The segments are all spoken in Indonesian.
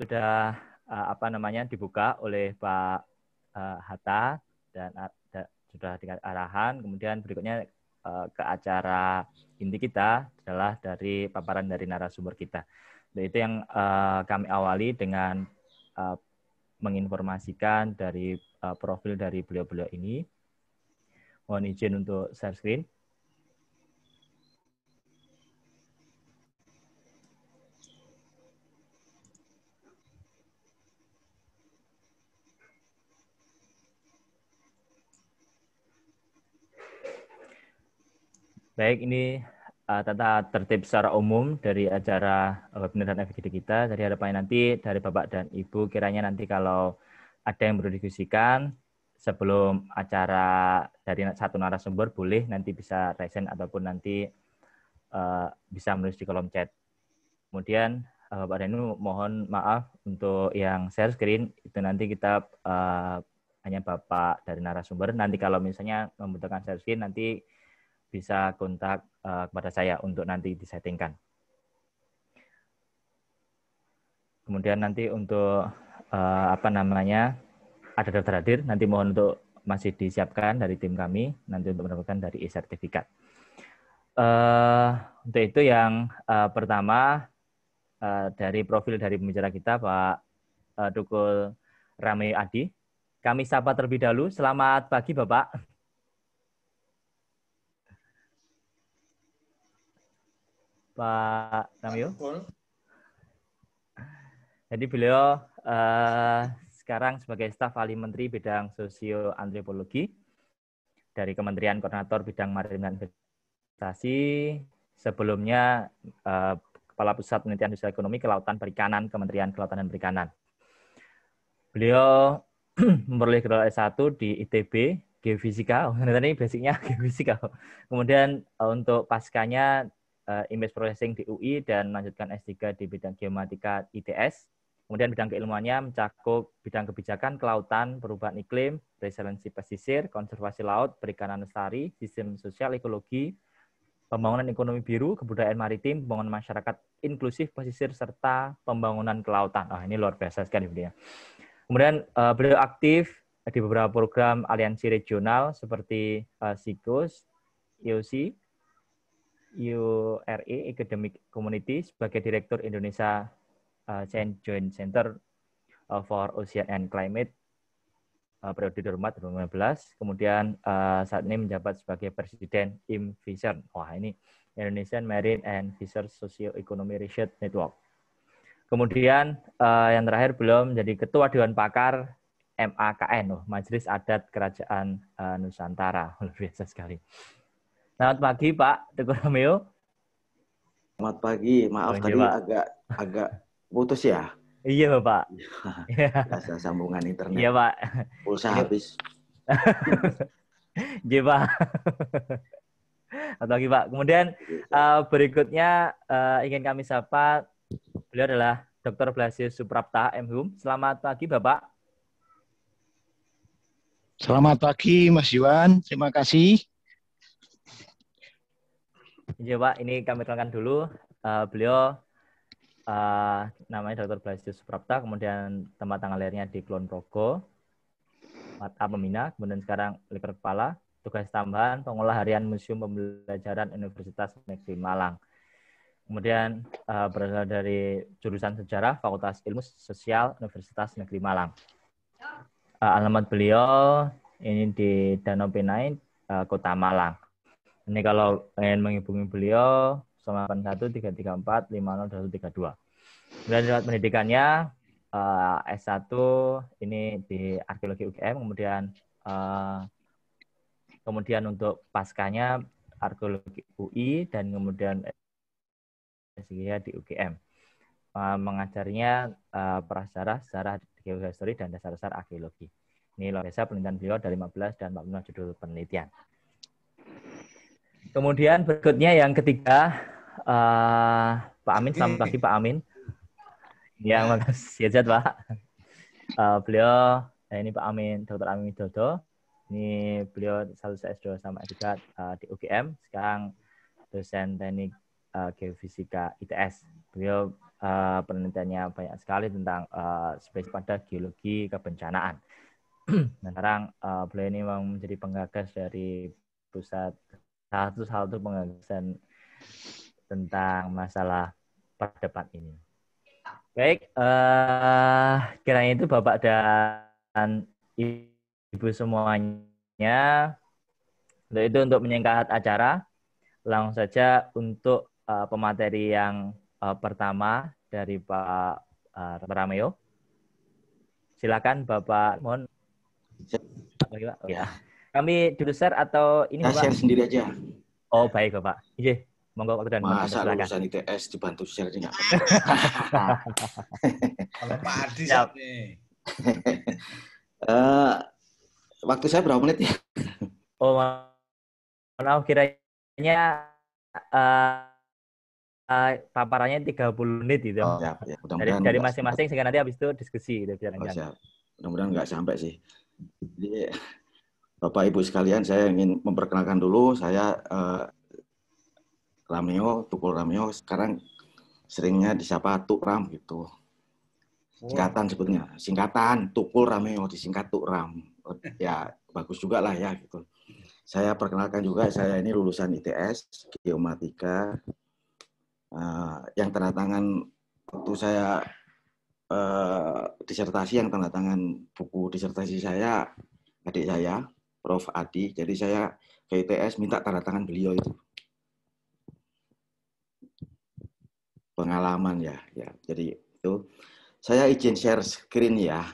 sudah uh, apa namanya dibuka oleh Pak uh, Hatta dan uh, sudah tingkat arahan. Kemudian berikutnya uh, ke acara inti kita adalah dari paparan dari narasumber kita. Dan nah, itu yang uh, kami awali dengan uh, menginformasikan dari uh, profil dari beliau-beliau ini. Mohon izin untuk share screen. Baik, ini uh, tata tertib secara umum dari acara webinar eh, dan FGD kita. Jadi harapannya nanti dari Bapak dan Ibu kiranya nanti kalau ada yang perlu sebelum acara dari satu narasumber boleh nanti bisa resen ataupun nanti uh, bisa menulis di kolom chat. Kemudian uh, Pak Renu, mohon maaf untuk yang share screen itu nanti kita uh, hanya Bapak dari narasumber. Nanti kalau misalnya membutuhkan share screen nanti bisa kontak eh, kepada saya untuk nanti disettingkan. Kemudian nanti untuk eh, apa namanya ada daftar hadir, nanti mohon untuk masih disiapkan dari tim kami nanti untuk mendapatkan dari e-sertifikat. Eh, untuk itu yang pertama dari profil dari pembicara kita Pak Dukul Rame Adi. Kami sapa terlebih dahulu. Selamat pagi Bapak. Pak Ramyo. Jadi beliau uh, sekarang sebagai staf ahli menteri bidang antropologi dari Kementerian Koordinator Bidang Maritim dan Investasi. Sebelumnya uh, Kepala Pusat Penelitian Sosial Ekonomi Kelautan Perikanan Kementerian Kelautan dan Perikanan. Beliau memperoleh gelar S1 di ITB Geofisika. Oh, ini basicnya geofisika. Kemudian eh, untuk paskanya uh, Image Processing di UI dan melanjutkan S3 di bidang Geomatika ITS. Kemudian bidang keilmuannya mencakup bidang kebijakan kelautan, perubahan iklim, resiliensi pesisir, konservasi laut, perikanan lestari, sistem sosial ekologi, pembangunan ekonomi biru, kebudayaan maritim, pembangunan masyarakat inklusif pesisir serta pembangunan kelautan. Oh ini luar biasa sekali beliau. Kemudian uh, beliau aktif di beberapa program aliansi regional seperti uh, eh, SIGUS, IOC, URI Academic Community sebagai Direktur Indonesia uh, Joint Center eh, for Ocean and Climate eh, periode 2016 kemudian saat ini menjabat sebagai Presiden IM Wah, ini Indonesian Marine and Fisher socio Research Network. Kemudian yang terakhir belum jadi Ketua Dewan Pakar MAKN, Majelis Adat Kerajaan Nusantara. Luar biasa sekali. Selamat pagi Pak Teguh Romeo. Selamat pagi. Maaf Selamat tadi Pak. agak agak putus ya. Iya Bapak. Ya, sambungan internet. Iya Pak. Pulsa iya. habis. Iya Pak. Selamat pagi Pak. Kemudian uh, berikutnya uh, ingin kami sapa beliau adalah Dr. Blasius Suprapta MHUM. Selamat pagi Bapak. Selamat pagi Mas Yuan. Terima kasih. Ini Pak, ini kami terangkan dulu. Uh, beliau uh, namanya Dr. Blasius Suprapta, kemudian tempat tanggal lahirnya di Kulon Progo, Mata Pemina, kemudian sekarang Lekar Kepala, tugas tambahan pengolah harian Museum Pembelajaran Universitas Negeri Malang. Kemudian uh, berasal dari jurusan sejarah Fakultas Ilmu Sosial Universitas Negeri Malang. Uh, alamat beliau ini di Danau Penai, uh, Kota Malang. Ini kalau ingin menghubungi beliau, 081 334 50132. Kemudian lewat pendidikannya, S1 ini di Arkeologi UGM, kemudian kemudian untuk paskanya Arkeologi UI, dan kemudian S3 di UGM. Mengajarnya mengajarinya prasejarah, sejarah geohistori, dan dasar-dasar arkeologi. Ini luar biasa penelitian beliau dari 15 dan 45 judul penelitian. Kemudian berikutnya yang ketiga, uh, Pak Amin, selamat pagi Pak Amin. Ya, makasih ya, Pak. Uh, beliau, eh, ini Pak Amin, Dr. Amin Widodo. Ini beliau selalu S2 sama S3 uh, eh, di UGM. Sekarang dosen teknik uh, geofisika ITS. Beliau uh, penelitiannya banyak sekali tentang uh, space pada geologi kebencanaan. Dan nah, sekarang uh, beliau ini memang menjadi penggagas dari pusat satu satu penggagasan tentang masalah perdebat ini. Baik, uh, kiranya itu Bapak dan Ibu semuanya. Untuk itu untuk menyingkat acara, langsung saja untuk uh, pemateri yang uh, pertama dari Pak uh, Rameo. Silakan Bapak Mon. Kami dulu share atau ini nah, share sendiri aja. Oh baik Bapak. Iya. Monggo waktu dan Masa lulusan ITS dibantu share juga. Kalau Pak Adi siap nih. uh, waktu saya berapa menit ya? oh maaf kiranya uh, uh, paparannya 30 menit gitu. Oh, siap, ya. dari dari masing-masing sehingga nanti habis itu diskusi gitu biar oh, Mudah-mudahan nggak sampai sih. Jadi, Bapak Ibu sekalian, saya ingin memperkenalkan dulu saya eh, Ramio, Tukul Ramio. Sekarang seringnya disapa Tuk Ram gitu. Singkatan sebetulnya, singkatan Tukul Ramio disingkat Tuk Ram. Ya bagus juga lah ya gitu. Saya perkenalkan juga saya ini lulusan ITS Geomatika. Eh, yang tanda tangan waktu saya eh, disertasi yang tanda tangan buku disertasi saya adik saya Prof Adi. Jadi saya ke ITS minta tanda tangan beliau itu. Pengalaman ya, ya. Jadi itu saya izin share screen ya.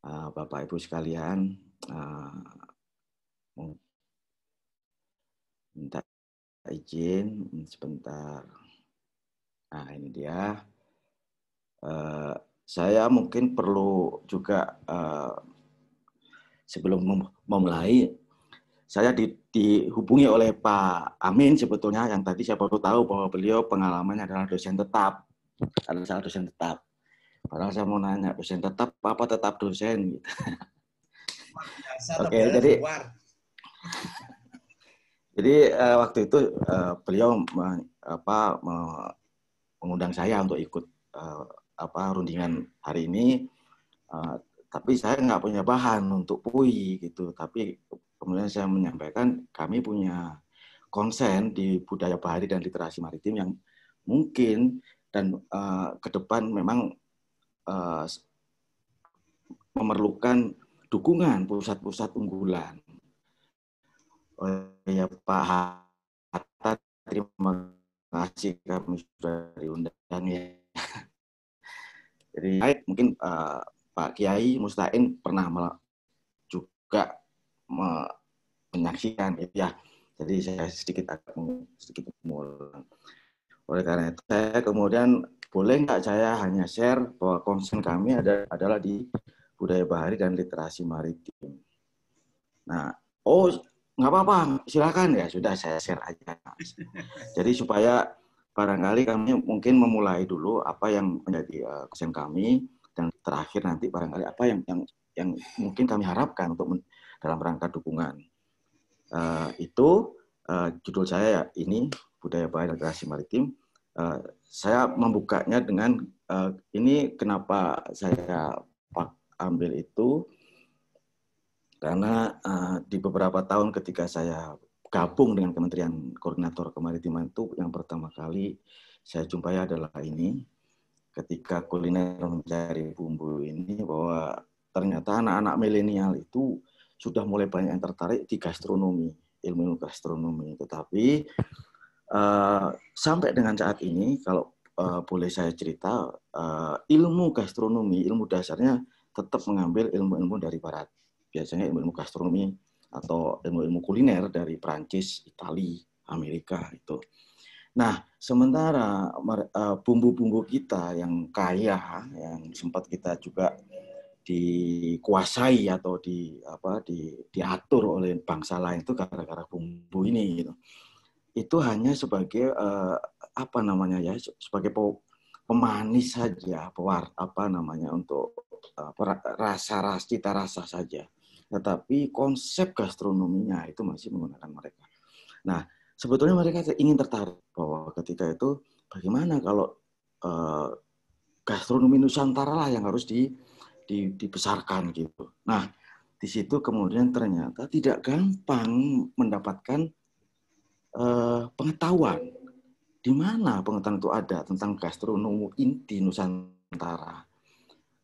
Ah, Bapak Ibu sekalian ah, oh. minta izin sebentar. Nah, ini dia. Eh, saya mungkin perlu juga eh, sebelum memulai, saya di, dihubungi oleh Pak Amin sebetulnya yang tadi saya baru tahu bahwa beliau pengalamannya adalah dosen tetap. saya dosen tetap. Padahal saya mau nanya, dosen tetap apa tetap dosen? Oke, okay, jadi jadi uh, waktu itu uh, beliau me, apa me, mengundang saya untuk ikut uh, apa rundingan hari ini. Uh, tapi saya nggak punya bahan untuk PUI gitu. Tapi kemudian saya menyampaikan kami punya konsen di budaya bahari dan literasi maritim yang mungkin dan uh, ke depan memang uh, memerlukan dukungan pusat-pusat unggulan. Oh, ya Pak Hatta, terima kasih kami sudah diundang ya. Jadi mungkin uh, Pak Kiai Mustain pernah juga menyaksikan gitu ya. Jadi saya sedikit agak sedikit mengulang. Oleh karena itu saya kemudian boleh nggak saya hanya share bahwa konsen kami ada, adalah di budaya bahari dan literasi maritim. Nah, oh nggak apa-apa, silakan ya sudah saya share aja. Jadi supaya barangkali kami mungkin memulai dulu apa yang menjadi uh, concern kami dan terakhir nanti barangkali apa yang yang yang mungkin kami harapkan untuk men, dalam rangka dukungan uh, itu uh, judul saya ya ini budaya bahaya dan maritim uh, saya membukanya dengan uh, ini kenapa saya ambil itu karena uh, di beberapa tahun ketika saya gabung dengan Kementerian Koordinator Kemaritiman itu yang pertama kali saya jumpai adalah ini ketika kuliner mencari bumbu ini bahwa ternyata anak-anak milenial itu sudah mulai banyak yang tertarik di gastronomi, ilmu gastronomi. Tetapi uh, sampai dengan saat ini, kalau uh, boleh saya cerita, uh, ilmu gastronomi, ilmu dasarnya tetap mengambil ilmu-ilmu dari Barat. Biasanya ilmu-ilmu gastronomi atau ilmu-ilmu kuliner dari Prancis, Italia, Amerika itu. Nah, sementara eh, bumbu-bumbu kita yang kaya, yang sempat kita juga dikuasai atau di apa di, diatur oleh bangsa lain itu gara-gara bumbu ini gitu. Itu hanya sebagai uh, apa namanya ya sebagai pemanis saja, pewar apa namanya untuk uh, rasa rasa cita rasa saja. Tetapi konsep gastronominya itu masih menggunakan mereka. Nah, sebetulnya mereka ingin tertarik bahwa ketika itu bagaimana kalau uh, gastronomi Nusantara lah yang harus di, di, dibesarkan gitu. Nah, di situ kemudian ternyata tidak gampang mendapatkan uh, pengetahuan di mana pengetahuan itu ada tentang gastronomi inti Nusantara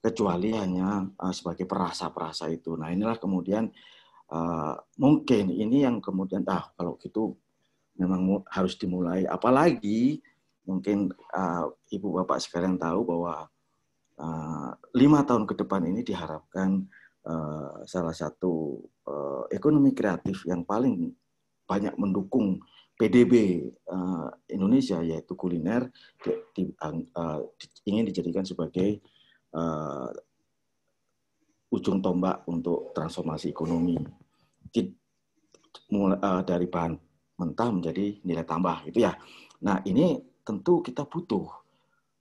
kecuali hanya uh, sebagai perasa-perasa itu. Nah, inilah kemudian uh, mungkin ini yang kemudian ah kalau gitu memang harus dimulai. Apalagi mungkin uh, ibu bapak sekalian tahu bahwa uh, lima tahun ke depan ini diharapkan uh, salah satu uh, ekonomi kreatif yang paling banyak mendukung PDB uh, Indonesia yaitu kuliner di, di, uh, di, ingin dijadikan sebagai uh, ujung tombak untuk transformasi ekonomi. Di, mulai, uh, dari bahan mentah menjadi nilai tambah gitu ya. Nah, ini tentu kita butuh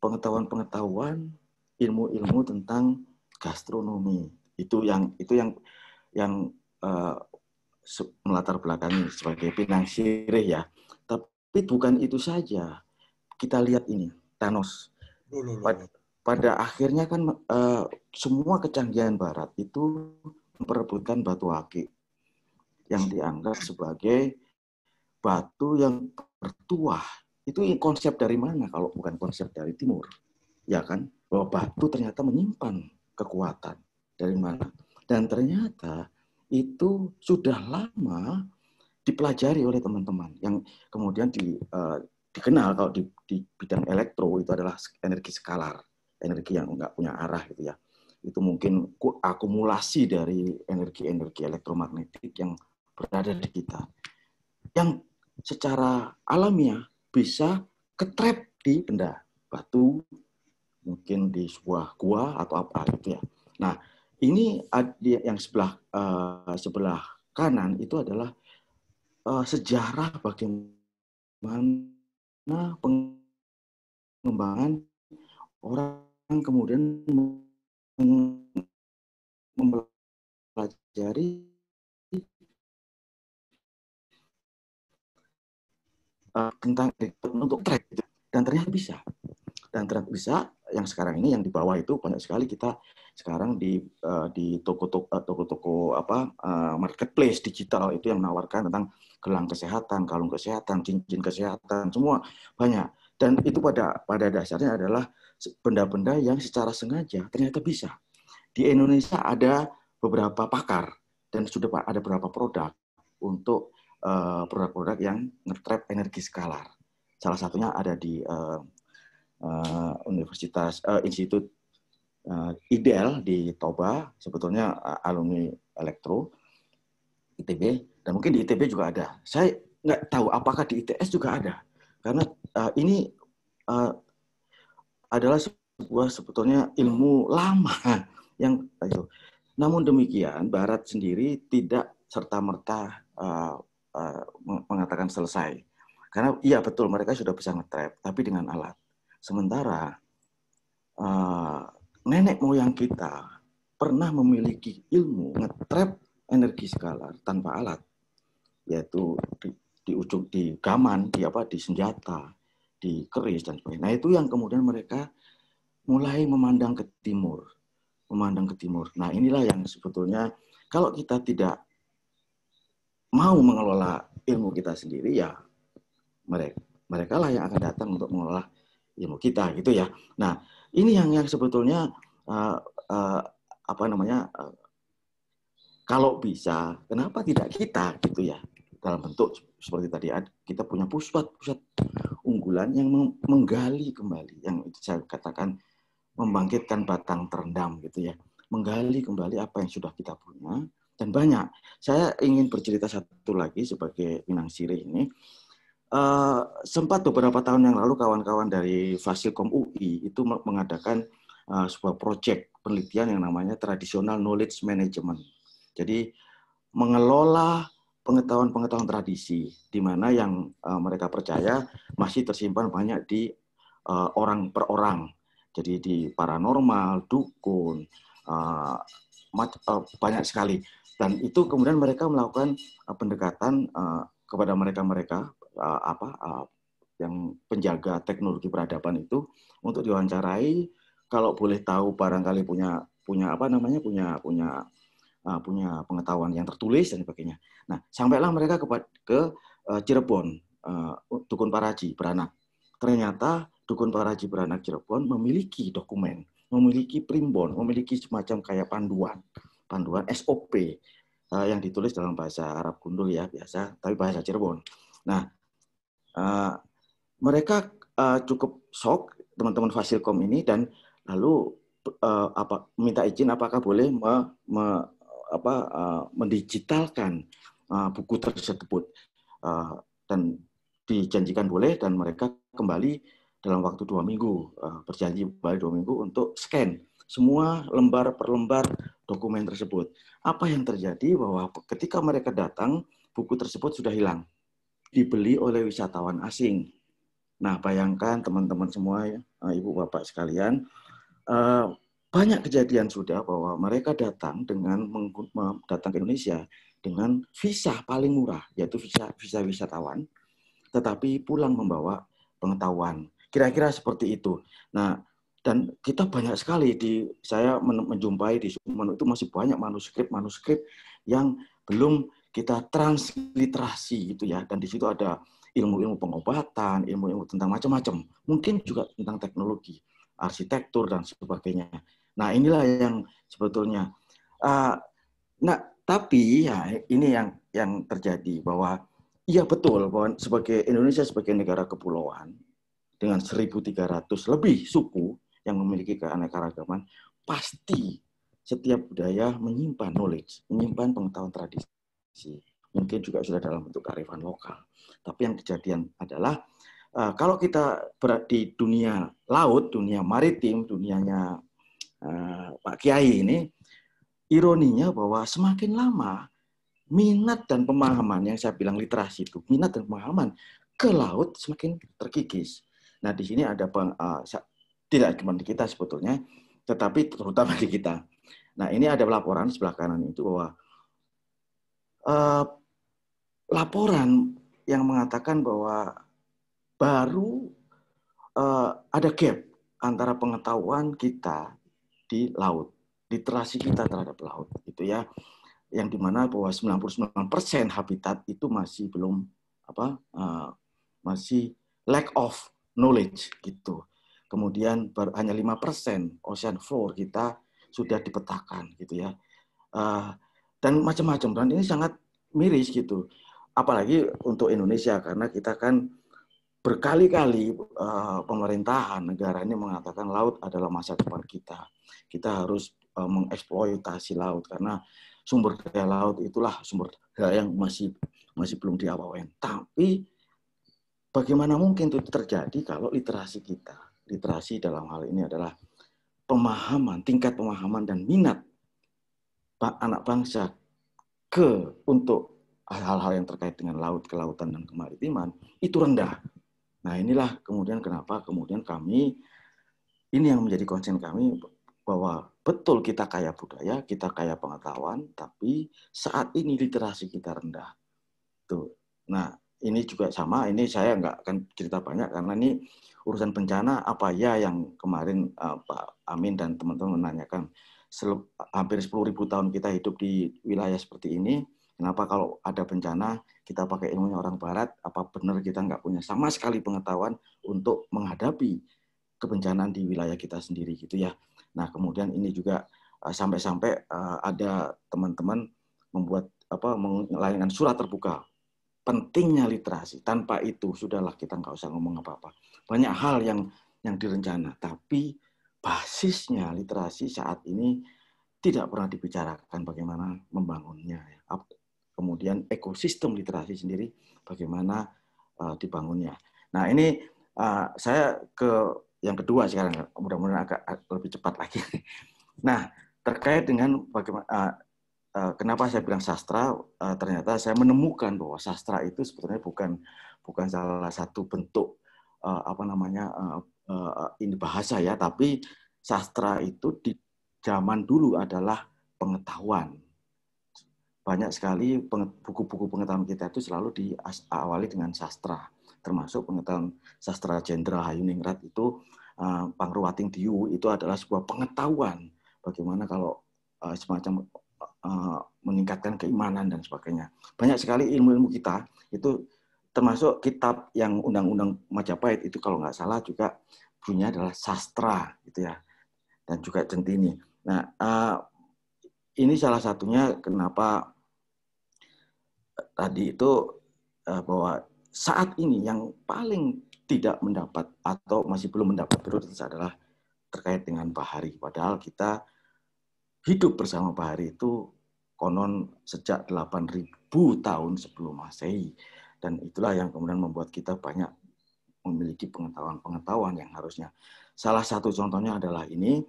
pengetahuan-pengetahuan ilmu-ilmu tentang gastronomi. Itu yang itu yang yang uh, melatar belakangi sebagai pinang sirih ya. Tapi bukan itu saja. Kita lihat ini Thanos. Pada, pada akhirnya kan uh, semua kecanggihan barat itu memperebutkan batu akik yang dianggap sebagai batu yang bertuah. Itu konsep dari mana kalau bukan konsep dari timur? Ya kan? Bahwa batu ternyata menyimpan kekuatan. Dari mana? Dan ternyata itu sudah lama dipelajari oleh teman-teman yang kemudian di, uh, dikenal kalau di, di bidang elektro itu adalah energi skalar, energi yang enggak punya arah gitu ya. Itu mungkin akumulasi dari energi-energi elektromagnetik yang berada di kita. Yang secara alamiah bisa ketrap di benda batu mungkin di sebuah gua atau apa gitu ya. Nah, ini yang sebelah eh, sebelah kanan itu adalah eh, sejarah bagaimana pengembangan orang kemudian mempelajari Eh, tentang untuk track gitu. dan ternyata bisa dan ternyata bisa yang sekarang ini yang di bawah itu banyak sekali kita sekarang di uh, di toko-toko eh, toko-toko apa uh, marketplace digital itu yang menawarkan tentang gelang kesehatan, kalung kesehatan, cincin kesehatan, semua banyak. Dan itu pada pada dasarnya adalah benda-benda yang secara sengaja ternyata bisa. Di Indonesia ada beberapa pakar dan sudah ada beberapa produk untuk Eh, produk-produk yang ngetrap energi skalar. Salah satunya ada di uh, uh, Universitas uh, Institut uh, IDEL di Toba, sebetulnya uh, alumni elektro ITB dan mungkin di ITB juga ada. Saya nggak tahu apakah di ITS juga ada karena uh, ini uh, adalah sebuah sebetulnya ilmu lama yang itu. Namun demikian Barat sendiri tidak serta merta uh, Eh, mengatakan selesai. Karena iya betul mereka sudah bisa ngetrap, tapi dengan alat. Sementara uh, nenek moyang kita pernah memiliki ilmu ngetrap energi skalar tanpa alat, yaitu di, di ujung di gaman, di apa, di senjata, di keris dan sebagainya. Nah itu yang kemudian mereka mulai memandang ke timur, memandang ke timur. Nah inilah yang sebetulnya kalau kita tidak mau mengelola ilmu kita sendiri ya mereka mereka lah yang akan datang untuk mengelola ilmu kita gitu ya. Nah ini yang yang sebetulnya uh, uh, apa namanya uh, kalau bisa kenapa tidak kita gitu ya dalam bentuk seperti tadi kita punya pusat pusat unggulan yang menggali kembali yang saya katakan membangkitkan batang terendam gitu ya menggali kembali apa yang sudah kita punya dan banyak. Saya ingin bercerita satu lagi sebagai minang Sirih ini. Uh, sempat beberapa tahun yang lalu kawan-kawan dari Fasilkom UI itu mengadakan uh, sebuah proyek penelitian yang namanya tradisional knowledge management. Jadi mengelola pengetahuan-pengetahuan tradisi di mana yang uh, mereka percaya masih tersimpan banyak di uh, orang per orang. Jadi di paranormal, dukun, uh, banyak sekali dan itu kemudian mereka melakukan uh, pendekatan uh, kepada mereka-mereka uh, apa uh, yang penjaga teknologi peradaban itu untuk diwawancarai kalau boleh tahu barangkali punya punya apa namanya punya punya uh, punya pengetahuan yang tertulis dan sebagainya. Nah, sampailah mereka ke ke uh, Cirebon uh, Dukun Paraji Beranak. Ternyata Dukun Paraji Beranak Cirebon memiliki dokumen, memiliki primbon, memiliki semacam kayak panduan panduan SOP eh, yang ditulis dalam bahasa Arab gundul ya biasa, tapi bahasa Cirebon. Nah, eh, mereka eh, cukup shock teman-teman Fasilkom ini dan lalu apa minta izin apakah boleh me, me, apa, mendigitalkan buku tersebut dan dijanjikan boleh dan mereka kembali dalam waktu dua minggu uh, berjanji kembali dua minggu untuk scan semua lembar per lembar dokumen tersebut. Apa yang terjadi bahwa ketika mereka datang, buku tersebut sudah hilang. Dibeli oleh wisatawan asing. Nah, bayangkan teman-teman semua, ya, eh, ibu bapak sekalian, eh, banyak kejadian sudah bahwa mereka datang dengan datang ke Indonesia dengan visa paling murah, yaitu visa visa wisatawan, tetapi pulang membawa pengetahuan. Kira-kira seperti itu. Nah, dan kita banyak sekali di saya menjumpai di Sumeneb itu masih banyak manuskrip-manuskrip yang belum kita transliterasi gitu ya dan di situ ada ilmu-ilmu pengobatan, ilmu-ilmu tentang macam-macam, mungkin juga tentang teknologi, arsitektur dan sebagainya. Nah, inilah yang sebetulnya uh, nah tapi ya ini yang yang terjadi bahwa iya betul bahwa sebagai Indonesia sebagai negara kepulauan dengan 1300 lebih suku yang memiliki keanekaragaman, pasti setiap budaya menyimpan knowledge, menyimpan pengetahuan tradisi. Mungkin juga sudah dalam bentuk kearifan lokal. Tapi yang kejadian adalah eh, kalau kita berada di dunia laut, dunia maritim, dunianya eh, Pak Kiai ini, ironinya bahwa semakin lama minat dan pemahaman yang saya bilang literasi itu, minat dan pemahaman ke laut semakin terkikis. Nah, di sini ada eh, tidak cuma di kita sebetulnya, tetapi terutama di kita. Nah, ini ada laporan sebelah kanan itu bahwa uh, laporan yang mengatakan bahwa baru uh, ada gap antara pengetahuan kita di laut, literasi kita terhadap laut, gitu ya. Yang dimana bahwa 99% habitat itu masih belum apa uh, masih lack of knowledge gitu kemudian hanya 5% ocean floor kita sudah dipetakan gitu ya. Uh, dan macam-macam dan ini sangat miris gitu. Apalagi untuk Indonesia karena kita kan berkali-kali uh, pemerintahan negara ini mengatakan laut adalah masa depan kita. Kita harus uh, mengeksploitasi laut karena sumber daya laut itulah sumber daya yang masih masih belum diawain. Tapi bagaimana mungkin itu terjadi kalau literasi kita literasi dalam hal ini adalah pemahaman, tingkat pemahaman dan minat anak bangsa ke untuk hal-hal yang terkait dengan laut, kelautan dan kemaritiman itu rendah. Nah, inilah kemudian kenapa kemudian kami ini yang menjadi konsen kami bahwa betul kita kaya budaya, kita kaya pengetahuan, tapi saat ini literasi kita rendah. Tuh. Nah, ini juga sama, ini saya nggak akan cerita banyak karena ini urusan bencana apa ya yang kemarin uh, Pak Amin dan teman-teman menanyakan Selu, hampir 10.000 tahun kita hidup di wilayah seperti ini, kenapa kalau ada bencana kita pakai ilmu orang barat, apa benar kita nggak punya sama sekali pengetahuan untuk menghadapi kebencanaan di wilayah kita sendiri gitu ya. Nah, kemudian ini juga eh, sampai-sampai uh, ada teman-teman membuat apa mengelayangkan surat terbuka pentingnya literasi. Tanpa itu sudahlah kita nggak usah ngomong apa-apa. Banyak hal yang yang direncana, tapi basisnya literasi saat ini tidak pernah dibicarakan bagaimana membangunnya. Ya. Kemudian ekosistem literasi sendiri bagaimana uh, dibangunnya. Nah ini uh, saya ke yang kedua sekarang, mudah-mudahan agak lebih cepat lagi. Nah terkait dengan bagaimana uh, eh, Eh, kenapa saya bilang sastra? Eh, ternyata saya menemukan bahwa sastra itu sebetulnya bukan bukan salah satu bentuk eh, apa namanya ini bahasa ya, tapi sastra itu di zaman dulu adalah pengetahuan. Banyak sekali buku-buku pengetahuan kita itu selalu diawali dengan sastra, termasuk pengetahuan sastra Jenderal Hayuningrat itu Pangruwating Diu itu adalah sebuah pengetahuan bagaimana kalau semacam Eh, meningkatkan keimanan dan sebagainya. Banyak sekali ilmu-ilmu kita itu termasuk kitab yang undang-undang Majapahit itu kalau nggak salah juga punya adalah sastra gitu ya dan juga centini. Nah eh, ini salah satunya kenapa eh, tadi itu bahwa saat ini yang paling tidak mendapat atau masih belum mendapat prioritas adalah terkait dengan bahari. Padahal kita hidup bersama bahari itu konon sejak 8000 tahun sebelum Masehi. Dan itulah yang kemudian membuat kita banyak memiliki pengetahuan-pengetahuan yang harusnya. Salah satu contohnya adalah ini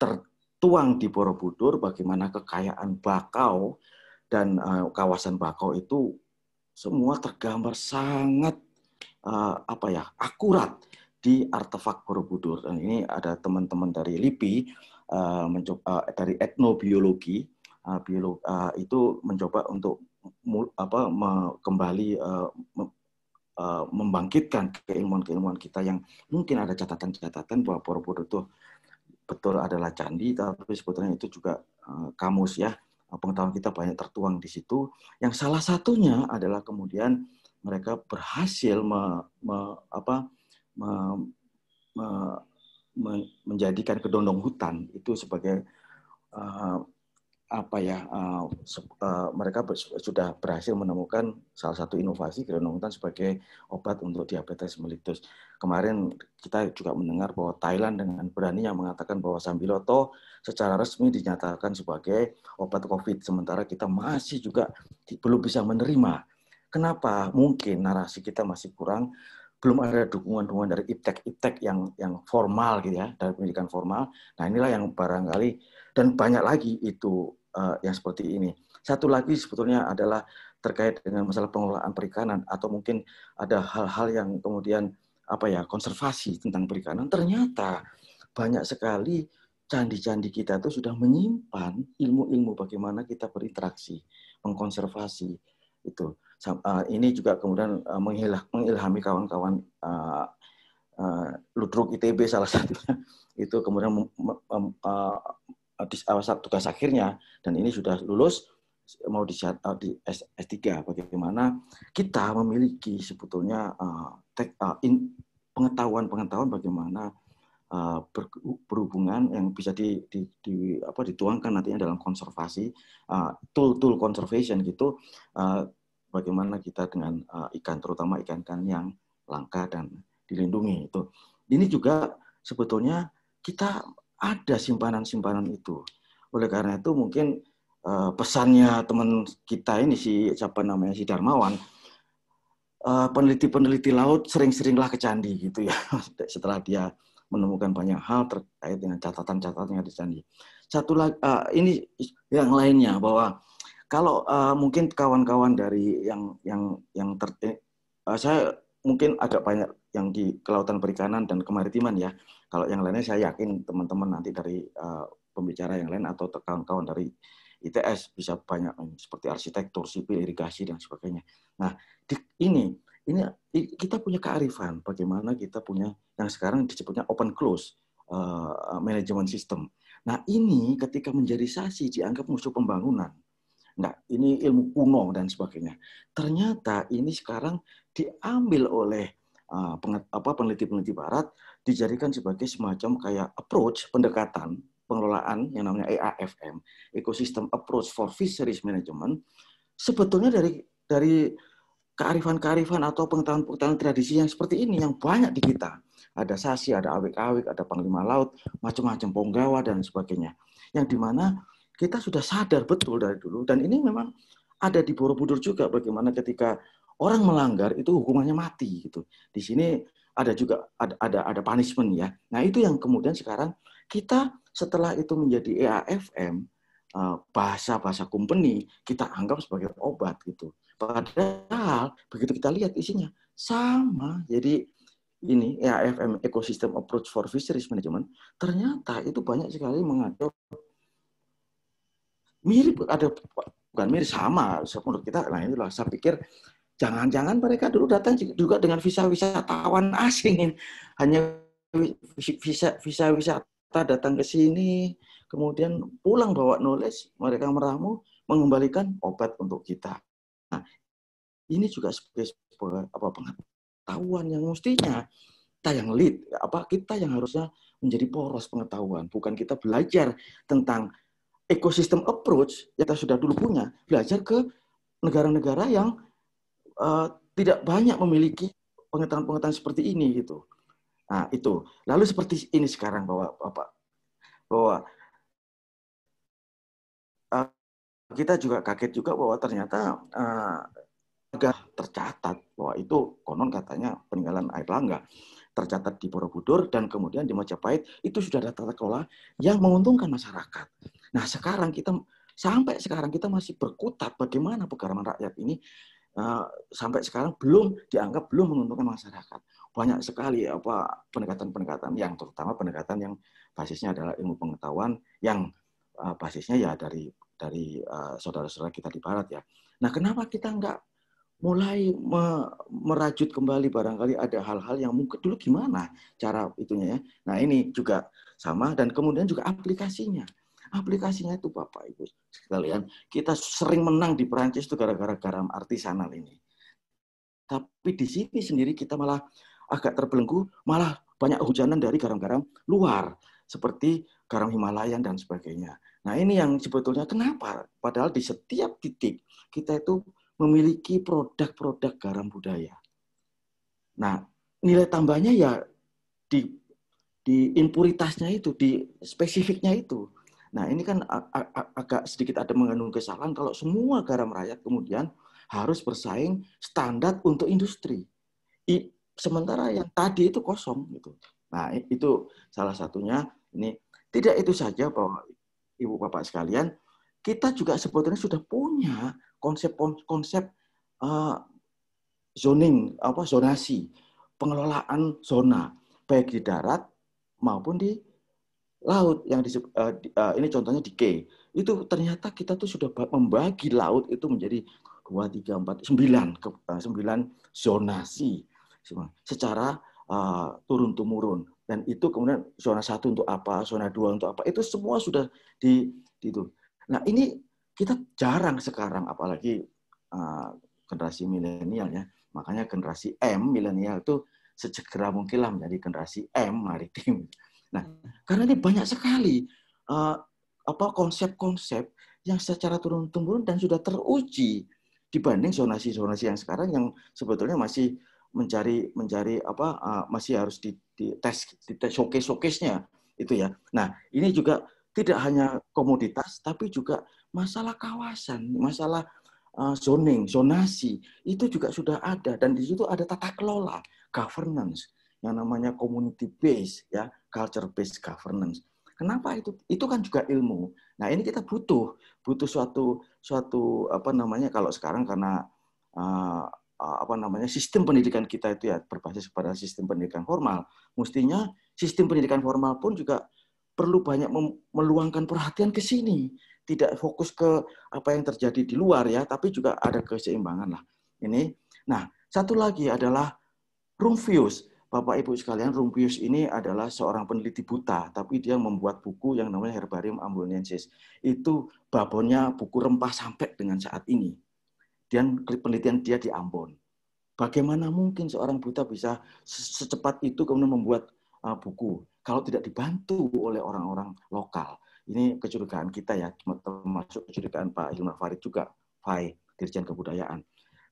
tertuang di Borobudur bagaimana kekayaan bakau dan uh, kawasan bakau itu semua tergambar sangat uh, apa ya akurat di artefak Borobudur dan ini ada teman-teman dari LIPI uh, eh, mencoba, uh, dari etnobiologi uh, uh, itu mencoba untuk apa me, kembali uh, me, uh, membangkitkan keilmuan-keilmuan kita yang mungkin ada catatan-catatan bahwa Borobudur itu betul adalah candi tapi sebetulnya itu juga uh, kamus ya pengetahuan kita banyak tertuang di situ yang salah satunya adalah kemudian mereka berhasil me, me, apa, me, me, menjadikan kedondong hutan itu sebagai uh, apa ya uh, uh, mereka sudah berhasil menemukan salah satu inovasi kerenungan sebagai obat untuk diabetes melitus Kemarin kita juga mendengar bahwa Thailand dengan berani yang mengatakan bahwa sambiloto secara resmi dinyatakan sebagai obat COVID sementara kita masih juga belum bisa menerima. Kenapa? Mungkin narasi kita masih kurang belum ada dukungan-dukungan dari iptek-iptek yang yang formal gitu ya, dari pendidikan formal. Nah, inilah yang barangkali dan banyak lagi itu uh, yang seperti ini. Satu lagi sebetulnya adalah terkait dengan masalah pengelolaan perikanan atau mungkin ada hal-hal yang kemudian apa ya konservasi tentang perikanan ternyata banyak sekali candi-candi kita itu sudah menyimpan ilmu-ilmu bagaimana kita berinteraksi mengkonservasi itu eh, ini juga kemudian eh, mengilhami kawan-kawan ludruk itb salah satunya itu kemudian Eh, tugas akhirnya dan ini sudah lulus mau di S3 eh, bagaimana kita memiliki sebetulnya eh, pengetahuan-pengetahuan bagaimana berhubungan yang bisa di, di, di apa dituangkan nantinya dalam konservasi tool-tool conservation gitu bagaimana kita dengan ikan terutama ikan-ikan yang langka dan dilindungi itu ini juga sebetulnya kita ada simpanan-simpanan itu. Oleh karena itu mungkin uh, pesannya teman kita ini si siapa namanya si Darmawan peneliti eh, peneliti-peneliti laut sering-seringlah ke candi gitu ya setelah dia menemukan banyak hal terkait dengan catatan catatan yang ada di candi. Satu lagi uh, ini yang lainnya bahwa kalau uh, mungkin kawan-kawan dari yang yang yang ter, uh, saya mungkin agak banyak yang di kelautan perikanan dan kemaritiman ya. Kalau yang lainnya saya yakin teman-teman nanti dari uh, pembicara yang lain atau kawan-kawan dari ITS bisa banyak eh, seperti arsitektur, sipil, irigasi dan sebagainya. Nah, di, ini ini kita punya kearifan bagaimana kita punya yang sekarang disebutnya open close uh, management system. Nah, ini ketika menjadi sasi dianggap musuh pembangunan. Nah, ini ilmu kuno dan sebagainya. Ternyata ini sekarang diambil oleh Ah, apa peneliti-peneliti barat dijadikan sebagai semacam kayak approach pendekatan pengelolaan yang namanya EAFM, Ecosystem Approach for Fisheries Management, sebetulnya dari dari kearifan-kearifan atau pengetahuan-pengetahuan tradisi yang seperti ini yang banyak di kita. Ada sasi, ada awik-awik, ada panglima laut, macam-macam ponggawa dan sebagainya. Yang dimana kita sudah sadar betul dari dulu dan ini memang ada di Borobudur juga bagaimana ketika orang melanggar itu hukumannya mati gitu. Di sini ada juga ada ada, ada punishment ya. Nah, itu yang kemudian sekarang kita setelah itu menjadi EAFM eh, bahasa-bahasa company kita anggap sebagai obat gitu. Padahal begitu kita lihat isinya sama. Jadi ini EAFM Ecosystem Approach for Fisheries Management ternyata itu banyak sekali mengacu mirip ada bukan mirip sama menurut kita nah itulah saya pikir Jangan-jangan mereka dulu datang juga dengan visa wisatawan asing, hanya visa visa wisata datang ke sini, kemudian pulang bawa knowledge, mereka meramu, mengembalikan obat untuk kita. Nah, ini juga sebagai sebuah apa pengetahuan yang mestinya kita yang lead, apa kita yang harusnya menjadi poros pengetahuan, bukan kita belajar tentang ekosistem approach yang kita sudah dulu punya, belajar ke negara-negara yang Eh, tidak banyak memiliki pengetahuan-pengetahuan seperti ini gitu. Nah, itu. Lalu seperti ini sekarang bahwa Bapak bahwa uh, kita juga kaget juga bahwa ternyata uh, tercatat bahwa itu konon katanya peninggalan air langga tercatat di Borobudur dan kemudian di Majapahit itu sudah ada tata kelola yang menguntungkan masyarakat. Nah sekarang kita sampai sekarang kita masih berkutat bagaimana pegaraman rakyat ini Eh, sampai sekarang belum dianggap belum menguntungkan masyarakat. Banyak sekali apa pendekatan-pendekatan yang terutama pendekatan yang basisnya adalah ilmu pengetahuan yang eh, basisnya ya dari dari eh, saudara-saudara kita di barat ya. Nah, kenapa kita enggak mulai me merajut kembali barangkali ada hal-hal yang mungkin dulu gimana cara itunya ya. Nah, ini juga sama dan kemudian juga aplikasinya. Aplikasinya itu Bapak Ibu sekalian, kita sering menang di Perancis itu gara-gara garam artisanal ini. Tapi di sini sendiri kita malah agak terbelenggu, malah banyak hujanan dari garam-garam luar seperti garam Himalayan dan sebagainya. Nah, ini yang sebetulnya kenapa padahal di setiap titik kita itu memiliki produk-produk garam budaya. Nah, nilai tambahnya ya di di impuritasnya itu, di spesifiknya itu. Nah, ini kan agak sedikit ada mengandung kesalahan kalau semua garam rakyat kemudian harus bersaing standar untuk industri. sementara yang tadi itu kosong gitu. Nah, itu salah satunya ini. Tidak itu saja bahwa Ibu Bapak sekalian, kita juga sebetulnya sudah punya konsep-konsep eh, zoning apa zonasi, pengelolaan zona baik di darat maupun di laut yang eh, di, uh, eh, di, uh, ini contohnya di K, itu ternyata kita tuh sudah membagi laut itu menjadi dua tiga empat sembilan eh, sembilan zonasi secara uh, turun temurun dan itu kemudian zona satu untuk apa zona dua untuk apa itu semua sudah di, di itu nah ini kita jarang sekarang apalagi uh, generasi milenial ya makanya generasi M milenial itu sesegera mungkinlah menjadi generasi M maritim Nah, karena ini banyak sekali uh, apa konsep-konsep yang secara turun-temurun dan sudah teruji dibanding zonasi-zonasi yang sekarang yang sebetulnya masih mencari mencari apa uh, masih harus di, di tes di tes showcase showcase-nya itu ya. Nah, ini juga tidak hanya komoditas tapi juga masalah kawasan, masalah eh, zoning, zonasi itu juga sudah ada dan di situ ada tata kelola, governance yang namanya community base ya culture based governance. Kenapa itu? Itu kan juga ilmu. Nah, ini kita butuh butuh suatu suatu apa namanya kalau sekarang karena uh, apa namanya sistem pendidikan kita itu ya berbasis pada sistem pendidikan formal. Mestinya sistem pendidikan formal pun juga perlu banyak meluangkan perhatian ke sini, tidak fokus ke apa yang terjadi di luar ya, tapi juga ada keseimbangan lah. Ini. Nah, satu lagi adalah room views. Bapak Ibu sekalian, Rumpius ini adalah seorang peneliti buta, tapi dia membuat buku yang namanya Herbarium Ambulensis. Itu babonnya buku rempah sampai dengan saat ini. Dan penelitian dia di Ambon. Bagaimana mungkin seorang buta bisa secepat itu kemudian membuat uh, buku kalau tidak dibantu oleh orang-orang lokal? Ini kecurigaan kita ya, termasuk kecurigaan Pak Hilmar Farid juga, Fai, Dirjen Kebudayaan.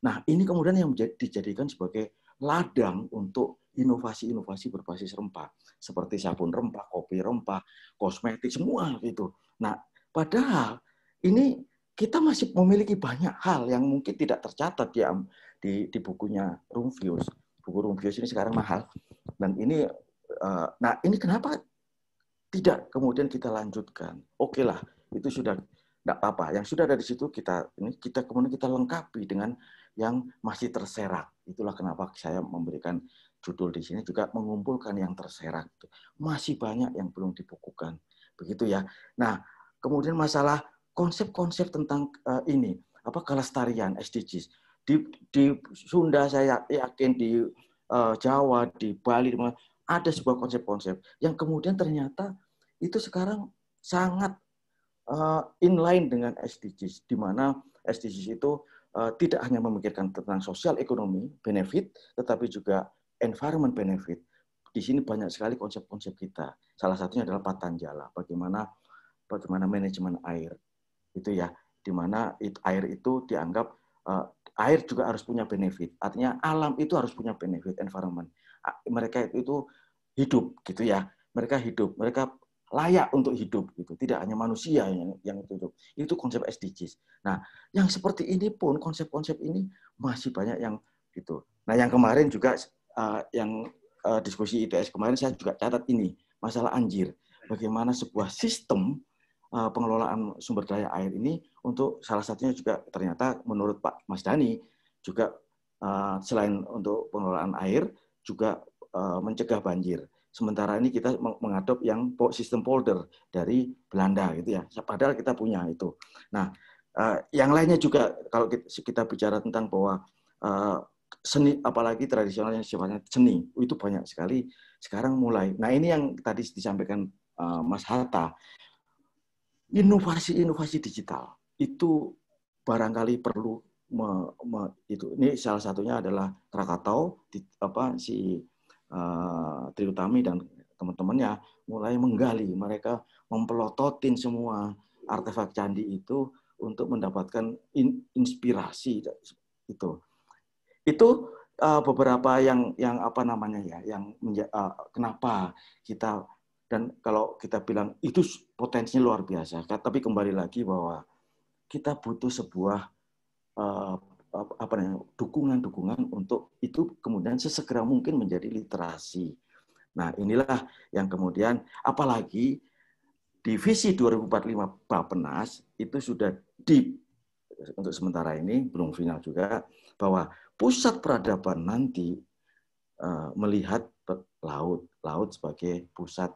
Nah, ini kemudian yang dijadikan sebagai ladang untuk inovasi-inovasi berbasis rempah seperti sabun rempah, kopi rempah, kosmetik semua gitu. Nah, padahal ini kita masih memiliki banyak hal yang mungkin tidak tercatat di ya, di, di bukunya Rumfius. Buku Rumfius ini sekarang mahal dan ini uh, nah ini kenapa tidak kemudian kita lanjutkan? Oke okay lah, itu sudah tidak apa-apa. Yang sudah ada di situ kita ini kita kemudian kita lengkapi dengan yang masih terserak. Itulah kenapa saya memberikan judul di sini juga mengumpulkan yang terserak. Masih banyak yang belum dibukukan. Begitu ya. Nah, kemudian masalah konsep-konsep tentang uh, ini, apa kelestarian SDGs. Di, di Sunda saya yakin di uh, Jawa, di Bali ada sebuah konsep-konsep yang kemudian ternyata itu sekarang sangat uh, eh, inline dengan SDGs di mana SDGs itu Eh, tidak hanya memikirkan tentang sosial ekonomi benefit, tetapi juga environment benefit. Di sini banyak sekali konsep-konsep kita. Salah satunya adalah patanjala, bagaimana bagaimana manajemen air. Itu ya, di mana air itu dianggap eh, air juga harus punya benefit. Artinya alam itu harus punya benefit environment. Mereka itu hidup gitu ya. Mereka hidup, mereka layak untuk hidup gitu. Tidak hanya manusia yang yang hidup. Itu konsep SDGs. Nah, yang seperti ini pun konsep-konsep ini masih banyak yang gitu. Nah, yang kemarin juga uh, yang uh, diskusi ITS kemarin saya juga catat ini masalah anjir. Bagaimana sebuah sistem uh, pengelolaan sumber daya air ini untuk salah satunya juga ternyata menurut Pak Mas Dani juga uh, selain untuk pengelolaan air juga uh, mencegah banjir sementara ini kita mengadop yang sistem folder dari Belanda gitu ya. Padahal kita punya itu. Nah, eh, yang lainnya juga kalau kita bicara tentang bahwa eh, seni apalagi tradisional yang sifatnya seni itu banyak sekali sekarang mulai. Nah, ini yang tadi disampaikan eh, Mas Hatta. Inovasi-inovasi digital itu barangkali perlu me, me, itu. Ini salah satunya adalah Krakatau di, apa si Eh, Triutami dan teman-temannya mulai menggali, mereka mempelototin semua artefak candi itu untuk mendapatkan in, inspirasi itu. Itu uh, beberapa yang yang apa namanya ya, yang uh, kenapa kita dan kalau kita bilang itu potensinya luar biasa, tapi kembali lagi bahwa kita butuh sebuah uh, apa namanya dukungan-dukungan untuk itu kemudian sesegera mungkin menjadi literasi. Nah, inilah yang kemudian apalagi divisi 2045 Bapenas itu sudah di eh, untuk sementara ini belum final juga bahwa pusat peradaban nanti eh, melihat laut, laut sebagai pusat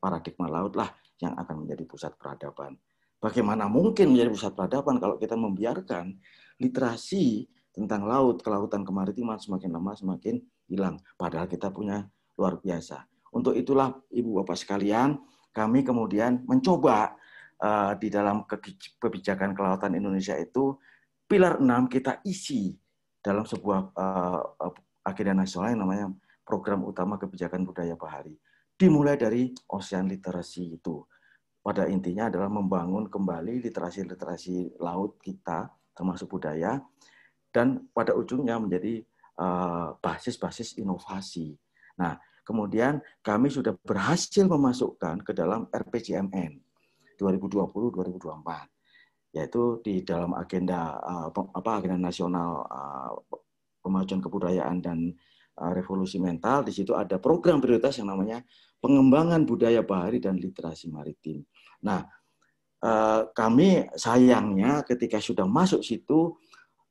paradigma laut lah yang akan menjadi pusat peradaban. Bagaimana mungkin menjadi pusat peradaban kalau kita membiarkan literasi tentang laut, kelautan, kemaritiman semakin lama semakin hilang. Padahal kita punya luar biasa. Untuk itulah Ibu Bapak sekalian, kami kemudian mencoba uh, di dalam kebijakan kelautan Indonesia itu pilar 6 kita isi dalam sebuah uh, agenda nasional yang namanya program utama kebijakan budaya bahari. Dimulai dari ocean literasi itu pada intinya adalah membangun kembali literasi-literasi laut kita, termasuk budaya, dan pada ujungnya menjadi eh, basis-basis inovasi. Nah, kemudian kami sudah berhasil memasukkan ke dalam RPJMN 2020-2024, yaitu di dalam agenda eh, apa agenda nasional eh, pemajuan kebudayaan dan Eh, revolusi mental, di situ ada program prioritas yang namanya pengembangan budaya bahari dan literasi maritim. Nah, eh, kami sayangnya ketika sudah masuk situ,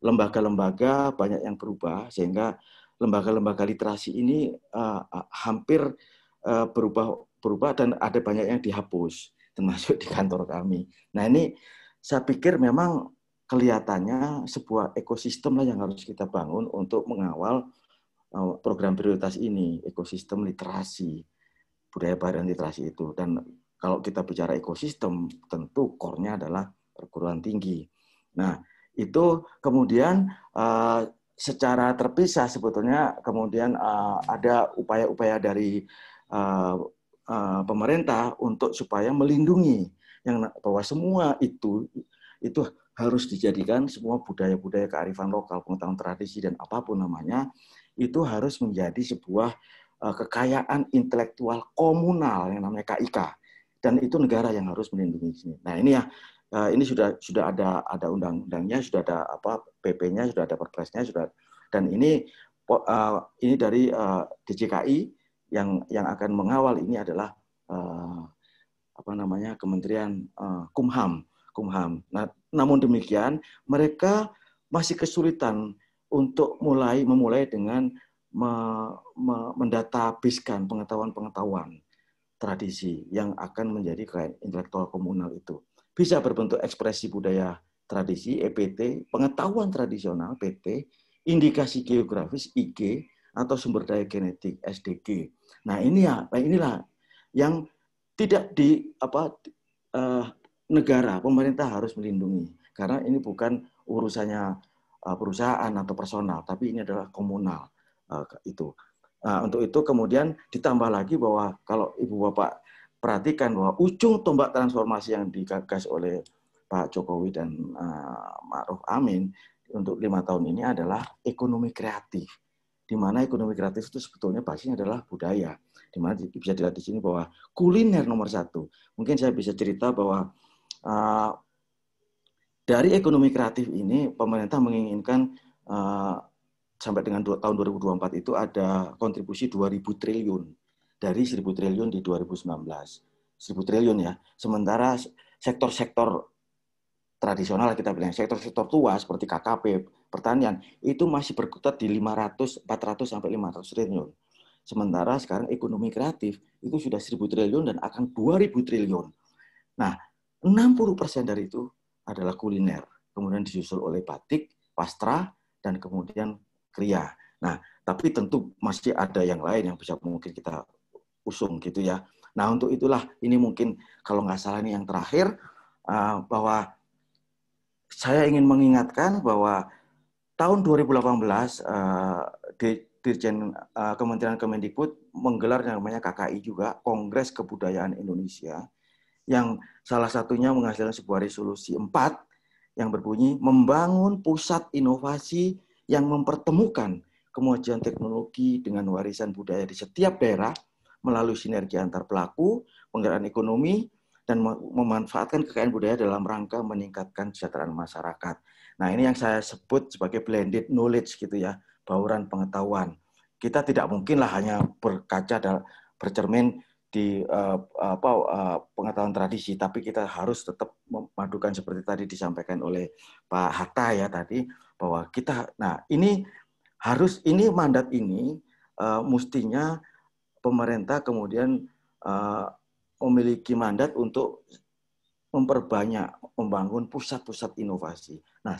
lembaga-lembaga banyak yang berubah, sehingga lembaga-lembaga literasi ini eh, hampir berubah berubah dan ada banyak yang dihapus, termasuk di kantor kami. Nah ini saya pikir memang kelihatannya sebuah ekosistem lah yang harus kita bangun untuk mengawal Eh, program prioritas ini, ekosistem literasi, budaya baru literasi itu. Dan kalau kita bicara ekosistem, tentu core-nya adalah perguruan tinggi. Nah, itu kemudian eh, secara terpisah sebetulnya kemudian eh, ada upaya-upaya dari pemerintah untuk supaya melindungi yang bahwa semua itu itu harus dijadikan semua budaya-budaya kearifan lokal, pengetahuan tradisi dan apapun namanya itu harus menjadi sebuah eh, kekayaan intelektual komunal yang namanya KIK dan itu negara yang harus melindungi sini. Nah ini ya eh, ini sudah sudah ada ada undang-undangnya sudah ada apa PP-nya sudah ada perpresnya sudah dan ini eh, ini dari DJKI yang yang akan mengawal ini adalah apa namanya Kementerian Kumham Kumham. Nah namun demikian mereka masih kesulitan untuk mulai memulai dengan me, me, mendatabiskan pengetahuan-pengetahuan tradisi yang akan menjadi keren intelektual komunal itu. Bisa berbentuk ekspresi budaya tradisi EPT, pengetahuan tradisional PT, indikasi geografis IG atau sumber daya genetik SDG. Nah, ini ya nah, inilah yang tidak di apa eh, negara pemerintah harus melindungi karena ini bukan urusannya Eh, perusahaan atau personal, tapi ini adalah komunal eh, itu. Nah, untuk itu kemudian ditambah lagi bahwa kalau ibu bapak perhatikan bahwa ujung tombak transformasi yang digagas oleh Pak Jokowi dan uh, eh, Ma'ruf Amin untuk lima tahun ini adalah ekonomi kreatif. Di mana ekonomi kreatif itu sebetulnya basisnya adalah budaya. Di mana bisa dilihat di sini bahwa kuliner nomor satu. Mungkin saya bisa cerita bahwa uh, dari ekonomi kreatif ini, pemerintah menginginkan uh, sampai dengan tahun 2024 itu ada kontribusi 2.000 triliun dari 1.000 triliun di 2019. 1.000 triliun ya. Sementara sektor-sektor tradisional kita bilang, sektor-sektor tua seperti KKP, pertanian, itu masih berkutat di 500, 400 sampai 500 triliun. Sementara sekarang ekonomi kreatif itu sudah 1.000 triliun dan akan 2.000 triliun. Nah, 60% dari itu adalah kuliner, kemudian disusul oleh batik, pastra, dan kemudian kriya. Nah, tapi tentu masih ada yang lain yang bisa mungkin kita usung gitu ya. Nah, untuk itulah ini mungkin kalau nggak salah ini yang terakhir eh, bahwa saya ingin mengingatkan bahwa tahun 2018 eh, di Dirjen eh, Kementerian Kemendikbud menggelar yang namanya KKI juga Kongres Kebudayaan Indonesia yang salah satunya menghasilkan sebuah resolusi empat yang berbunyi membangun pusat inovasi yang mempertemukan kemajuan teknologi dengan warisan budaya di setiap daerah melalui sinergi antar pelaku, penggerak ekonomi, dan memanfaatkan kekayaan budaya dalam rangka meningkatkan kesejahteraan masyarakat. Nah, ini yang saya sebut sebagai blended knowledge gitu ya, bauran pengetahuan. Kita tidak mungkinlah hanya berkaca dan bercermin di uh, apa uh, pengetahuan tradisi tapi kita harus tetap memadukan seperti tadi disampaikan oleh Pak Hatta ya tadi bahwa kita nah ini harus ini mandat ini uh, mestinya pemerintah kemudian uh, memiliki mandat untuk memperbanyak membangun pusat-pusat inovasi. Nah,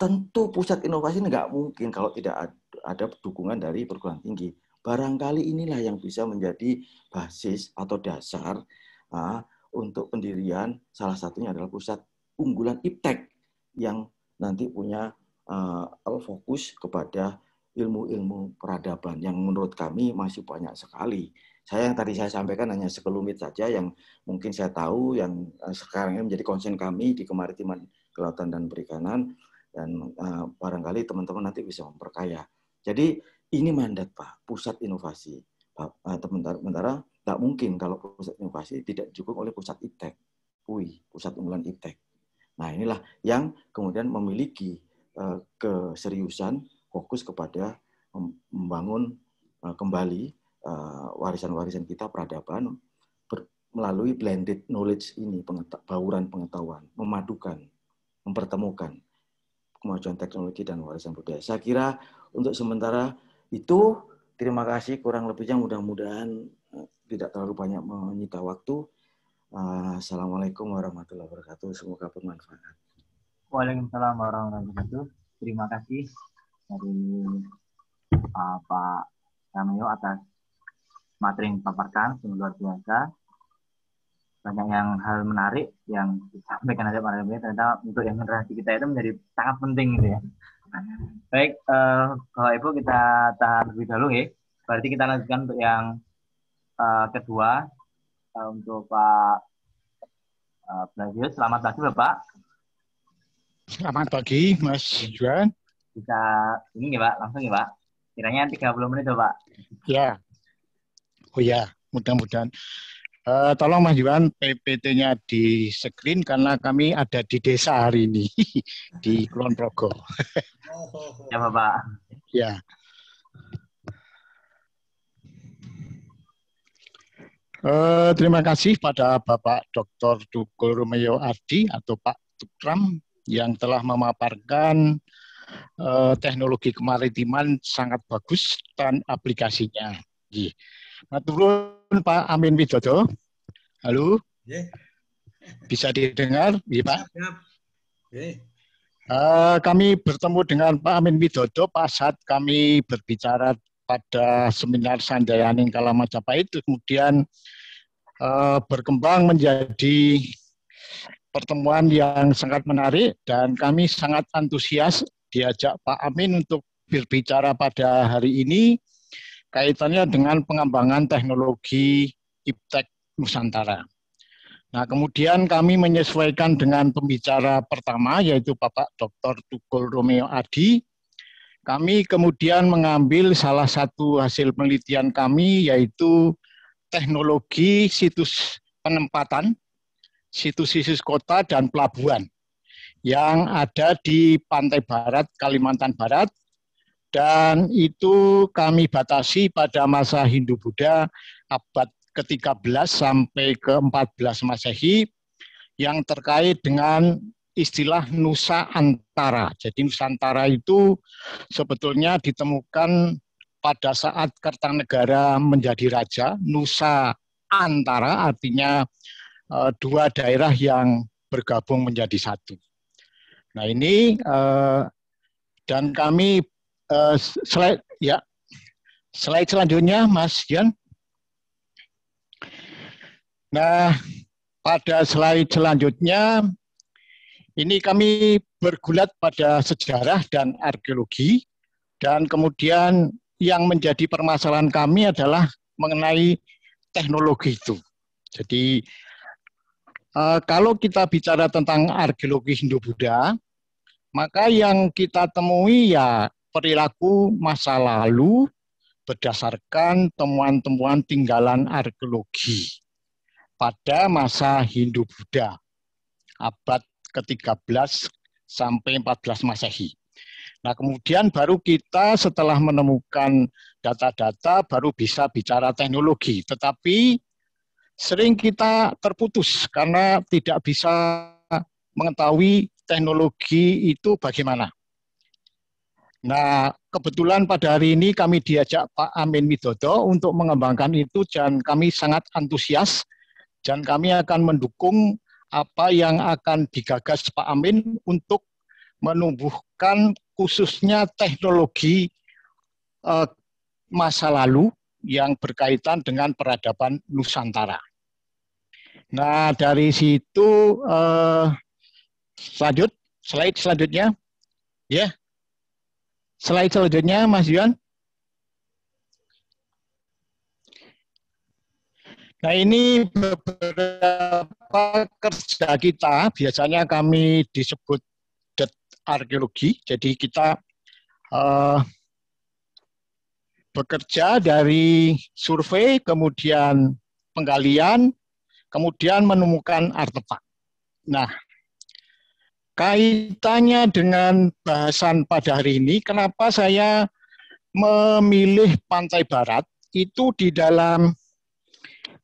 tentu pusat inovasi ini nggak mungkin kalau tidak ada dukungan dari perguruan tinggi Barangkali inilah yang bisa menjadi basis atau dasar uh, untuk pendirian salah satunya adalah pusat unggulan IPTEK yang nanti punya uh, fokus kepada ilmu-ilmu peradaban yang menurut kami masih banyak sekali. Saya yang tadi saya sampaikan hanya sekelumit saja yang mungkin saya tahu yang eh, sekarang ini menjadi konsen kami di kemaritiman, kelautan dan perikanan dan uh, barangkali teman-teman nanti bisa memperkaya. Jadi ini mandat Pak, pusat inovasi. Pak Sementara eh, tak mungkin kalau pusat inovasi tidak cukup oleh pusat itek, UI, e pusat unggulan itek. Nah inilah yang kemudian memiliki eh, keseriusan fokus kepada membangun eh, kembali warisan-warisan kita peradaban melalui blended knowledge ini, bauran pengetahuan, memadukan, mempertemukan kemajuan teknologi dan warisan budaya. Saya kira untuk sementara itu terima kasih kurang lebihnya mudah-mudahan eh, tidak terlalu banyak menyita waktu. Eh, Assalamualaikum warahmatullahi wabarakatuh. Semoga bermanfaat. Waalaikumsalam warahmatullahi wabarakatuh. Terima kasih dari uh, Pak Ramio atas materi yang paparkan Luar biasa. Banyak yang hal menarik yang disampaikan oleh Pak Ramio. Ternyata untuk yang generasi kita itu menjadi sangat penting gitu ya. Baik, uh, Bapak Ibu kita tahan lebih dahulu ya. Berarti kita lanjutkan untuk yang uh, kedua uh, untuk Pak uh, Blasio. Selamat pagi Bapak. Selamat pagi Mas Juan. Bisa ini ya Pak, langsung ya Pak. Kiranya 30 menit ya, Pak. Ya. Oh ya, mudah-mudahan Eh, tolong Mas Iwan PPT-nya di screen karena kami ada di desa hari ini di Kulon Progo. ya Bapak. Ya. Uh, terima kasih pada Bapak Dr. Dukul Romeo Ardi atau Pak Tukram yang telah memaparkan uh, teknologi kemaritiman sangat bagus dan aplikasinya. Yeah. Maturun Pak Amin Widodo. Halo. Bisa didengar, ya Pak? Uh, kami bertemu dengan Pak Amin Widodo pas saat kami berbicara pada seminar Sandayaning Kala Majapahit, kemudian uh, berkembang menjadi pertemuan yang sangat menarik dan kami sangat antusias diajak Pak Amin untuk berbicara pada hari ini kaitannya dengan pengembangan teknologi iptek Nusantara. Nah, kemudian kami menyesuaikan dengan pembicara pertama, yaitu Bapak Dr. Tukul Romeo Adi. Kami kemudian mengambil salah satu hasil penelitian kami, yaitu teknologi situs penempatan, situs-situs kota dan pelabuhan yang ada di pantai barat Kalimantan Barat dan itu kami batasi pada masa Hindu-Buddha abad ke-13 sampai ke-14 Masehi yang terkait dengan istilah Nusa Antara. Jadi Nusantara itu sebetulnya ditemukan pada saat Kertanegara menjadi raja, Nusa Antara artinya eh, dua daerah yang bergabung menjadi satu. Nah ini eh, dan kami uh, slide ya. Slide selanjutnya Mas Jan. Nah, pada slide selanjutnya ini kami bergulat pada sejarah dan arkeologi dan kemudian yang menjadi permasalahan kami adalah mengenai teknologi itu. Jadi eh, kalau kita bicara tentang arkeologi Hindu Buddha, maka yang kita temui ya perilaku masa lalu berdasarkan temuan-temuan tinggalan arkeologi pada masa Hindu-Buddha abad ke-13 sampai 14 Masehi. Nah, kemudian baru kita setelah menemukan data-data baru bisa bicara teknologi, tetapi sering kita terputus karena tidak bisa mengetahui teknologi itu bagaimana. Nah, kebetulan pada hari ini kami diajak Pak Amin Widodo untuk mengembangkan itu dan kami sangat antusias dan kami akan mendukung apa yang akan digagas Pak Amin untuk menumbuhkan khususnya teknologi eh, masa lalu yang berkaitan dengan peradaban Nusantara. Nah, dari situ eh, lanjut slide selanjutnya. Ya. Yeah. Slide selanjutnya, Mas Yuan. Nah ini beberapa kerja kita, biasanya kami disebut det arkeologi. Jadi kita uh, bekerja dari survei, kemudian penggalian, kemudian menemukan artefak. Nah kaitannya dengan bahasan pada hari ini, kenapa saya memilih pantai barat itu di dalam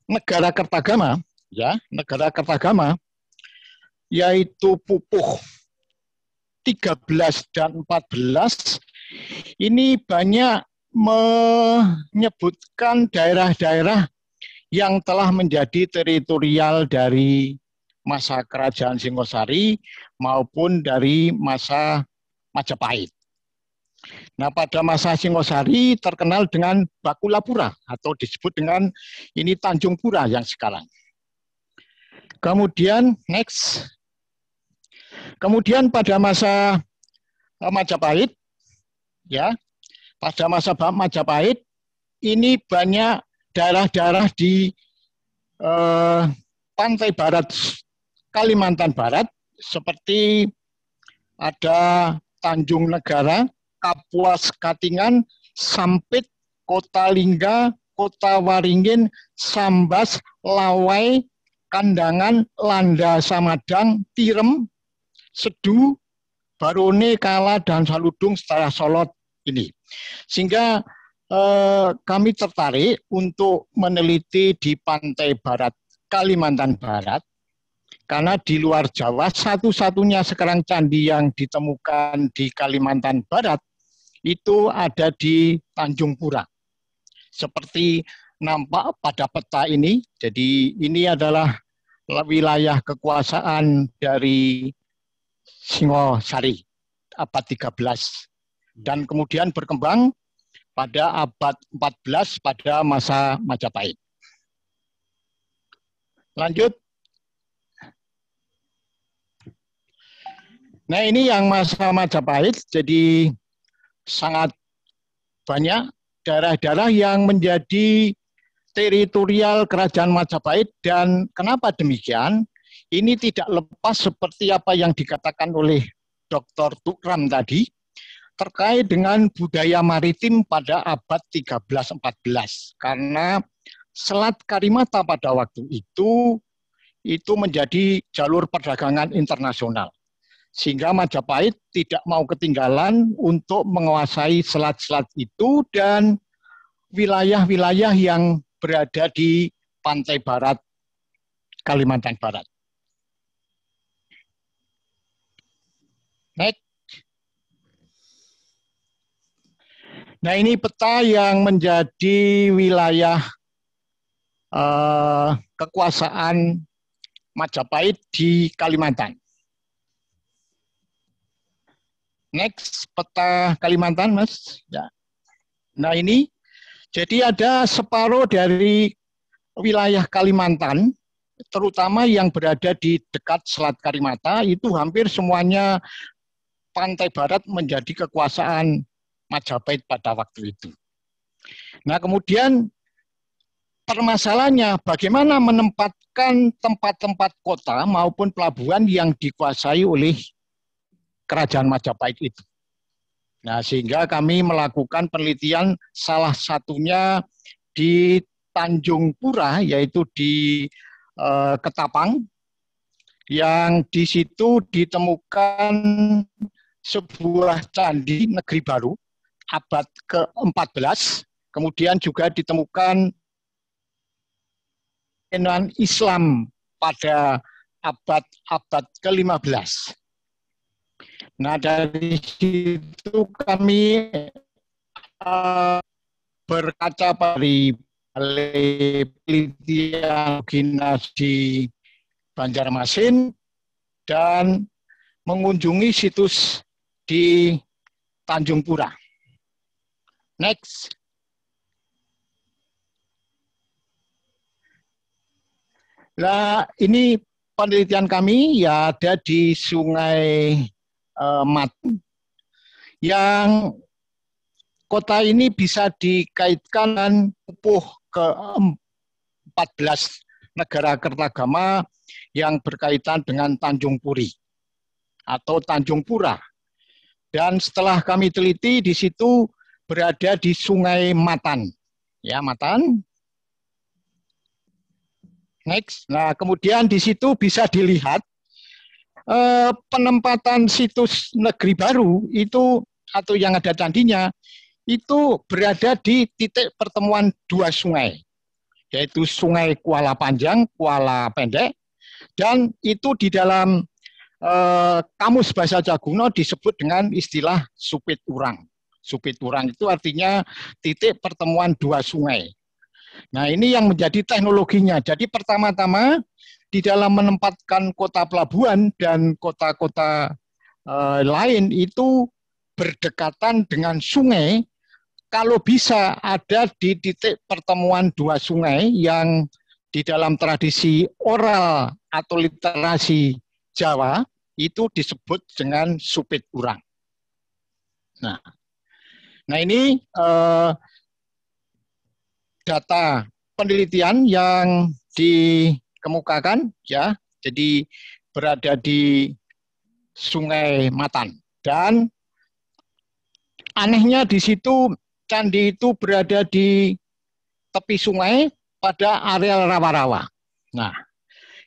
negara Kertagama, ya, negara Kertagama yaitu Pupuh 13 dan 14 ini banyak menyebutkan daerah-daerah yang telah menjadi teritorial dari masa kerajaan Singosari maupun dari masa Majapahit. Nah, pada masa Singosari terkenal dengan Bakulapura atau disebut dengan ini Tanjung Pura yang sekarang. Kemudian next. Kemudian pada masa eh, Majapahit ya, pada masa Majapahit ini banyak daerah-daerah di eh, pantai barat Kalimantan Barat seperti ada Tanjung Negara, Kapuas Katingan, Sampit, Kota Lingga, Kota Waringin, Sambas, Lawai, Kandangan, Landa Samadang, Tirem, Sedu, Barone, Kala, dan Saludung secara solot ini. Sehingga eh, kami tertarik untuk meneliti di pantai barat Kalimantan Barat karena di luar Jawa satu-satunya sekarang candi yang ditemukan di Kalimantan Barat itu ada di Tanjung Pura. Seperti nampak pada peta ini, jadi ini adalah wilayah kekuasaan dari Singosari abad 13 dan kemudian berkembang pada abad 14 pada masa Majapahit. Lanjut Nah ini yang masa Majapahit, jadi sangat banyak daerah-daerah yang menjadi teritorial kerajaan Majapahit dan kenapa demikian? Ini tidak lepas seperti apa yang dikatakan oleh Dr. Tukram tadi terkait dengan budaya maritim pada abad 13-14 karena Selat Karimata pada waktu itu itu menjadi jalur perdagangan internasional sehingga Majapahit tidak mau ketinggalan untuk menguasai selat-selat itu dan wilayah-wilayah yang berada di pantai barat Kalimantan Barat. Next. Nah ini peta yang menjadi wilayah eh, kekuasaan Majapahit di Kalimantan. Next, peta Kalimantan, Mas. Ya. Nah, ini jadi ada separuh dari wilayah Kalimantan, terutama yang berada di dekat Selat Karimata, itu hampir semuanya pantai barat menjadi kekuasaan Majapahit pada waktu itu. Nah, kemudian permasalahannya bagaimana menempatkan tempat-tempat kota maupun pelabuhan yang dikuasai oleh kerajaan Majapahit itu. Nah, sehingga kami melakukan penelitian salah satunya di Tanjung Pura, yaitu di eh, Ketapang, yang di situ ditemukan sebuah candi negeri baru abad ke-14, kemudian juga ditemukan Islam pada abad-abad ke-15. Nah dari situ kami uh, berkaca dari penelitian Ginas di Banjarmasin dan mengunjungi situs di Tanjung Pura. Next. Nah, ini penelitian kami ya ada di Sungai uh, mati yang kota ini bisa dikaitkan dengan pupuh ke 14 negara kertagama yang berkaitan dengan Tanjung Puri atau Tanjung Pura. Dan setelah kami teliti di situ berada di Sungai Matan. Ya, Matan. Next. Nah, kemudian di situ bisa dilihat Eh, penempatan situs negeri baru itu atau yang ada candinya itu berada di titik pertemuan dua sungai, yaitu Sungai Kuala Panjang, Kuala Pendek, dan itu di dalam eh, kamus bahasa Jaguno disebut dengan istilah supit urang. Supit urang itu artinya titik pertemuan dua sungai. Nah ini yang menjadi teknologinya. Jadi pertama-tama di dalam menempatkan kota pelabuhan dan kota-kota eh, lain itu berdekatan dengan sungai kalau bisa ada di titik pertemuan dua sungai yang di dalam tradisi oral atau literasi Jawa itu disebut dengan supit urang. Nah, nah ini eh, data penelitian yang di kemukakan ya. Jadi berada di Sungai Matan dan anehnya di situ candi itu berada di tepi sungai pada areal rawa-rawa. Nah,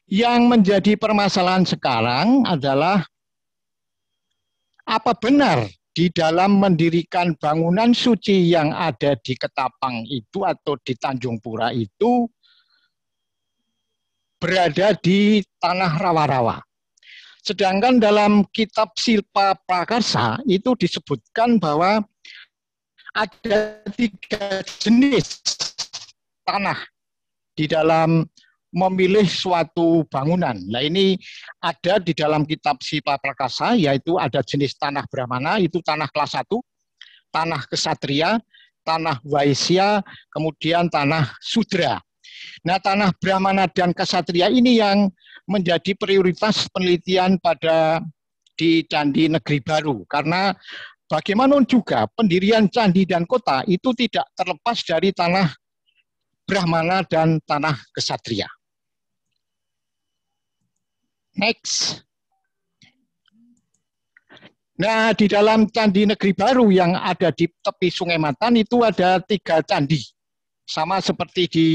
yang menjadi permasalahan sekarang adalah apa benar di dalam mendirikan bangunan suci yang ada di Ketapang itu atau di Tanjung Pura itu berada di tanah rawa-rawa. Sedangkan dalam kitab Silpa Prakarsa itu disebutkan bahwa ada tiga jenis tanah di dalam memilih suatu bangunan. Nah ini ada di dalam kitab Silpa Prakasa, yaitu ada jenis tanah Brahmana, itu tanah kelas 1, tanah kesatria, tanah waisya, kemudian tanah sudra. Nah, tanah Brahmana dan Kesatria ini yang menjadi prioritas penelitian pada di Candi Negeri Baru karena bagaimana juga pendirian candi dan kota itu tidak terlepas dari tanah Brahmana dan tanah Kesatria. Next. Nah, di dalam candi negeri baru yang ada di tepi Sungai Matan itu ada tiga candi. Sama seperti di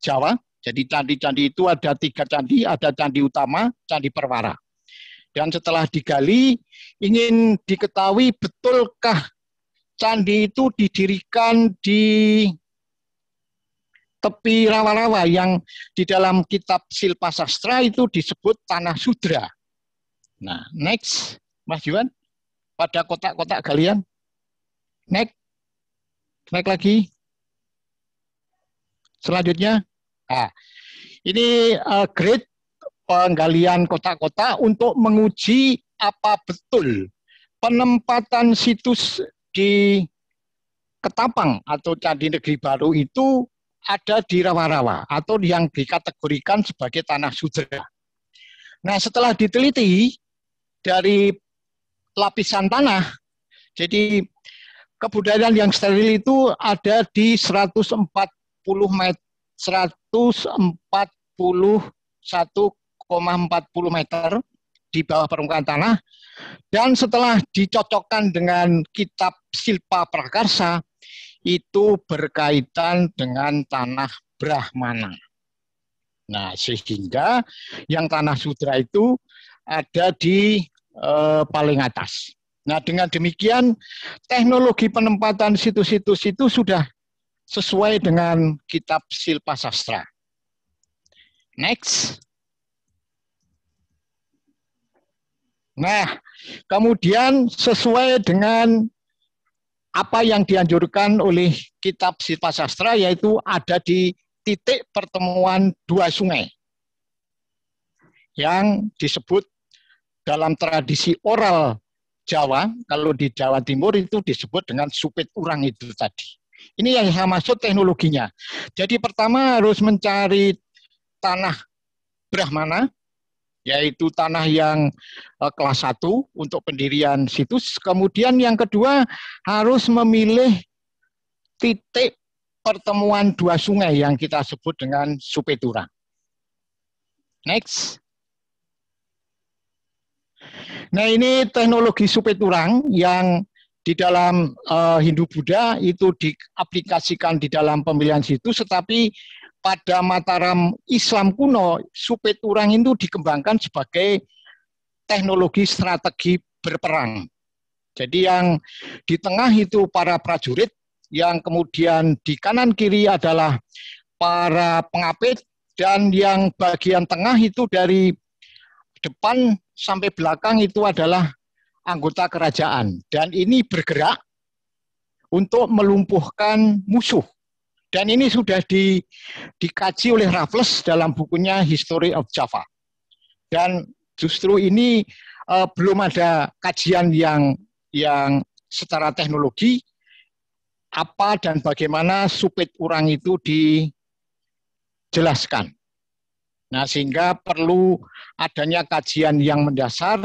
Jawa. Jadi candi-candi itu ada tiga candi, ada candi utama, candi perwara. Dan setelah digali, ingin diketahui betulkah candi itu didirikan di tepi rawa-rawa yang di dalam kitab Silpa Sastra itu disebut Tanah Sudra. Nah, next, Mas Juan, pada kotak-kotak kalian. Next, naik lagi. Selanjutnya, nah, ini uh, eh, grid penggalian kota-kota untuk menguji apa betul penempatan situs di Ketapang atau Candi Negeri Baru itu ada di rawa-rawa atau yang dikategorikan sebagai tanah sudra. Nah, setelah diteliti dari lapisan tanah, jadi kebudayaan yang steril itu ada di 104 meter, 141,40 meter di bawah permukaan tanah dan setelah dicocokkan dengan kitab Silpa Prakarsa itu berkaitan dengan tanah Brahmana. Nah, sehingga yang tanah Sutra itu ada di e, paling atas. Nah, dengan demikian teknologi penempatan situs-situs itu sudah sesuai dengan kitab Silpa Sastra. Next. Nah, kemudian sesuai dengan apa yang dianjurkan oleh kitab Silpa Sastra yaitu ada di titik pertemuan dua sungai yang disebut dalam tradisi oral Jawa, kalau di Jawa Timur itu disebut dengan supit urang itu tadi. Ini yang saya maksud teknologinya. Jadi pertama harus mencari tanah Brahmana, yaitu tanah yang eh, kelas 1 untuk pendirian situs. Kemudian yang kedua harus memilih titik pertemuan dua sungai yang kita sebut dengan Supetura. Next. Nah ini teknologi supeturang yang di dalam uh, Hindu Buddha itu diaplikasikan di dalam pemilihan situ, tetapi pada Mataram Islam kuno urang itu dikembangkan sebagai teknologi strategi berperang. Jadi yang di tengah itu para prajurit, yang kemudian di kanan kiri adalah para pengapit dan yang bagian tengah itu dari depan sampai belakang itu adalah anggota kerajaan dan ini bergerak untuk melumpuhkan musuh. Dan ini sudah di, dikaji oleh Raffles dalam bukunya History of Java. Dan justru ini uh, belum ada kajian yang yang secara teknologi apa dan bagaimana supit urang itu dijelaskan. Nah, sehingga perlu adanya kajian yang mendasar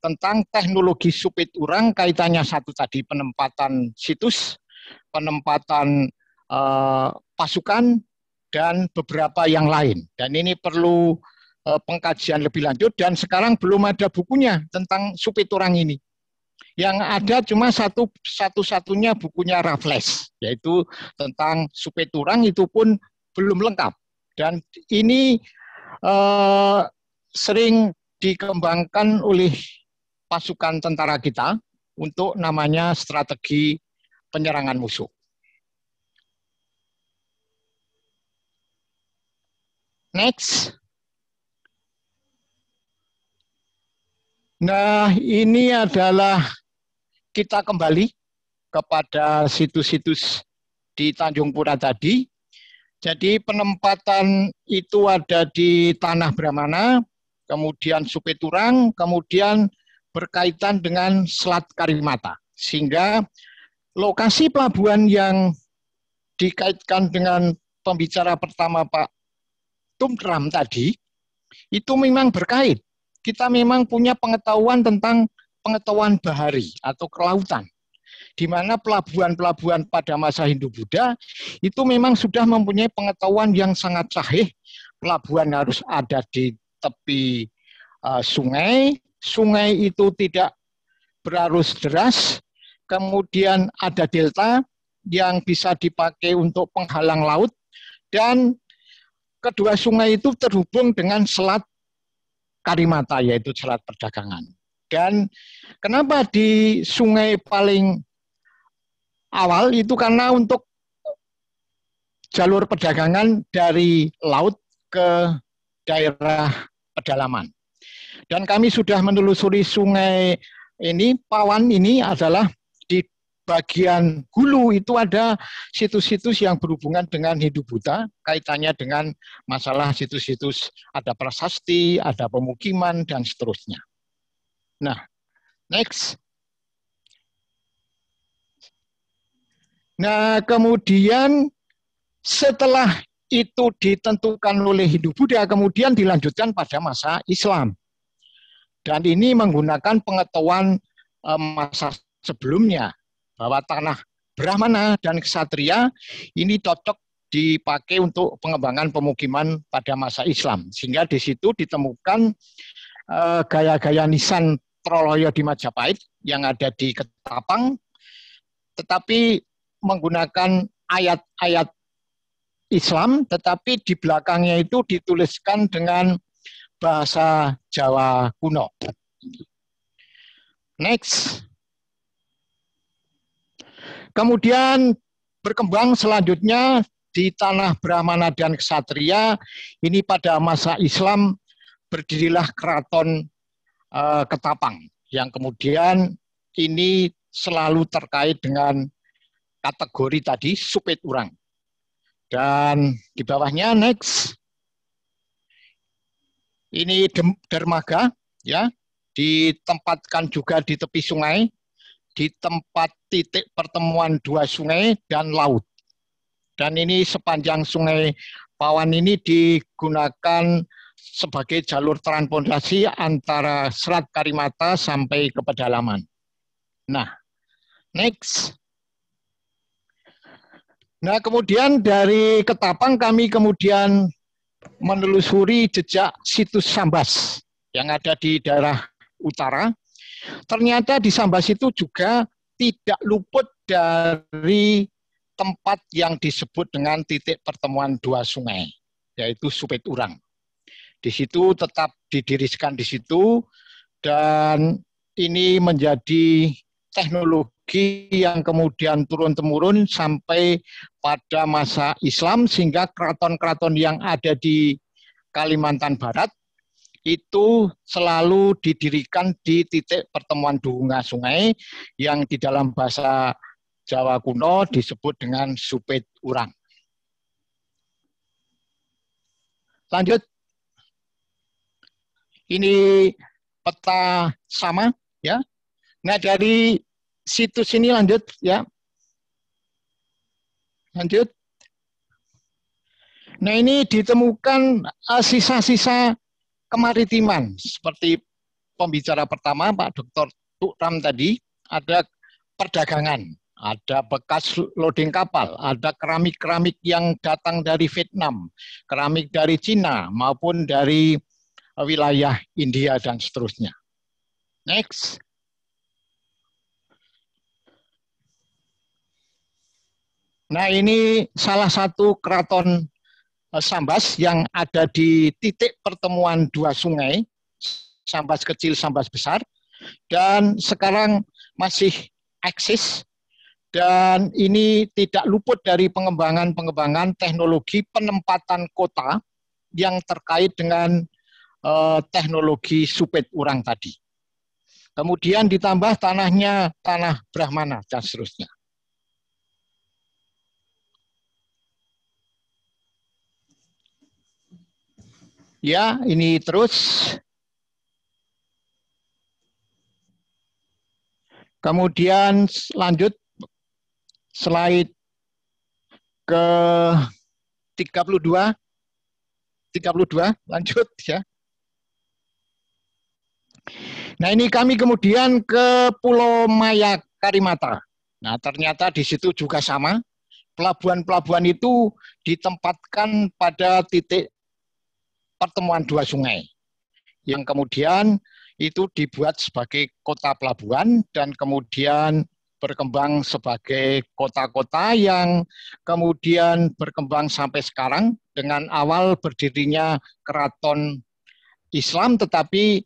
tentang teknologi supit urang kaitannya satu tadi penempatan situs, penempatan eh, pasukan dan beberapa yang lain. Dan ini perlu eh, pengkajian lebih lanjut dan sekarang belum ada bukunya tentang supit urang ini. Yang ada cuma satu satu-satunya bukunya Raffles yaitu tentang supit urang itu pun belum lengkap. Dan ini Eh, sering dikembangkan oleh pasukan tentara kita untuk namanya strategi penyerangan musuh. Next. Nah, ini adalah kita kembali kepada situs-situs di Tanjung Pura tadi jadi penempatan itu ada di tanah Brahmana, kemudian Supeturang, kemudian berkaitan dengan Selat Karimata. Sehingga lokasi pelabuhan yang dikaitkan dengan pembicara pertama Pak Tumkram tadi, itu memang berkait. Kita memang punya pengetahuan tentang pengetahuan bahari atau kelautan di mana pelabuhan-pelabuhan pada masa Hindu-Buddha itu memang sudah mempunyai pengetahuan yang sangat sahih. Pelabuhan harus ada di tepi uh, sungai, sungai itu tidak berarus deras, kemudian ada delta yang bisa dipakai untuk penghalang laut, dan kedua sungai itu terhubung dengan selat Karimata, yaitu selat perdagangan. Dan kenapa di sungai paling awal itu karena untuk jalur perdagangan dari laut ke daerah pedalaman. Dan kami sudah menelusuri sungai ini, Pawan ini adalah di bagian hulu itu ada situs-situs yang berhubungan dengan hidup buta, kaitannya dengan masalah situs-situs ada prasasti, ada pemukiman, dan seterusnya. Nah, next. Nah, kemudian setelah itu ditentukan oleh Hindu Buddha, kemudian dilanjutkan pada masa Islam. Dan ini menggunakan pengetahuan eh, masa sebelumnya bahwa tanah Brahmana dan Kesatria ini cocok dipakai untuk pengembangan pemukiman pada masa Islam. Sehingga di situ ditemukan eh, gaya-gaya nisan Troloyo di Majapahit yang ada di Ketapang. Tetapi menggunakan ayat-ayat Islam, tetapi di belakangnya itu dituliskan dengan bahasa Jawa kuno. Next. Kemudian berkembang selanjutnya di tanah Brahmana dan Kesatria, ini pada masa Islam berdirilah keraton eh, Ketapang yang kemudian ini selalu terkait dengan kategori tadi supit urang. Dan di bawahnya next ini dermaga ya ditempatkan juga di tepi sungai di tempat titik pertemuan dua sungai dan laut. Dan ini sepanjang sungai Pawan ini digunakan sebagai jalur transportasi antara Serat Karimata sampai ke pedalaman. Nah, next Nah, kemudian dari Ketapang kami kemudian menelusuri jejak situs Sambas yang ada di daerah utara. Ternyata di Sambas itu juga tidak luput dari tempat yang disebut dengan titik pertemuan dua sungai, yaitu Supit Urang. Di situ tetap didiriskan di situ dan ini menjadi teknologi teknologi yang kemudian turun-temurun sampai pada masa Islam sehingga keraton-keraton yang ada di Kalimantan Barat itu selalu didirikan di titik pertemuan dua sungai yang di dalam bahasa Jawa kuno disebut dengan supit urang. Lanjut. Ini peta sama ya. Nah dari situs ini lanjut ya. Lanjut. Nah ini ditemukan eh, sisa-sisa kemaritiman seperti pembicara pertama Pak Dr. Tukram tadi ada perdagangan, ada bekas loading kapal, ada keramik-keramik yang datang dari Vietnam, keramik dari Cina maupun dari eh, wilayah India dan seterusnya. Next. Nah ini salah satu keraton eh, Sambas yang ada di titik pertemuan dua sungai, Sambas kecil, Sambas besar, dan sekarang masih eksis dan ini tidak luput dari pengembangan-pengembangan teknologi penempatan kota yang terkait dengan eh, teknologi supit urang tadi. Kemudian ditambah tanahnya tanah Brahmana dan seterusnya. Ya, ini terus. Kemudian lanjut slide ke 32. 32, lanjut ya. Nah ini kami kemudian ke Pulau Maya Karimata. Nah ternyata di situ juga sama. Pelabuhan-pelabuhan itu ditempatkan pada titik pertemuan dua sungai yang kemudian itu dibuat sebagai kota pelabuhan dan kemudian berkembang sebagai kota-kota yang kemudian berkembang sampai sekarang dengan awal berdirinya keraton Islam tetapi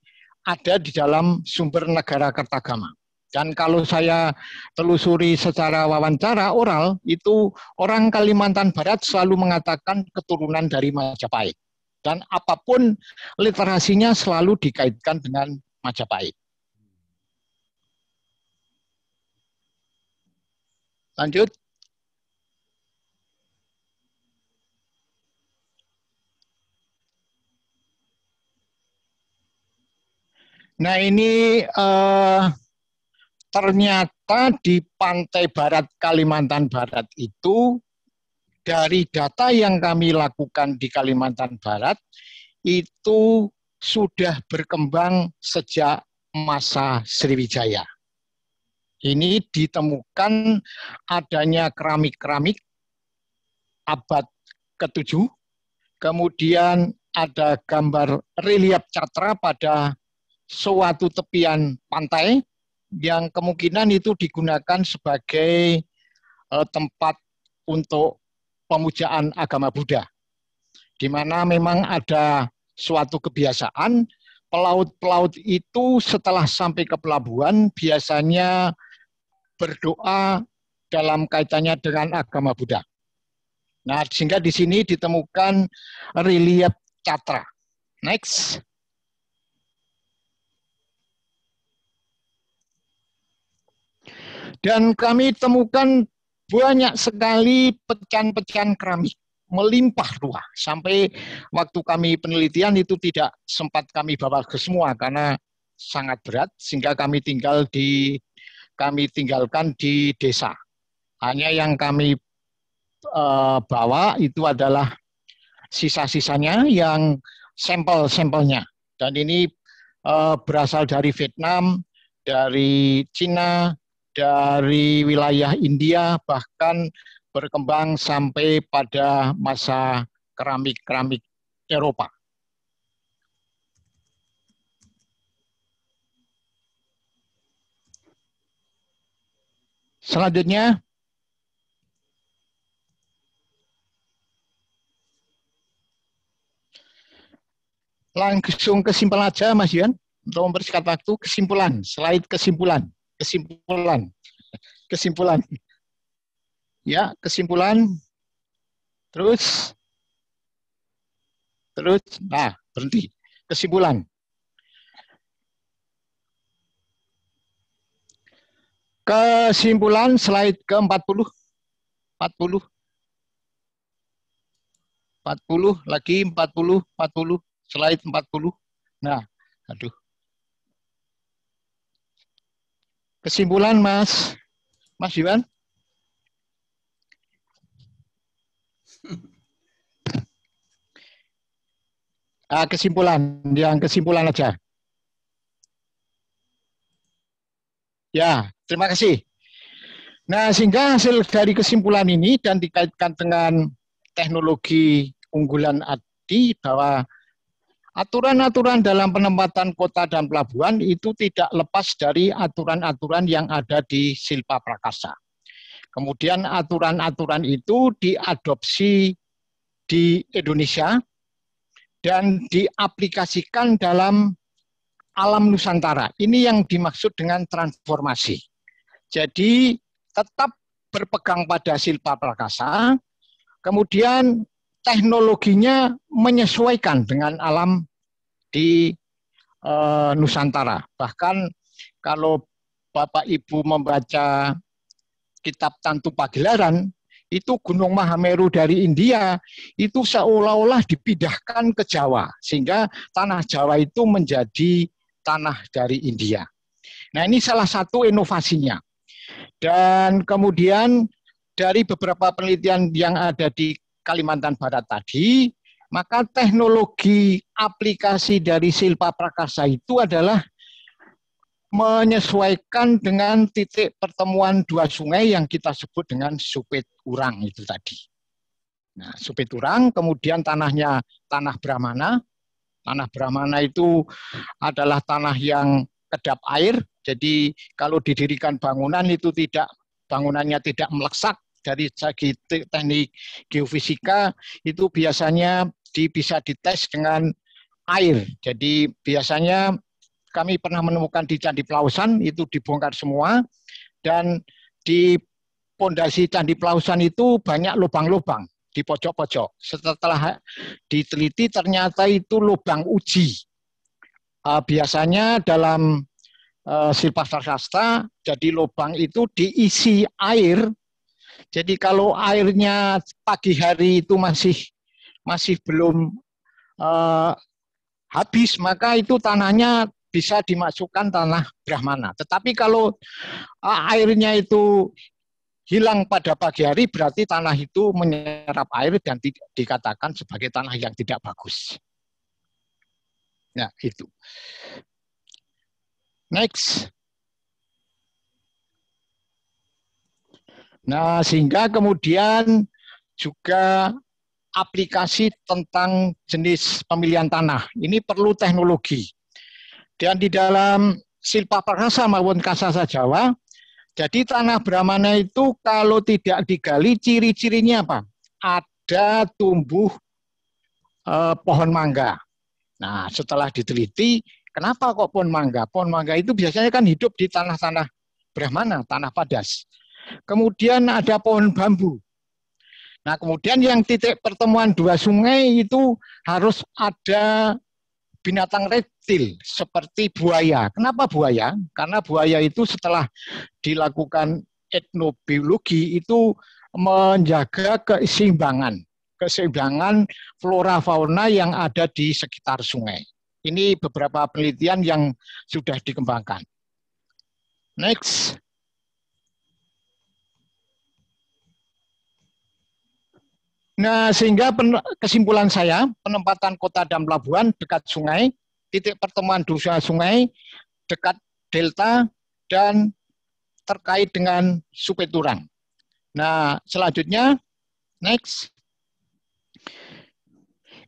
ada di dalam sumber negara Kertagama. Dan kalau saya telusuri secara wawancara oral, itu orang Kalimantan Barat selalu mengatakan keturunan dari Majapahit dan apapun literasinya selalu dikaitkan dengan Majapahit. Lanjut. Nah ini eh, ternyata di pantai barat Kalimantan Barat itu dari data yang kami lakukan di Kalimantan Barat itu sudah berkembang sejak masa Sriwijaya. Ini ditemukan adanya keramik-keramik abad ke-7, kemudian ada gambar relief catra pada suatu tepian pantai yang kemungkinan itu digunakan sebagai eh, tempat untuk pemujaan agama Buddha. Di mana memang ada suatu kebiasaan pelaut-pelaut itu setelah sampai ke pelabuhan biasanya berdoa dalam kaitannya dengan agama Buddha. Nah, sehingga di sini ditemukan relief catra. Next. Dan kami temukan banyak sekali pecahan-pecahan keramik melimpah ruah sampai waktu kami penelitian itu tidak sempat kami bawa ke semua karena sangat berat sehingga kami tinggal di kami tinggalkan di desa hanya yang kami e, bawa itu adalah sisa-sisanya yang sampel-sampelnya dan ini e, berasal dari Vietnam dari Cina dari wilayah India bahkan berkembang sampai pada masa keramik-keramik Eropa. Selanjutnya, langsung kesimpulan aja Mas Yan, untuk mempersingkat waktu, kesimpulan, slide kesimpulan kesimpulan. Kesimpulan. Ya, kesimpulan. Terus. Terus. Nah, berhenti. Kesimpulan. Kesimpulan slide ke-40. 40. 40 lagi 40 40 slide 40. Nah, aduh. Kesimpulan Mas Mas Iwan? Ah, kesimpulan, yang kesimpulan aja. Ya, terima kasih. Nah, sehingga hasil dari kesimpulan ini dan dikaitkan dengan teknologi unggulan ADI bahwa Aturan-aturan dalam penempatan kota dan pelabuhan itu tidak lepas dari aturan-aturan yang ada di Silpa Prakasa. Kemudian aturan-aturan itu diadopsi di Indonesia dan diaplikasikan dalam alam Nusantara. Ini yang dimaksud dengan transformasi. Jadi tetap berpegang pada silpa prakasa, kemudian teknologinya menyesuaikan dengan alam di e, Nusantara. Bahkan kalau Bapak Ibu membaca kitab Tantu Pagelaran, itu Gunung Mahameru dari India itu seolah-olah dipindahkan ke Jawa sehingga tanah Jawa itu menjadi tanah dari India. Nah, ini salah satu inovasinya. Dan kemudian dari beberapa penelitian yang ada di Kalimantan Barat tadi, maka teknologi aplikasi dari Silpa Prakasa itu adalah menyesuaikan dengan titik pertemuan dua sungai yang kita sebut dengan supit urang itu tadi. Nah, supit urang kemudian tanahnya tanah Brahmana. Tanah Brahmana itu adalah tanah yang kedap air. Jadi kalau didirikan bangunan itu tidak bangunannya tidak meleksak dari segi teknik geofisika itu biasanya di, bisa dites dengan air. Jadi biasanya kami pernah menemukan di Candi Pelausan itu dibongkar semua dan di pondasi Candi Pelausan itu banyak lubang-lubang di pojok-pojok. Setelah diteliti ternyata itu lubang uji. Ah, biasanya dalam uh, eh, silpa jadi lubang itu diisi air jadi kalau airnya pagi hari itu masih masih belum uh, habis, maka itu tanahnya bisa dimasukkan tanah Brahmana. Tetapi kalau uh, airnya itu hilang pada pagi hari berarti tanah itu menyerap air dan di, dikatakan sebagai tanah yang tidak bagus. Nah, itu. Next. Nah, sehingga kemudian juga aplikasi tentang jenis pemilihan tanah. Ini perlu teknologi. Dan di dalam silpa perkasa maupun kasasa Jawa, jadi tanah Brahmana itu kalau tidak digali ciri-cirinya apa? Ada tumbuh eh, pohon mangga. Nah, setelah diteliti, kenapa kok pohon mangga? Pohon mangga itu biasanya kan hidup di tanah-tanah Brahmana, tanah padas. Kemudian ada pohon bambu. Nah, kemudian yang titik pertemuan dua sungai itu harus ada binatang reptil seperti buaya. Kenapa buaya? Karena buaya itu setelah dilakukan etnobiologi itu menjaga keseimbangan, keseimbangan flora fauna yang ada di sekitar sungai. Ini beberapa penelitian yang sudah dikembangkan. Next. Nah, sehingga kesimpulan saya, penempatan kota dan pelabuhan dekat sungai, titik pertemuan dua sungai, dekat delta, dan terkait dengan Supeturang. Nah, selanjutnya, next.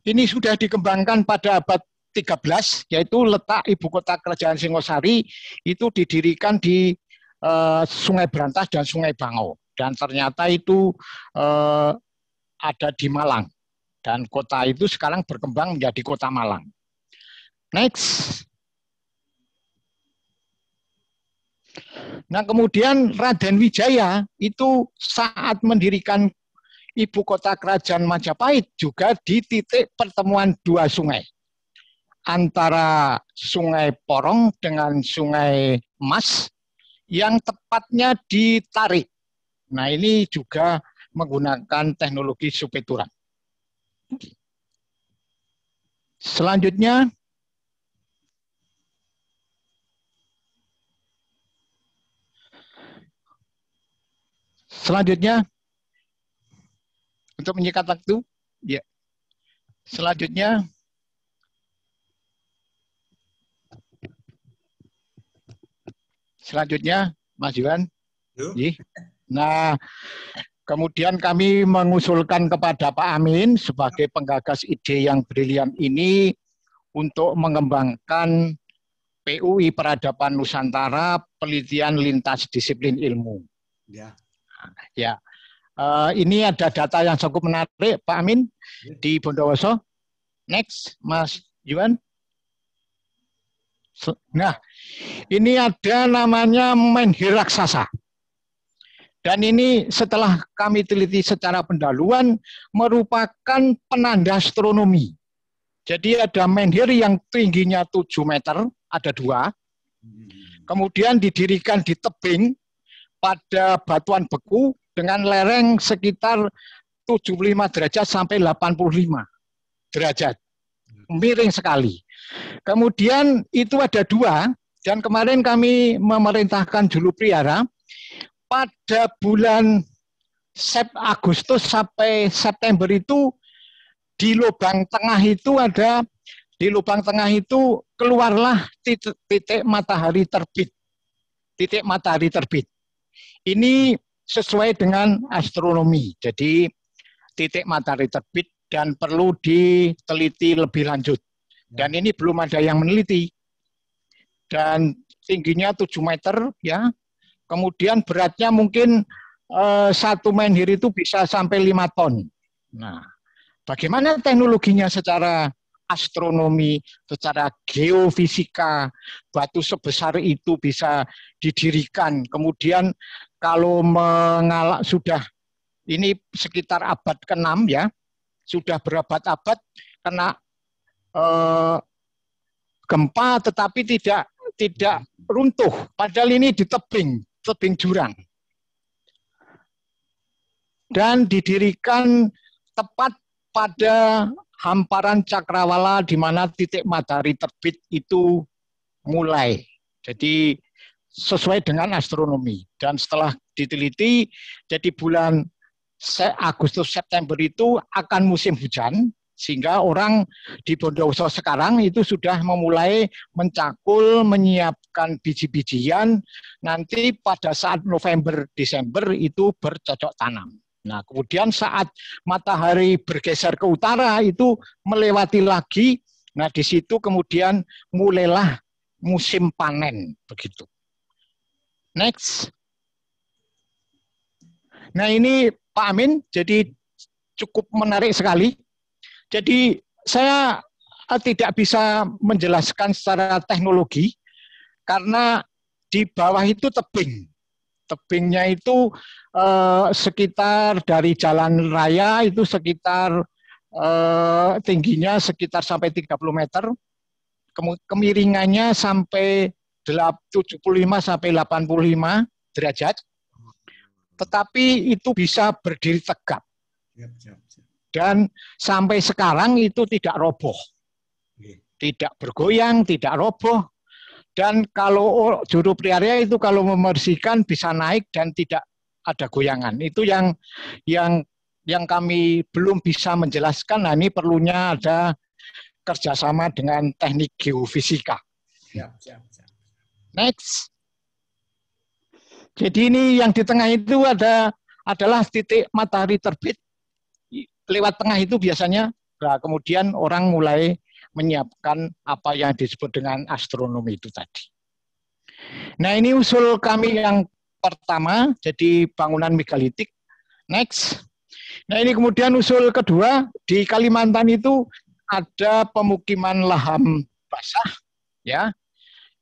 Ini sudah dikembangkan pada abad 13, yaitu letak ibu kota kerajaan Singosari, itu didirikan di uh, Sungai Berantas dan Sungai Bangau. Dan ternyata itu uh, ada di Malang. Dan kota itu sekarang berkembang menjadi kota Malang. Next. Nah kemudian Raden Wijaya itu saat mendirikan ibu kota kerajaan Majapahit juga di titik pertemuan dua sungai. Antara sungai Porong dengan sungai Mas yang tepatnya di Tarik. Nah ini juga menggunakan teknologi supeturan. Selanjutnya, selanjutnya untuk menyikat waktu, ya. Selanjutnya Selanjutnya Mas Iwan. Nah, Kemudian kami mengusulkan kepada Pak Amin sebagai penggagas ide yang brilian ini untuk mengembangkan PUI Peradaban Nusantara penelitian lintas disiplin ilmu. Ya. Ya. Uh, ini ada data yang cukup menarik Pak Amin ya. di Bondowoso. Next, Mas Yuan. Nah, ini ada namanya menhir raksasa. Dan ini setelah kami teliti secara pendaluan merupakan penanda astronomi. Jadi ada menhir yang tingginya 7 meter, ada dua. Kemudian didirikan di tebing pada batuan beku dengan lereng sekitar 75 derajat sampai 85 derajat. Miring sekali. Kemudian itu ada dua, dan kemarin kami memerintahkan dulu priara pada bulan Sep Agustus sampai September itu di lubang tengah itu ada di lubang tengah itu keluarlah titik, titik matahari terbit. Titik matahari terbit. Ini sesuai dengan astronomi. Jadi titik matahari terbit dan perlu diteliti lebih lanjut. Ya. Dan ini belum ada yang meneliti. Dan tingginya 7 meter ya, Kemudian beratnya mungkin eh, satu main hir itu bisa sampai lima ton. Nah, bagaimana teknologinya secara astronomi, secara geofisika, batu sebesar itu bisa didirikan. Kemudian kalau mengalak sudah ini sekitar abad ke-6 ya, sudah berabad-abad kena eh, gempa tetapi tidak tidak runtuh. Padahal ini di tebing tebing jurang. Dan didirikan tepat pada hamparan cakrawala di mana titik matahari terbit itu mulai. Jadi sesuai dengan astronomi. Dan setelah diteliti, jadi bulan Agustus September itu akan musim hujan sehingga orang di Bondowoso sekarang itu sudah memulai mencakul, menyiapkan biji-bijian. Nanti pada saat November, Desember itu bercocok tanam. Nah, kemudian saat matahari bergeser ke utara itu melewati lagi. Nah, di situ kemudian mulailah musim panen begitu. Next. Nah, ini Pak Amin jadi cukup menarik sekali jadi saya eh, tidak bisa menjelaskan secara teknologi karena di bawah itu tebing. Tebingnya itu eh, sekitar dari jalan raya itu sekitar eh, tingginya sekitar sampai 30 meter. Kemiringannya sampai 75 sampai 85 derajat. Tetapi itu bisa berdiri tegap. Yep, yep. Dan sampai sekarang itu tidak roboh. Iya. Tidak bergoyang, tidak roboh. Dan kalau juru priaria itu kalau membersihkan bisa naik dan tidak ada goyangan. Itu yang yang yang kami belum bisa menjelaskan. Nah ini perlunya ada kerjasama dengan teknik geofisika. Ya, ya, ya. Next. Jadi ini yang di tengah itu ada adalah titik matahari terbit lewat tengah itu biasanya nah, kemudian orang mulai menyiapkan apa yang disebut dengan astronomi itu tadi. Nah ini usul kami yang pertama, jadi bangunan megalitik. Next. Nah ini kemudian usul kedua, di Kalimantan itu ada pemukiman laham basah ya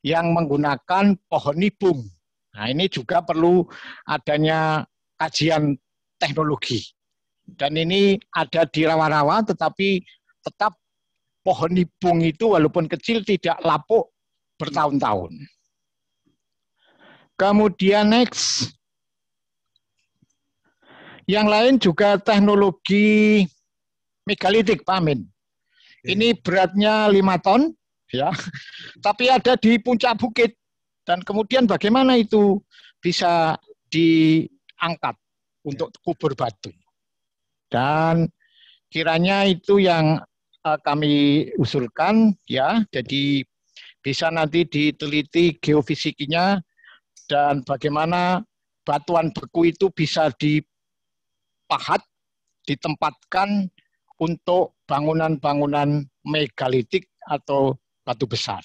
yang menggunakan pohon nipung. Nah ini juga perlu adanya kajian teknologi. Dan ini ada di rawa-rawa, tetapi tetap pohon nipung itu walaupun kecil tidak lapuk bertahun-tahun. Kemudian next. Yang lain juga teknologi megalitik, Pak Amin. Ini beratnya 5 ton, ya. Tapi ada di puncak bukit. Dan kemudian bagaimana itu bisa diangkat untuk ya. kubur batu? Dan kiranya itu yang eh, kami usulkan ya. Jadi bisa nanti diteliti geofisikinya dan bagaimana batuan beku itu bisa dipahat, ditempatkan untuk bangunan-bangunan megalitik atau batu besar.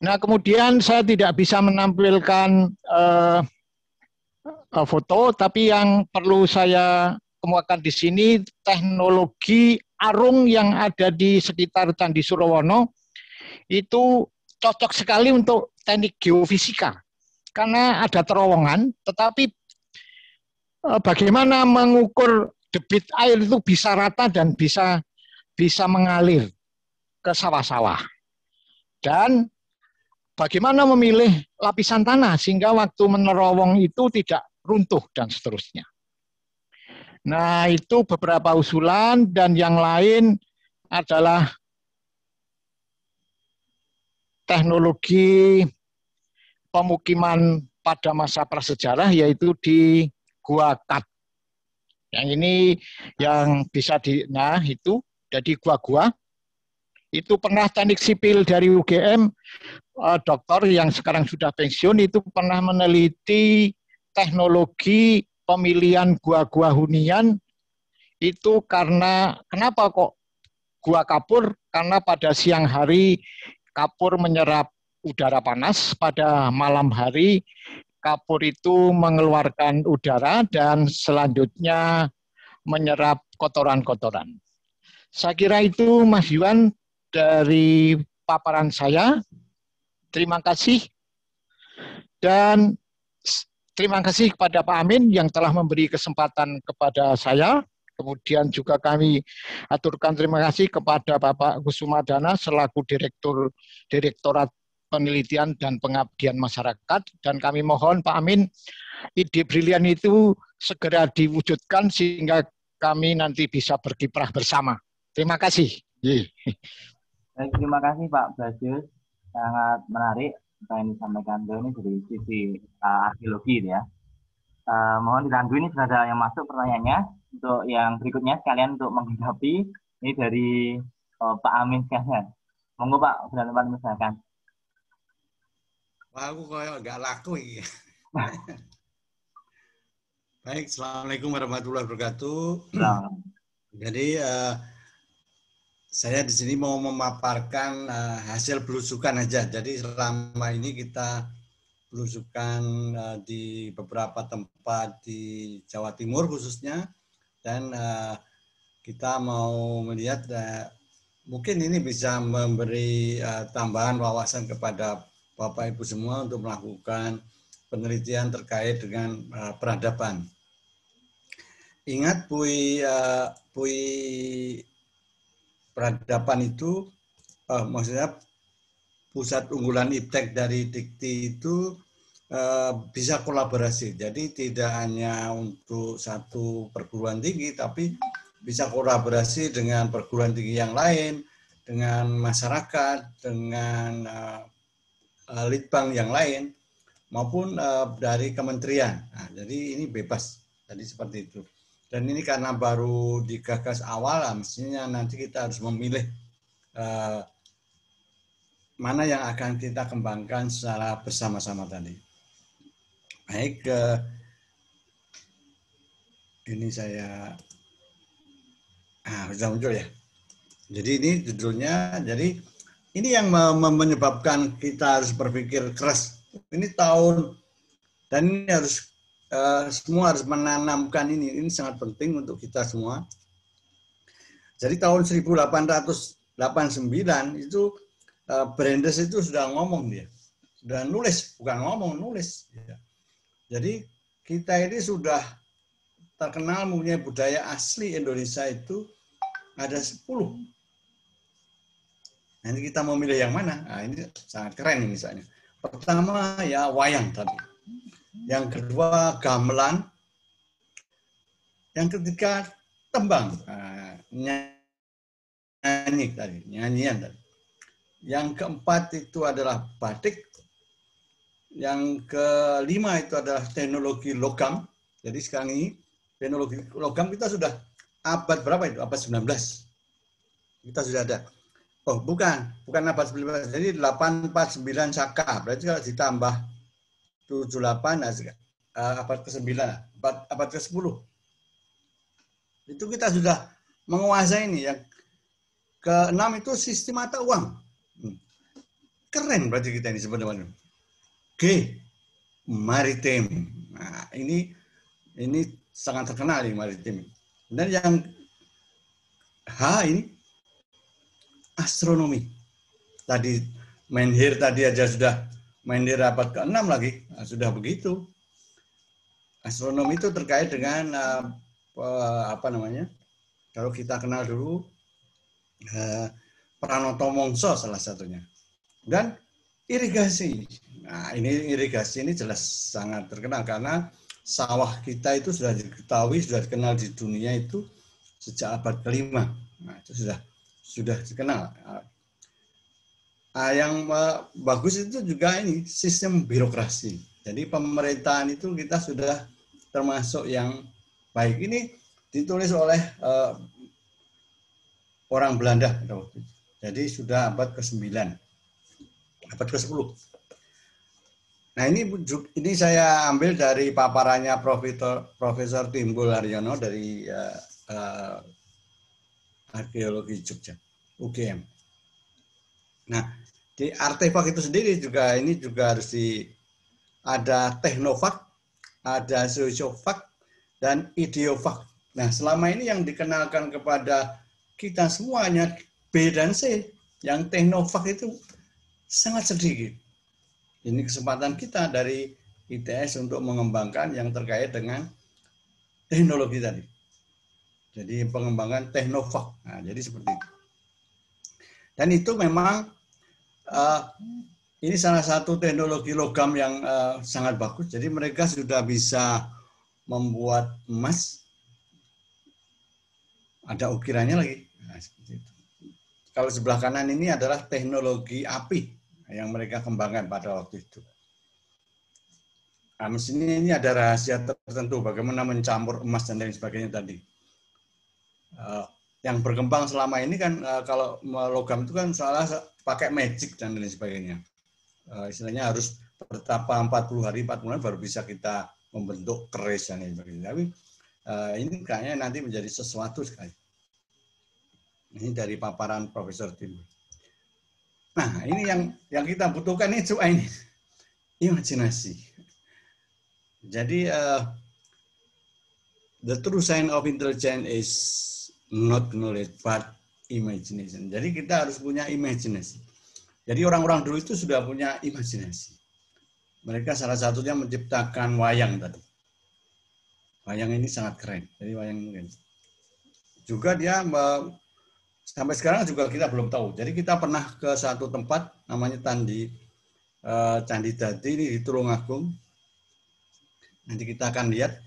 Nah, kemudian saya tidak bisa menampilkan uh, uh, foto, tapi yang perlu saya kemukakan di sini teknologi arung yang ada di sekitar Candi Surowono itu cocok sekali untuk teknik geofisika karena ada terowongan, tetapi eh, bagaimana mengukur debit air itu bisa rata dan bisa bisa mengalir ke sawah-sawah. Dan bagaimana memilih lapisan tanah sehingga waktu menerowong itu tidak runtuh dan seterusnya. Nah, itu beberapa usulan dan yang lain adalah teknologi pemukiman pada masa prasejarah yaitu di gua kat. Yang ini yang bisa di nah itu jadi gua-gua itu pernah teknik sipil dari UGM uh, eh, dokter yang sekarang sudah pensiun itu pernah meneliti teknologi pemilihan gua-gua hunian itu karena kenapa kok gua kapur? Karena pada siang hari kapur menyerap udara panas, pada malam hari kapur itu mengeluarkan udara dan selanjutnya menyerap kotoran-kotoran. Saya kira itu Mas Yuan dari paparan saya. Terima kasih. Dan terima kasih kepada Pak Amin yang telah memberi kesempatan kepada saya. Kemudian juga kami aturkan terima kasih kepada Bapak Gusumadana selaku Direktur Direktorat Penelitian dan Pengabdian Masyarakat. Dan kami mohon Pak Amin, ide brilian itu segera diwujudkan sehingga kami nanti bisa berkiprah bersama. Terima kasih. Baik, terima kasih Pak Bagus sangat menarik apa yang disampaikan beliau ini dari sisi uh, arkeologi gitu ya. Uh, mohon dilanjut ini sudah ada yang masuk pertanyaannya. Untuk yang berikutnya sekalian untuk menghadapi ini dari uh, Pak Amin sekalian. Monggo Pak, sudah tempat misalkan. Wah, aku kayak nggak laku ini. Baik, Assalamualaikum warahmatullahi wabarakatuh. Nah. Jadi uh, saya di sini mau memaparkan uh, hasil belusukan aja. Jadi selama ini kita belusukan uh, di beberapa tempat di Jawa Timur khususnya dan uh, kita mau melihat uh, mungkin ini bisa memberi uh, tambahan wawasan kepada Bapak Ibu semua untuk melakukan penelitian terkait dengan uh, peradaban. Ingat Bu uh, peradaban itu uh, maksudnya pusat unggulan iptek dari dikti itu uh, bisa kolaborasi. Jadi tidak hanya untuk satu perguruan tinggi, tapi bisa kolaborasi dengan perguruan tinggi yang lain, dengan masyarakat, dengan uh, litbang yang lain, maupun uh, dari kementerian. Nah, jadi ini bebas. Jadi seperti itu. Dan ini karena baru digagas awal, mestinya nanti kita harus memilih eh, mana yang akan kita kembangkan secara bersama-sama tadi. Baik, eh, ini saya ah, sudah muncul ya. Jadi ini judulnya, jadi ini yang menyebabkan kita harus berpikir keras. Ini tahun dan ini harus Eh, semua harus menanamkan ini. Ini sangat penting untuk kita semua. Jadi tahun 1889 itu uh, Brandes itu sudah ngomong dia, sudah nulis, bukan ngomong nulis. Ya. Jadi kita ini sudah terkenal punya budaya asli Indonesia itu ada 10. ini kita memilih yang mana? Nah, ini sangat keren misalnya. Pertama ya wayang tadi yang kedua gamelan, yang ketiga tembang, ah, nyanyi tadi, nyanyian tadi. Yang keempat itu adalah batik, yang kelima itu adalah teknologi logam. Jadi sekarang ini teknologi logam kita sudah abad berapa itu? Abad 19. Kita sudah ada. Oh, bukan. Bukan abad 19. Jadi 849 saka. Berarti kalau ditambah 78 eh, abad ke-9 abad, abad ke-10 itu kita sudah menguasai ini yang ke-6 itu sistem mata uang hmm. keren berarti kita ini sebenarnya G maritim nah ini ini sangat terkenal di maritim dan yang H ini astronomi tadi Menhir tadi aja sudah main di rapat ke-6 lagi. Nah, sudah begitu. astronomi itu terkait dengan eh, apa namanya? Kalau kita kenal dulu eh, Pranoto Mongso salah satunya. Dan irigasi. Nah, ini irigasi ini jelas sangat terkenal karena sawah kita itu sudah diketahui, sudah dikenal di dunia itu sejak abad kelima. Nah, itu sudah sudah dikenal. Nah, yang eh, bagus itu juga ini sistem birokrasi. Jadi pemerintahan itu kita sudah termasuk yang baik. Ini ditulis oleh uh, orang Belanda. Jadi sudah abad ke-9. Abad ke-10. Nah ini ini saya ambil dari paparannya Profesor Profesor Timbul Haryono dari uh, uh, arkeologi Jogja UGM. Nah di artefak itu sendiri juga ini juga harus di ada teknofak, ada sosiofak, dan ideofak. Nah, selama ini yang dikenalkan kepada kita semuanya B dan C, yang teknofak itu sangat sedikit. Ini kesempatan kita dari ITS untuk mengembangkan yang terkait dengan teknologi tadi. Jadi pengembangan teknofak. Nah, jadi seperti itu. Dan itu memang uh, ini salah satu teknologi logam yang uh, sangat bagus. Jadi mereka sudah bisa membuat emas. Ada ukirannya lagi. Nah, itu. Kalau sebelah kanan ini adalah teknologi api yang mereka kembangkan pada waktu itu. Nah, mesin ini ada rahasia tertentu bagaimana mencampur emas dan lain sebagainya tadi. Uh, yang berkembang selama ini kan uh, kalau logam itu kan salah pakai magic dan lain sebagainya. Uh, istilahnya harus bertapa 40 hari 40 bulan baru bisa kita membentuk keris dan lain sebagainya. Tapi uh, ini kayaknya nanti menjadi sesuatu sekali. Ini dari paparan Profesor Tim. Nah, ini yang yang kita butuhkan itu ini imajinasi. Jadi uh, the true sign of intelligence is not knowledge but imagination. Jadi kita harus punya imajinasi. Jadi orang-orang dulu itu sudah punya imajinasi. Mereka salah satunya menciptakan wayang tadi. Wayang ini sangat keren. Jadi wayang mungkin. Juga dia sampai sekarang juga kita belum tahu. Jadi kita pernah ke satu tempat namanya Tandi eh, Candi Dati ini di Tulungagung. Nanti kita akan lihat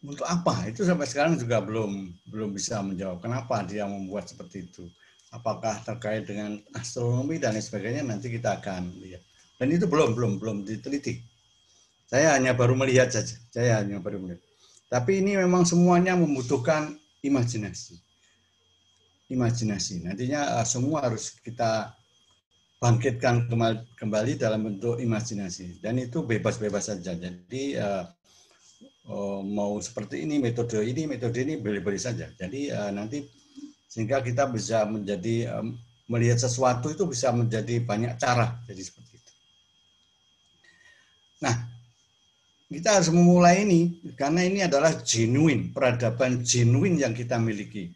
untuk apa itu sampai sekarang juga belum belum bisa menjawab kenapa dia membuat seperti itu apakah terkait dengan astronomi dan lain sebagainya nanti kita akan lihat dan itu belum belum belum diteliti saya hanya baru melihat saja saya hanya baru melihat tapi ini memang semuanya membutuhkan imajinasi imajinasi nantinya eh, semua harus kita bangkitkan kembali dalam bentuk imajinasi dan itu bebas-bebas saja jadi eh, oh, mau seperti ini metode ini metode ini beli-beli saja. Jadi uh, nanti sehingga kita bisa menjadi um, melihat sesuatu itu bisa menjadi banyak cara. Jadi seperti itu. Nah, kita harus memulai ini karena ini adalah genuine peradaban genuine yang kita miliki.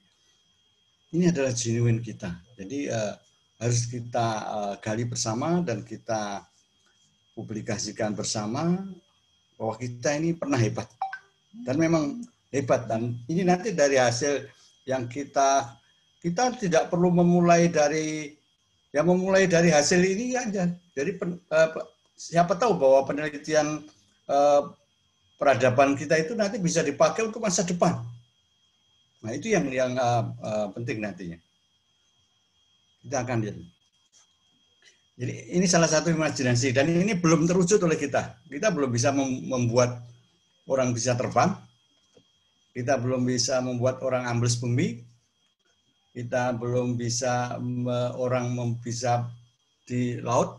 Ini adalah genuine kita. Jadi uh, harus kita eh, gali bersama dan kita publikasikan bersama bahwa kita ini pernah hebat dan memang hebat dan ini nanti dari hasil yang kita kita tidak perlu memulai dari ya memulai dari hasil ini aja dari pen, eh, siapa tahu bahwa penelitian eh, peradaban kita itu nanti bisa dipakai untuk masa depan nah itu yang yang eh, eh penting nantinya kita akan lihat jadi ini salah satu imajinasi dan ini belum terwujud oleh kita. Kita belum bisa membuat orang bisa terbang. Kita belum bisa membuat orang ambles bumi. Kita belum bisa me, orang bisa di laut.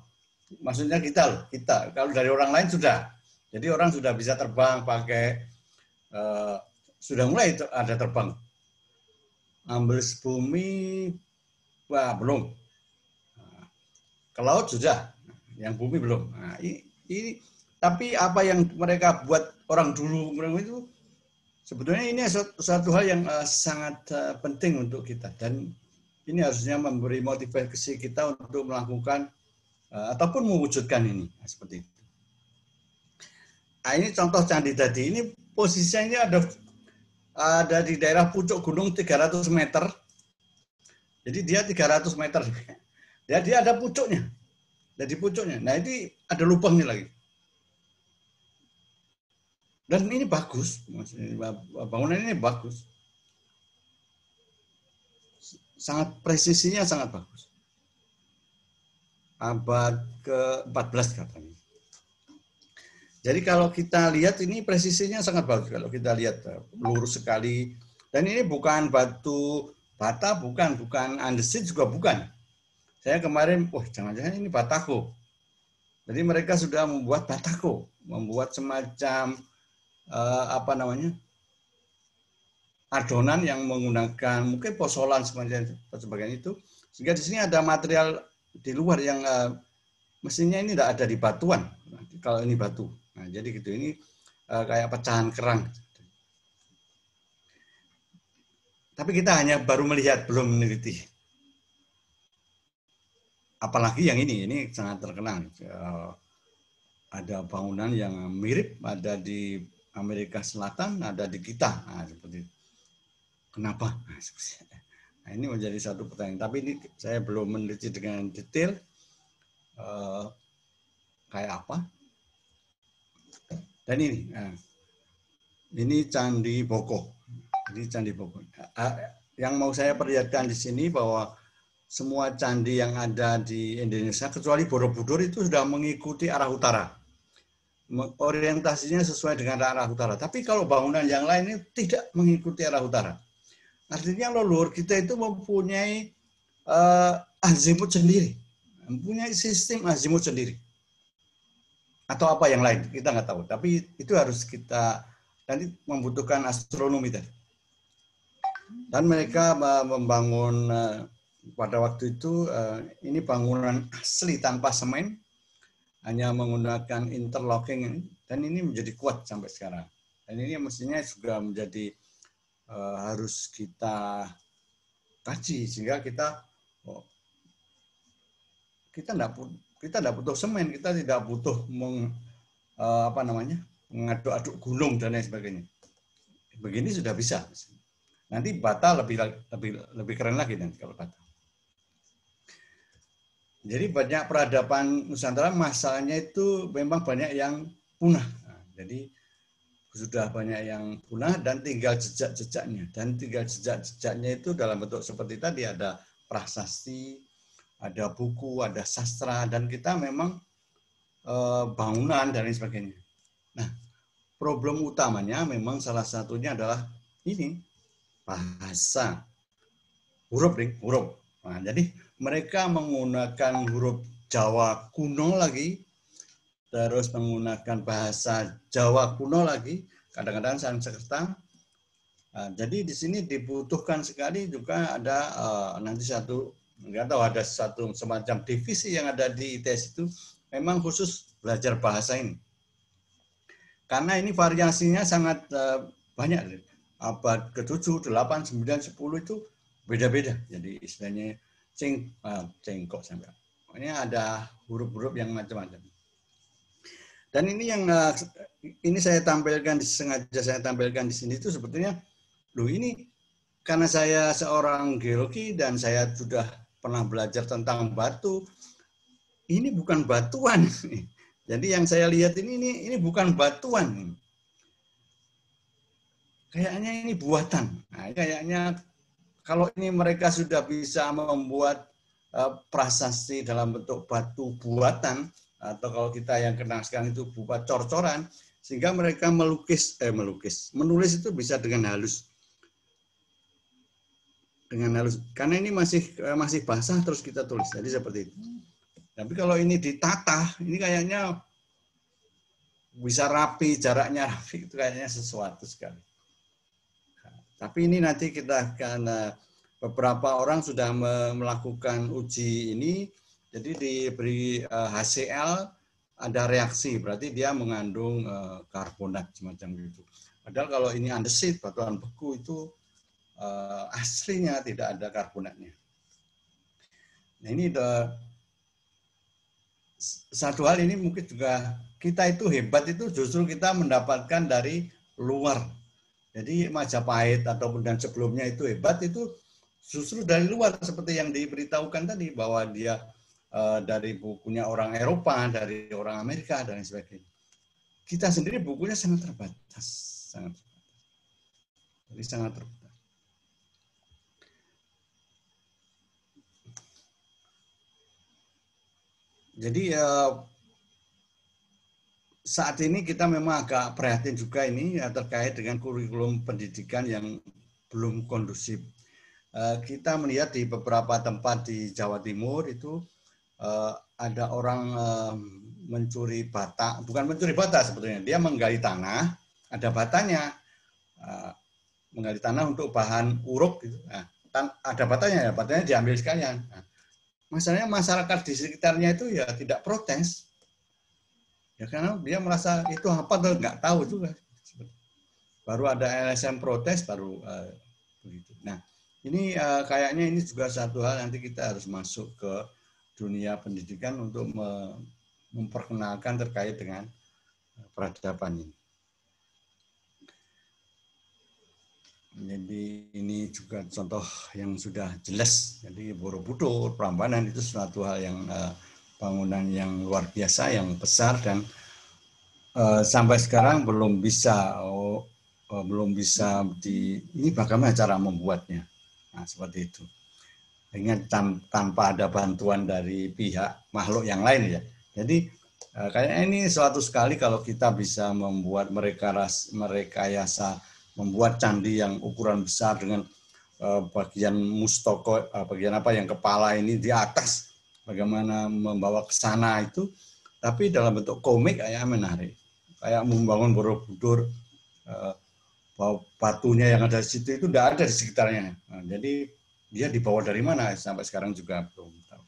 Maksudnya kita, kita. Kalau dari orang lain sudah. Jadi orang sudah bisa terbang pakai eh, sudah mulai ada terbang. Ambles bumi, wah belum ke laut sudah, yang bumi belum. Nah, ini, ini tapi apa yang mereka buat orang dulu itu sebetulnya ini suatu, suatu hal yang uh, sangat uh, penting untuk kita dan ini harusnya memberi motivasi kita untuk melakukan uh, ataupun mewujudkan ini nah, seperti itu. Nah, ini contoh candi tadi ini posisinya ada ada di daerah pucuk gunung 300 meter. Jadi dia 300 meter Ya dia ada pucuknya. Jadi pucuknya. Nah ini ada lubangnya lagi. Dan ini bagus, maksudnya bangunan ini bagus. Sangat presisinya sangat bagus. Abad ke-14 katanya. Jadi kalau kita lihat ini presisinya sangat bagus kalau kita lihat eh, lurus sekali dan ini bukan batu bata bukan bukan andesit juga bukan saya kemarin, wah jangan-jangan ini batako. Jadi mereka sudah membuat batako, membuat semacam eh, apa namanya adonan yang menggunakan mungkin posolan semacam sebagian itu. Sehingga di sini ada material di luar yang eh, mestinya ini tidak ada di batuan. Nah, kalau ini batu, nah jadi gitu ini eh, kayak pecahan kerang. Tapi kita hanya baru melihat, belum meneliti apalagi yang ini ini sangat terkenal eh, ada bangunan yang mirip ada di Amerika Selatan ada di kita nah, seperti itu. kenapa nah, nah ini menjadi satu pertanyaan tapi ini saya belum meneliti dengan detail eh, kayak apa dan ini eh, ini Candi Boko ini Candi Boko yang mau saya perlihatkan di sini bahwa semua candi yang ada di Indonesia kecuali Borobudur itu sudah mengikuti arah utara. Orientasinya sesuai dengan arah utara. Tapi kalau bangunan yang lain ini tidak mengikuti arah utara. Artinya leluhur kita itu mempunyai uh, azimut sendiri, mempunyai sistem azimut sendiri. Atau apa yang lain, kita nggak tahu. Tapi itu harus kita nanti membutuhkan astronomi tadi. Dan mereka membangun eh, pada waktu itu eh, ini bangunan asli tanpa semen, hanya menggunakan interlocking dan ini menjadi kuat sampai sekarang. Dan ini mestinya juga menjadi eh, harus kita kaji sehingga kita oh, kita tidak kita tidak butuh semen, kita tidak butuh meng, eh, apa namanya mengaduk-aduk gulung dan lain sebagainya. Begini sudah bisa. Nanti bata lebih lebih lebih keren lagi nanti kalau bata. Jadi banyak peradaban Nusantara masalahnya itu memang banyak yang punah. Nah, jadi sudah banyak yang punah dan tinggal jejak-jejaknya. Dan tinggal jejak-jejaknya itu dalam bentuk seperti tadi ada prasasti, ada buku, ada sastra, dan kita memang e, bangunan dan lain sebagainya. Nah, problem utamanya memang salah satunya adalah ini, bahasa. Huruf, ring, huruf. Nah, jadi mereka menggunakan huruf Jawa kuno lagi, terus menggunakan bahasa Jawa kuno lagi, kadang-kadang Sanskerta. Nah, jadi di sini dibutuhkan sekali juga ada uh, nanti satu nggak tahu ada satu semacam divisi yang ada di ITS itu memang khusus belajar bahasa ini. Karena ini variasinya sangat uh, banyak. Abad ke-7, 8, 9, 10 itu beda-beda. Jadi istilahnya sing uh, cengkok sampai ini ada huruf-huruf yang macam-macam dan ini yang uh, ini saya tampilkan sengaja saya tampilkan di sini itu sebetulnya loh ini karena saya seorang geologi dan saya sudah pernah belajar tentang batu ini bukan batuan jadi yang saya lihat ini ini ini bukan batuan kayaknya ini buatan nah, kayaknya kalau ini mereka sudah bisa membuat eh, prasasti dalam bentuk batu buatan atau kalau kita yang kenal sekarang itu buat cor-coran sehingga mereka melukis eh melukis menulis itu bisa dengan halus dengan halus karena ini masih eh, masih basah terus kita tulis jadi seperti itu tapi kalau ini ditata ini kayaknya bisa rapi jaraknya rapi itu kayaknya sesuatu sekali tapi ini nanti kita akan eh, beberapa orang sudah melakukan uji ini, jadi diberi HCl eh, ada reaksi, berarti dia mengandung eh, karbonat semacam itu. Padahal kalau ini andesit, batuan beku itu aslinya tidak ada karbonatnya. Nah ini the, satu hal ini mungkin juga kita itu hebat itu justru kita mendapatkan dari luar jadi Majapahit ataupun dan sebelumnya itu hebat itu justru dari luar seperti yang diberitahukan tadi bahwa dia e, dari bukunya orang Eropa, dari orang Amerika dan sebagainya. Kita sendiri bukunya sangat terbatas, sangat terbatas. Jadi sangat terbatas. Jadi ya saat ini kita memang agak prihatin juga ini ya, terkait dengan kurikulum pendidikan yang belum kondusif. Eh, kita melihat di beberapa tempat di Jawa Timur itu eh, ada orang eh, mencuri bata, bukan mencuri bata sebetulnya, dia menggali tanah, ada batanya, menggali tanah untuk bahan uruk, gitu. nah, ada batanya, ya, batanya diambil sekalian. Nah, masalahnya masyarakat di sekitarnya itu ya tidak protes, Ya karena dia merasa itu apa tuh nggak tahu juga. Baru ada LSM protes baru uh, begitu. Nah ini uh, kayaknya ini juga satu hal nanti kita harus masuk ke dunia pendidikan untuk memperkenalkan terkait dengan eh, peradaban ini. Jadi ini juga contoh yang sudah jelas. Jadi Borobudur, Prambanan itu suatu hal yang uh, bangunan yang luar biasa, yang besar dan uh, sampai sekarang belum bisa oh, uh, belum bisa di ini bagaimana cara membuatnya. Nah, seperti itu. dengan tan, tanpa ada bantuan dari pihak makhluk yang lain ya. Jadi uh, kayaknya ini suatu sekali kalau kita bisa membuat mereka ras, mereka yasa membuat candi yang ukuran besar dengan bagian mustoko bagian apa yang kepala ini di atas bagaimana membawa ke sana itu, tapi dalam bentuk komik kayak menarik. Kayak membangun Borobudur, eh, bahwa patunya yang ada di situ itu tidak ada di sekitarnya. Nah, jadi dia dibawa dari mana sampai sekarang juga belum tahu.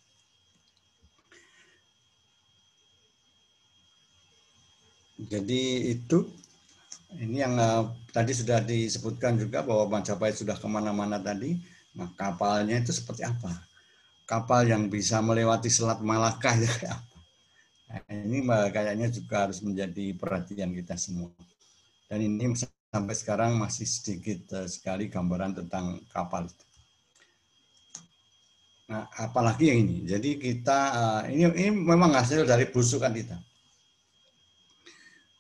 Jadi itu ini yang uh, tadi sudah disebutkan juga bahwa Majapahit sudah kemana-mana tadi. Nah kapalnya itu seperti apa? kapal yang bisa melewati Selat Malaka ya. Nah, ini kayaknya juga harus menjadi perhatian kita semua. Dan ini sampai sekarang masih sedikit eh, sekali gambaran tentang kapal Nah, apalagi yang ini. Jadi kita eh, ini ini memang hasil dari busukan kita.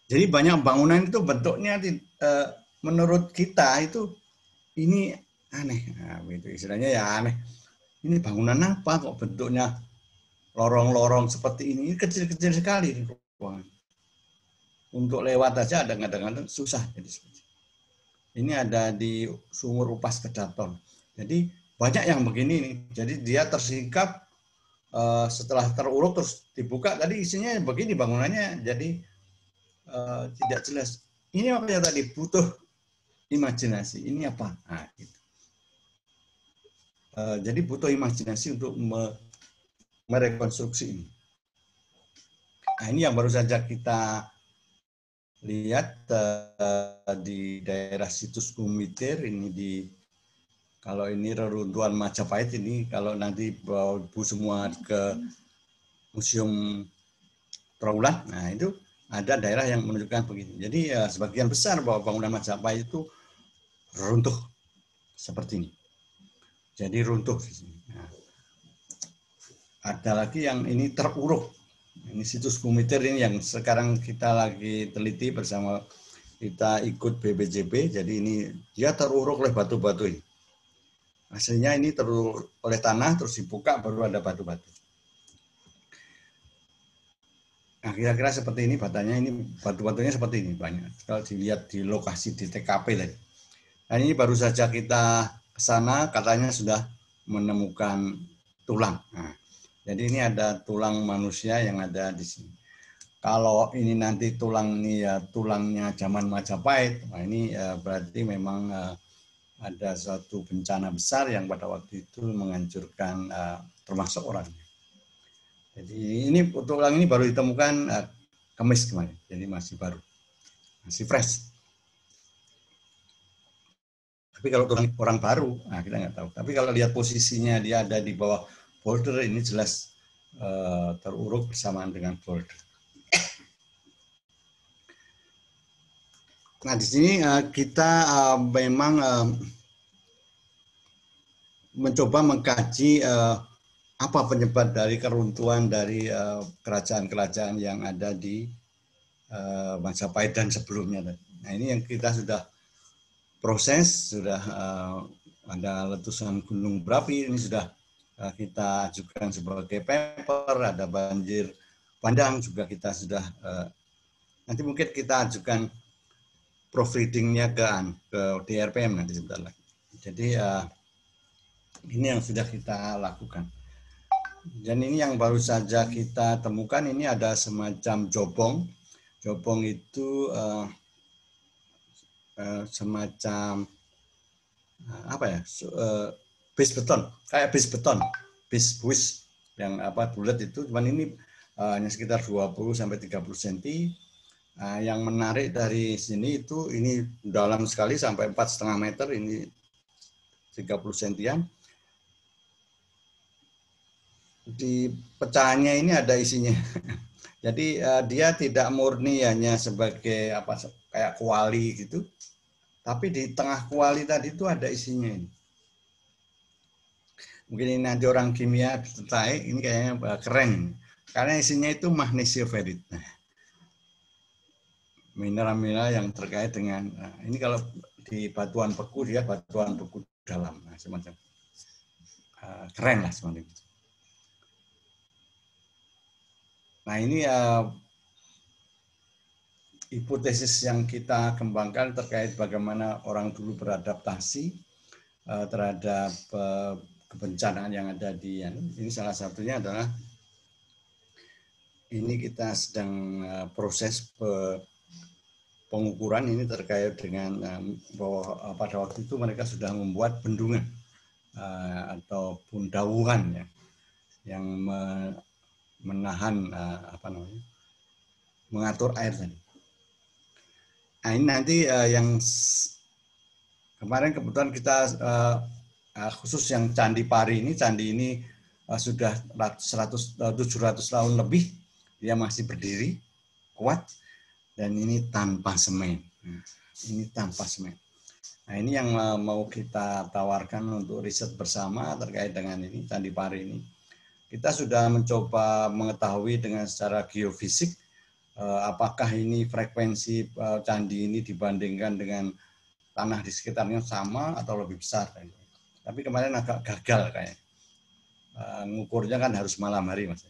Jadi banyak bangunan itu bentuknya di, eh, menurut kita itu ini aneh. Nah, itu istilahnya ya aneh ini bangunan apa kok bentuknya lorong-lorong seperti ini, kecil-kecil sekali ruangan. Untuk lewat saja ada kadang-kadang susah jadi ini ada di sumur upas kedaton. Jadi banyak yang begini nih. Jadi dia tersingkap eh, setelah terurut terus dibuka tadi isinya begini bangunannya jadi eh, tidak jelas. Ini makanya tadi butuh imajinasi. Ini apa? Nah, gitu. Eh, jadi butuh imajinasi untuk me merekonstruksi ini. Nah, ini yang baru saja kita lihat uh, di daerah situs Kumiter. ini di kalau ini reruntuhan Majapahit ini kalau nanti bawa ibu semua ke Museum Trawulan, nah itu ada daerah yang menunjukkan begini. Jadi uh, sebagian besar bahwa bangunan Majapahit itu runtuh seperti ini. Jadi runtuh di sini. Nah, ada lagi yang ini teruruk. Ini situs kumiter ini yang sekarang kita lagi teliti bersama kita ikut BPJB. Jadi ini dia teruruk oleh batu-batu ini. Hasilnya ini teruruk oleh tanah terus dibuka baru ada batu-batu. Nah, kira-kira seperti ini batanya ini batu-batunya seperti ini banyak. Kalau dilihat di lokasi di TKP tadi. Nah, ini baru saja kita sana katanya sudah menemukan tulang. Nah, jadi ini ada tulang manusia yang ada di sini. Kalau ini nanti tulang ini ya tulangnya zaman Majapahit, nah ini ya berarti memang eh, ada suatu bencana besar yang pada waktu itu menghancurkan eh, termasuk orangnya. Jadi ini tulang ini baru ditemukan eh, kemis kemarin, jadi masih baru, masih fresh. Tapi kalau orang, orang baru, nah kita nggak tahu. Tapi kalau lihat posisinya dia ada di bawah folder ini jelas uh, teruruk bersamaan dengan folder. Nah di sini uh, kita uh, memang uh, mencoba mengkaji uh, apa penyebab dari keruntuhan dari kerajaan-kerajaan uh, yang ada di uh, Majapahit dan sebelumnya. Nah ini yang kita sudah proses sudah uh, ada letusan gunung berapi ini sudah uh, kita ajukan sebagai paper ada banjir pandang juga kita sudah uh, nanti mungkin kita ajukan proof readingnya ke ke DRPM nanti sebentar lagi jadi uh, ini yang sudah kita lakukan dan ini yang baru saja kita temukan ini ada semacam jobong jobong itu uh, Eh, semacam eh, apa ya eh, bis beton kayak bis beton bis bus yang apa bulat itu cuman ini hanya sekitar 20 sampai 30 cm yang menarik dari sini itu ini dalam sekali sampai empat setengah meter ini 30 cm di pecahannya ini ada isinya. Jadi dia tidak murni hanya sebagai apa kayak kuali gitu, tapi di tengah kuali tadi itu ada isinya ini. Mungkin ini nanti orang kimia tertarik, ini kayaknya eh, keren. Karena isinya itu magnesium ferit, nah, Mineral-mineral yang terkait dengan, eh, ini kalau di batuan beku dia batuan beku dalam, nah, semacam eh, keren lah semacam Nah ini uh, hipotesis yang kita kembangkan terkait bagaimana orang dulu beradaptasi eh, terhadap eh, kebencanaan yang ada di anu, ini salah satunya adalah ini kita sedang eh, proses pengukuran ini terkait dengan bahwa pada waktu itu mereka sudah membuat bendungan uh, ataupun dawuhan ya yang menahan apa namanya mengatur air tadi Nah ini nanti uh, yang kemarin kebetulan kita uh, uh, khusus yang Candi Pari ini, Candi ini uh, sudah 100, 700 tahun lebih, dia masih berdiri, kuat, dan ini tanpa semen. Ini tanpa semen. Nah ini yang uh, mau kita tawarkan untuk riset bersama terkait dengan ini, Candi Pari ini. Kita sudah mencoba mengetahui dengan secara geofisik, Eh, apakah ini frekuensi eh, candi ini dibandingkan dengan tanah di sekitarnya sama atau lebih besar. Gitu? Tapi kemarin agak gagal kayak eh, Ngukurnya kan harus malam hari, Mas.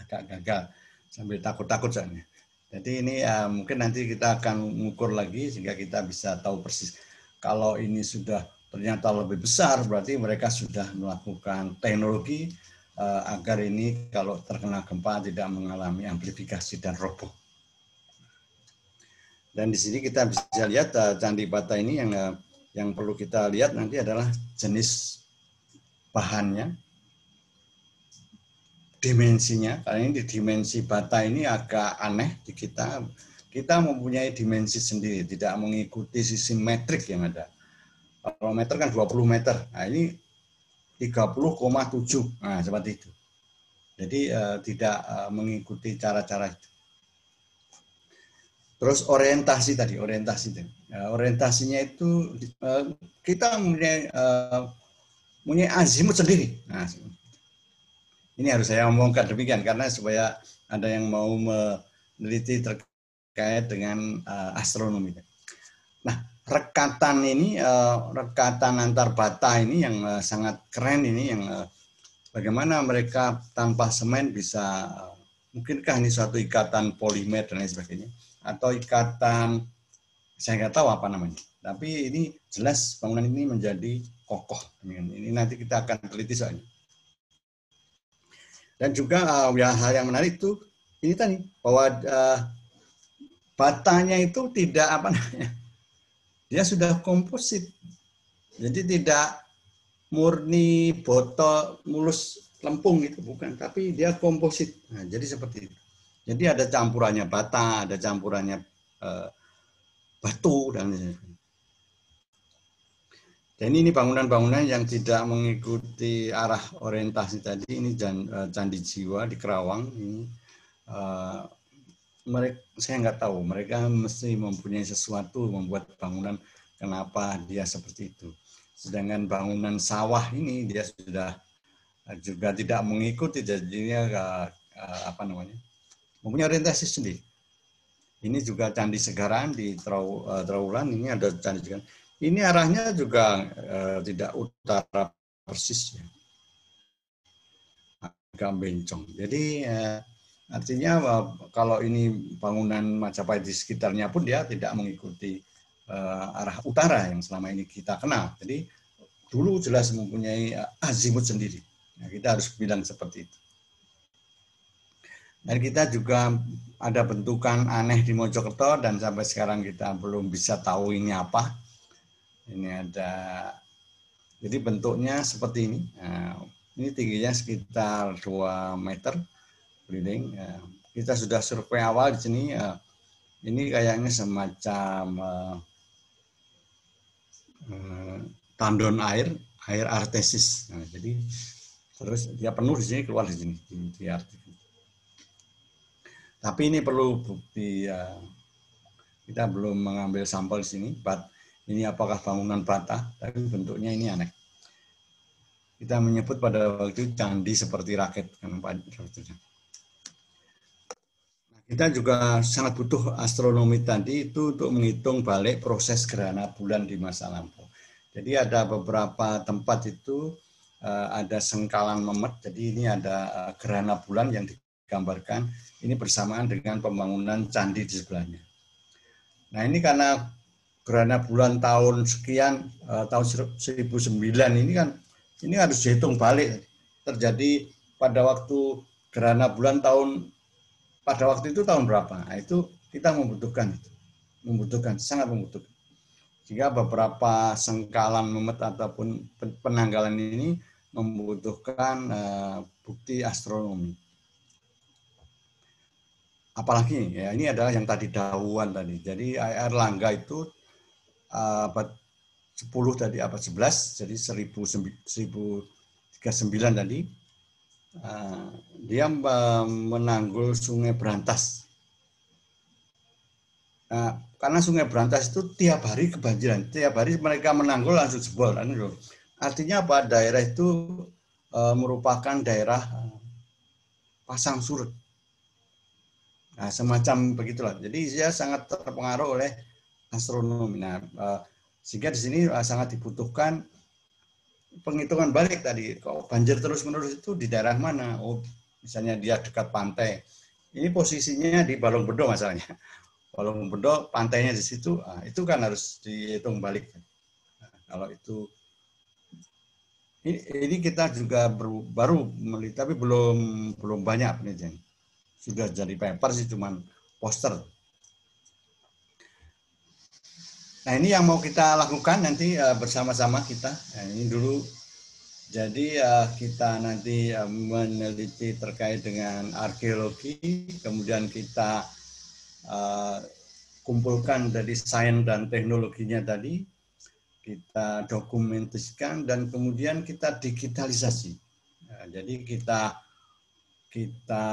Agak gagal sambil takut-takut soalnya. Jadi ini ya, mungkin nanti kita akan ngukur lagi sehingga kita bisa tahu persis kalau ini sudah ternyata lebih besar berarti mereka sudah melakukan teknologi Eh, agar ini kalau terkena gempa tidak mengalami amplifikasi dan roboh. Dan di sini kita bisa lihat eh, candi bata ini yang eh, yang perlu kita lihat nanti adalah jenis bahannya, dimensinya. Karena ini di dimensi bata ini agak aneh di kita. Kita mempunyai dimensi sendiri, tidak mengikuti sisi metrik yang ada. Kalau meter kan 20 meter. Nah, ini 30,7. Nah, seperti itu. Jadi eh, tidak eh, mengikuti cara-cara itu. Terus orientasi tadi, orientasi tadi. Eh, orientasinya itu eh, kita punya eh, punya azimut sendiri. Nah, ini harus saya omongkan demikian karena supaya ada yang mau meneliti terkait dengan uh, astronomi. Nah, rekatan ini eh, rekatan antar bata ini yang eh, sangat keren ini yang eh, bagaimana mereka tanpa semen bisa mungkinkah ini suatu ikatan polimer dan lain sebagainya atau ikatan saya nggak tahu apa namanya tapi ini jelas bangunan ini menjadi kokoh ini nanti kita akan teliti soalnya dan juga uh, ya, hal yang menarik itu ini tadi bahwa uh, batanya itu tidak apa namanya dia sudah komposit. Jadi tidak murni botol mulus lempung itu bukan, tapi dia komposit. Nah, jadi seperti itu. Jadi ada campurannya bata, ada campurannya eh, batu dan Dan ini bangunan-bangunan yang tidak mengikuti arah orientasi tadi ini eh, Candi Jiwa di Kerawang ini eh, mereka saya nggak tahu mereka mesti mempunyai sesuatu membuat bangunan kenapa dia seperti itu sedangkan bangunan sawah ini dia sudah juga tidak mengikuti jadinya eh, eh, apa namanya mempunyai orientasi sendiri ini juga candi segaran di Trawulan eh, ini ada candi segaran ini arahnya juga tidak utara persis ya agak bencong jadi Artinya kalau ini bangunan Majapahit di sekitarnya pun dia tidak mengikuti uh, arah utara yang selama ini kita kenal. Jadi dulu jelas mempunyai eh, azimut sendiri. Nah, kita harus bilang seperti itu. Dan kita juga ada bentukan aneh di Mojokerto dan sampai sekarang kita belum bisa tahu ini apa. Ini ada, jadi bentuknya seperti ini. Nah, ini tingginya sekitar 2 meter, keliling. Ya. Kita sudah survei awal di sini. Ya. Ini kayaknya semacam uh, tandon air, air artesis. Nah, jadi terus dia penuh di sini keluar di sini di, di Tapi ini perlu bukti ya. Kita belum mengambil sampel di sini, but ini apakah bangunan patah, tapi bentuknya ini aneh. Kita menyebut pada waktu candi seperti raket. Kan, Pak kita juga sangat butuh astronomi tadi itu untuk menghitung balik proses gerhana bulan di masa lampau. Jadi ada beberapa tempat itu eh, ada sengkalan memet, jadi ini ada eh, gerhana bulan yang digambarkan ini bersamaan dengan pembangunan candi di sebelahnya. Nah ini karena gerhana bulan tahun sekian, eh, tahun 1009 ini kan ini harus dihitung balik. Terjadi pada waktu gerhana bulan tahun pada waktu itu tahun berapa? Nah, itu kita membutuhkan Membutuhkan, sangat membutuhkan. Jika beberapa sengkalan memet ataupun penanggalan ini membutuhkan uh, bukti astronomi. Apalagi ya ini adalah yang tadi dahuan tadi. Jadi air langga itu uh, abad 10 tadi abad 11 jadi 1000 1039 tadi Ah, dia menanggul Sungai Berantas. Nah, karena Sungai Berantas itu tiap hari kebanjiran, tiap hari mereka menanggul langsung jebol. Kan, gitu. Artinya apa? Daerah itu eh, merupakan daerah eh, pasang surut. Nah, semacam begitulah. Jadi dia sangat terpengaruh oleh astronomi. Nah, eh, sehingga di sini sangat dibutuhkan penghitungan balik tadi. Kalau banjir terus-menerus itu di daerah mana? Oh, misalnya dia dekat pantai. Ini posisinya di Balong Bedo misalnya. Balong Bedo pantainya di situ, ah, itu kan harus dihitung balik. Nah, kalau itu ini, kita juga baru, baru tapi belum belum banyak penelitian. Sudah jadi paper sih cuman poster Nah ini yang mau kita lakukan nanti uh, bersama-sama kita. Nah, ini dulu. Jadi uh, kita nanti uh, meneliti terkait dengan arkeologi, kemudian kita uh, kumpulkan dari sains dan teknologinya tadi, kita dokumentasikan dan kemudian kita digitalisasi. Nah, jadi kita kita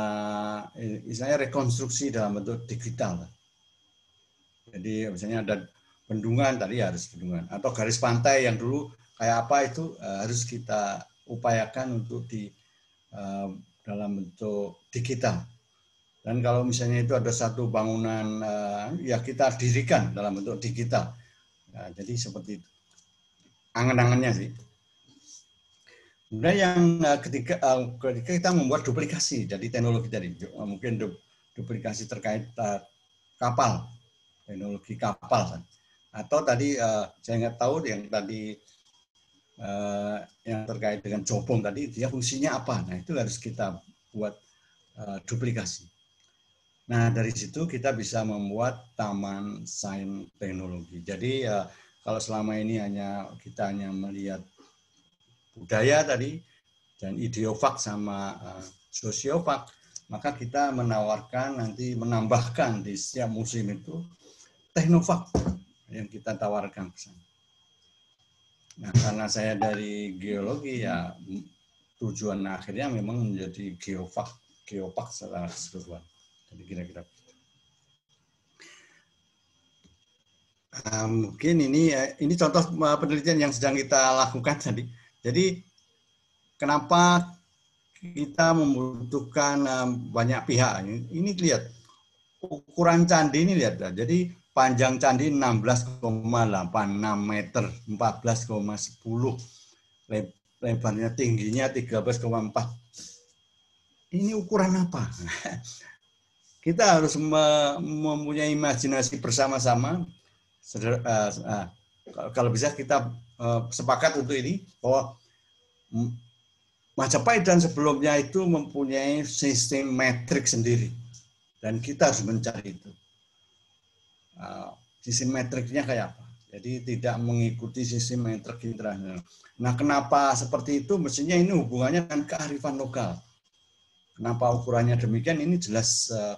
misalnya rekonstruksi dalam bentuk digital. Jadi misalnya ada bendungan tadi ya harus bendungan atau garis pantai yang dulu kayak apa itu eh, harus kita upayakan untuk di eh, dalam bentuk digital. Dan kalau misalnya itu ada satu bangunan eh, ya kita dirikan dalam bentuk digital. Nah, jadi seperti itu. Angan-angannya sih. Kemudian yang ketiga, ketika kita membuat duplikasi dari teknologi tadi, mungkin duplikasi terkait kapal, teknologi kapal. Kan atau tadi uh, saya nggak tahu yang tadi uh, yang terkait dengan jobong tadi dia fungsinya apa nah itu harus kita buat uh, duplikasi nah dari situ kita bisa membuat taman sains teknologi jadi uh, kalau selama ini hanya kita hanya melihat budaya tadi dan ideofak sama uh, sosiofak maka kita menawarkan nanti menambahkan di setiap musim itu teknofak yang kita tawarkan Nah, karena saya dari geologi ya tujuan akhirnya memang menjadi geofak, geopak secara keseluruhan. Jadi kira-kira Uh, mungkin ini eh, ini contoh eh, penelitian yang sedang kita lakukan tadi. Jadi kenapa kita membutuhkan eh, banyak pihak? Ini, ini lihat ukuran candi ini lihat. Jadi panjang candi 16,86 meter, 14,10 lebarnya tingginya 13,4. Ini ukuran apa? Kita harus mempunyai imajinasi bersama-sama. Eh, eh, kalau bisa kita eh, sepakat untuk ini bahwa Majapahit dan sebelumnya itu mempunyai sistem metrik sendiri dan kita harus mencari itu. Eh, sisi metriknya kayak apa. Jadi tidak mengikuti sisi metrik internasional. Nah, kenapa seperti itu? Mestinya ini hubungannya dengan kearifan lokal. Kenapa ukurannya demikian? Ini jelas uh,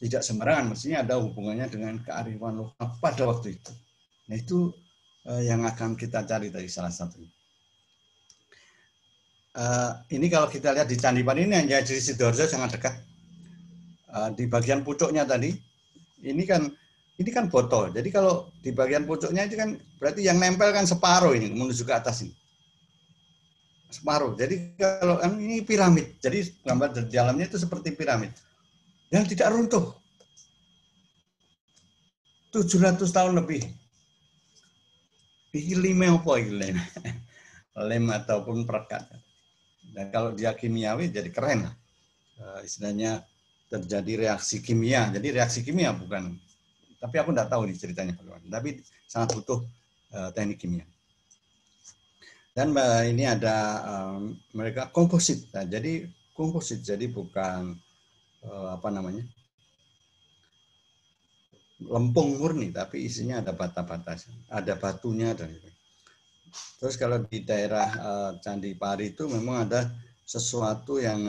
tidak sembarangan. Mestinya ada hubungannya dengan kearifan lokal pada waktu itu. Nah, itu uh, yang akan kita cari dari salah satunya. Uh, ini kalau kita lihat di Candi Pan ini hanya jadi Sidoarjo sangat dekat. Uh, di bagian pucuknya tadi, ini kan ini kan botol. Jadi kalau di bagian pucuknya itu kan berarti yang nempel kan separuh ini menuju ke atas ini. Separuh. Jadi kalau ini piramid. Jadi gambar di dalamnya itu seperti piramid. Yang tidak runtuh. 700 tahun lebih. Ini lima apa ini? lem? Lem ataupun perekat. Dan kalau dia kimiawi jadi keren. Uh, istilahnya terjadi reaksi kimia. Jadi reaksi kimia bukan tapi aku nggak tahu nih ceritanya Tapi sangat butuh eh, teknik kimia. Dan eh, ini ada eh, mereka komposit. Nah, jadi komposit jadi bukan apa namanya lempung murni tapi isinya ada bata-bata ada batunya dan itu terus kalau di daerah Candi Pari itu memang ada sesuatu yang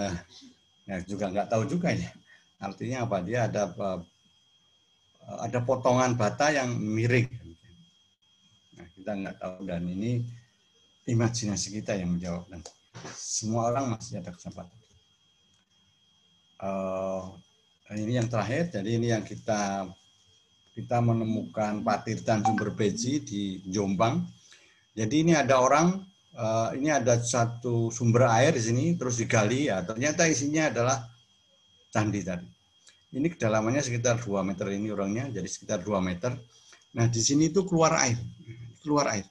ya juga nggak tahu juga ya artinya apa dia ada Eh, ada potongan bata yang miring. Nah, kita nggak tahu dan ini imajinasi kita yang menjawab dan semua orang masih ada kesempatan. Uh, ini yang terakhir, jadi ini yang kita kita menemukan patirtan sumber beji di Jombang. Jadi ini ada orang, uh, ini ada satu sumber air di sini, terus digali, ya ternyata isinya adalah candi tadi. Ini kedalamannya sekitar 2 meter ini orangnya, jadi sekitar 2 meter. Nah, di sini itu keluar air, keluar air.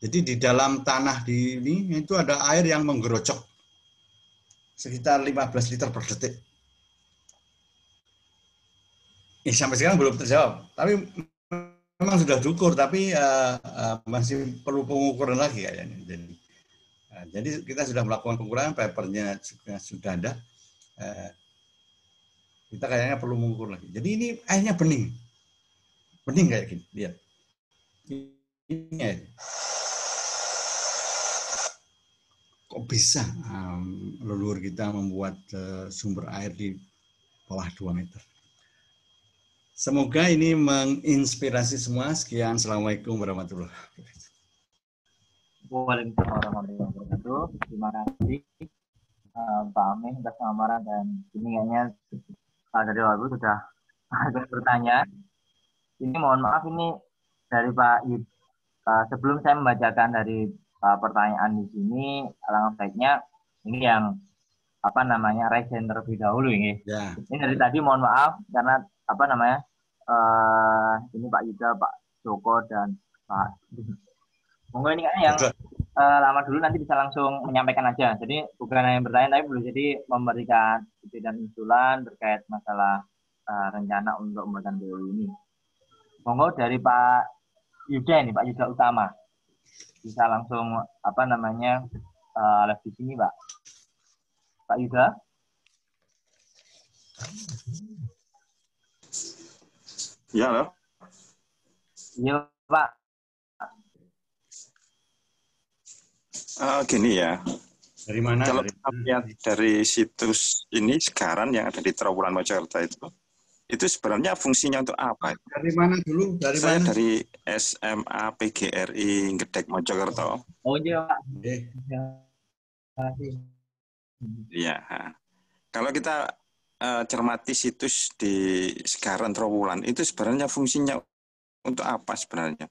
Jadi di dalam tanah di ini itu ada air yang menggerocok sekitar 15 liter per detik. Eh, sampai sekarang belum terjawab, tapi memang sudah diukur, tapi uh, uh, masih perlu pengukuran lagi kayaknya. Jadi, eh, jadi kita sudah melakukan pengukuran, papernya sudah, ada. Kita kayaknya perlu mengukur lagi. Jadi ini airnya bening. Bening kayak gini, lihat. Ini air. Kok bisa um, leluhur kita membuat uh, sumber air di bawah 2 meter? Semoga ini menginspirasi semua. Sekian. Assalamualaikum warahmatullahi wabarakatuh. Waalaikumsalam warahmatullahi wabarakatuh. Terima kasih uh, Pak amin atas dan ini hanya Pak dari Wabu sudah bertanya. Ini mohon maaf ini dari Pak Yud, sebelum saya membacakan dari pertanyaan di sini, alangkah baiknya ini yang apa namanya regen terlebih dahulu ini. Yeah. Ini dari tadi mohon maaf karena apa namanya uh, ini Pak Yuda, Pak Joko dan Pak. Mungkin ini kan yang uh, lama dulu nanti bisa langsung menyampaikan aja. Jadi bukan yang bertanya tapi boleh jadi memberikan ide dan usulan terkait masalah uh, rencana untuk pembuatan BU ini. Monggo dari Pak Yuda ini, Pak Yuda Utama. Bisa langsung apa namanya uh, live di sini, Pak. Pak Yuda. Ya, halo. Iya, Pak. Uh, gini ya. Dari mana? Kalau dari, kita lihat dari situs ini sekarang yang ada di Trawulan Mojokerto itu, itu sebenarnya fungsinya untuk apa? Dari mana dulu? Dari Saya mana? dari SMA PGRI Gedek Mojokerto. Oh iya, Eh. Iya. Kalau kita uh, cermati situs di sekarang Trawulan, itu sebenarnya fungsinya untuk apa sebenarnya?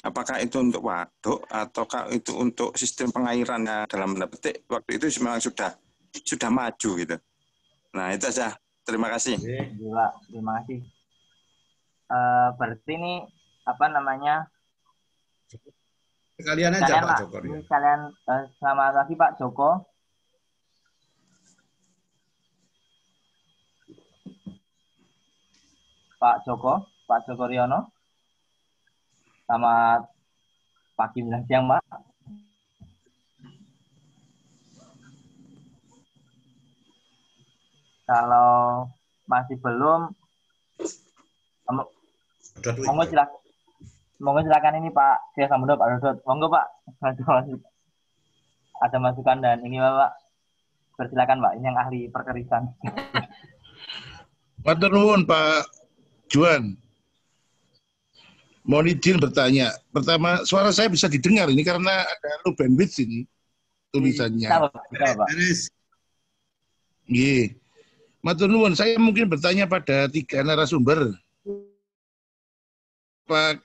Apakah itu untuk waduk ataukah itu untuk sistem pengairan dalam benda petik waktu itu memang sudah sudah maju gitu. Nah itu saja. Terima kasih. Gila, terima kasih. Uh, berarti ini apa namanya? Kalian aja kalian, Pak Joko. Ya. Kalian uh, selamat pagi Pak Joko. Pak Joko, Pak Joko Riono. Selamat pagi dan siang, Mbak. Kalau masih belum, monggo silakan. Monggo silakan ini Pak saya Samudra Pak Dodot. Monggo Pak. Ada masukan dan ini Pak. Persilakan Pak, ini yang ahli perkerisan. Matur nuwun Pak Juan. Mohon izin bertanya. Pertama, suara saya bisa didengar ini karena ada low bandwidth ini tulisannya. Iya, Nggih. Iya, iya. Matur nuwun, saya mungkin bertanya pada tiga narasumber. Pak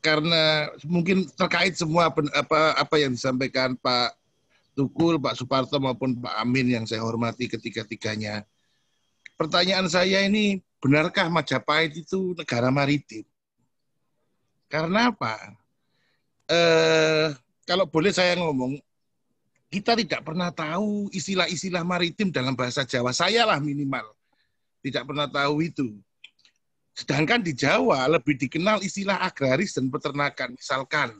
karena mungkin terkait semua apa apa yang disampaikan Pak Tukul, Pak Suparto maupun Pak Amin yang saya hormati ketiga-tiganya. Pertanyaan saya ini, benarkah Majapahit itu negara maritim? Karena apa? Eh, kalau boleh saya ngomong, kita tidak pernah tahu istilah-istilah maritim dalam bahasa Jawa. Saya lah minimal. Tidak pernah tahu itu. Sedangkan di Jawa lebih dikenal istilah agraris dan peternakan. Misalkan,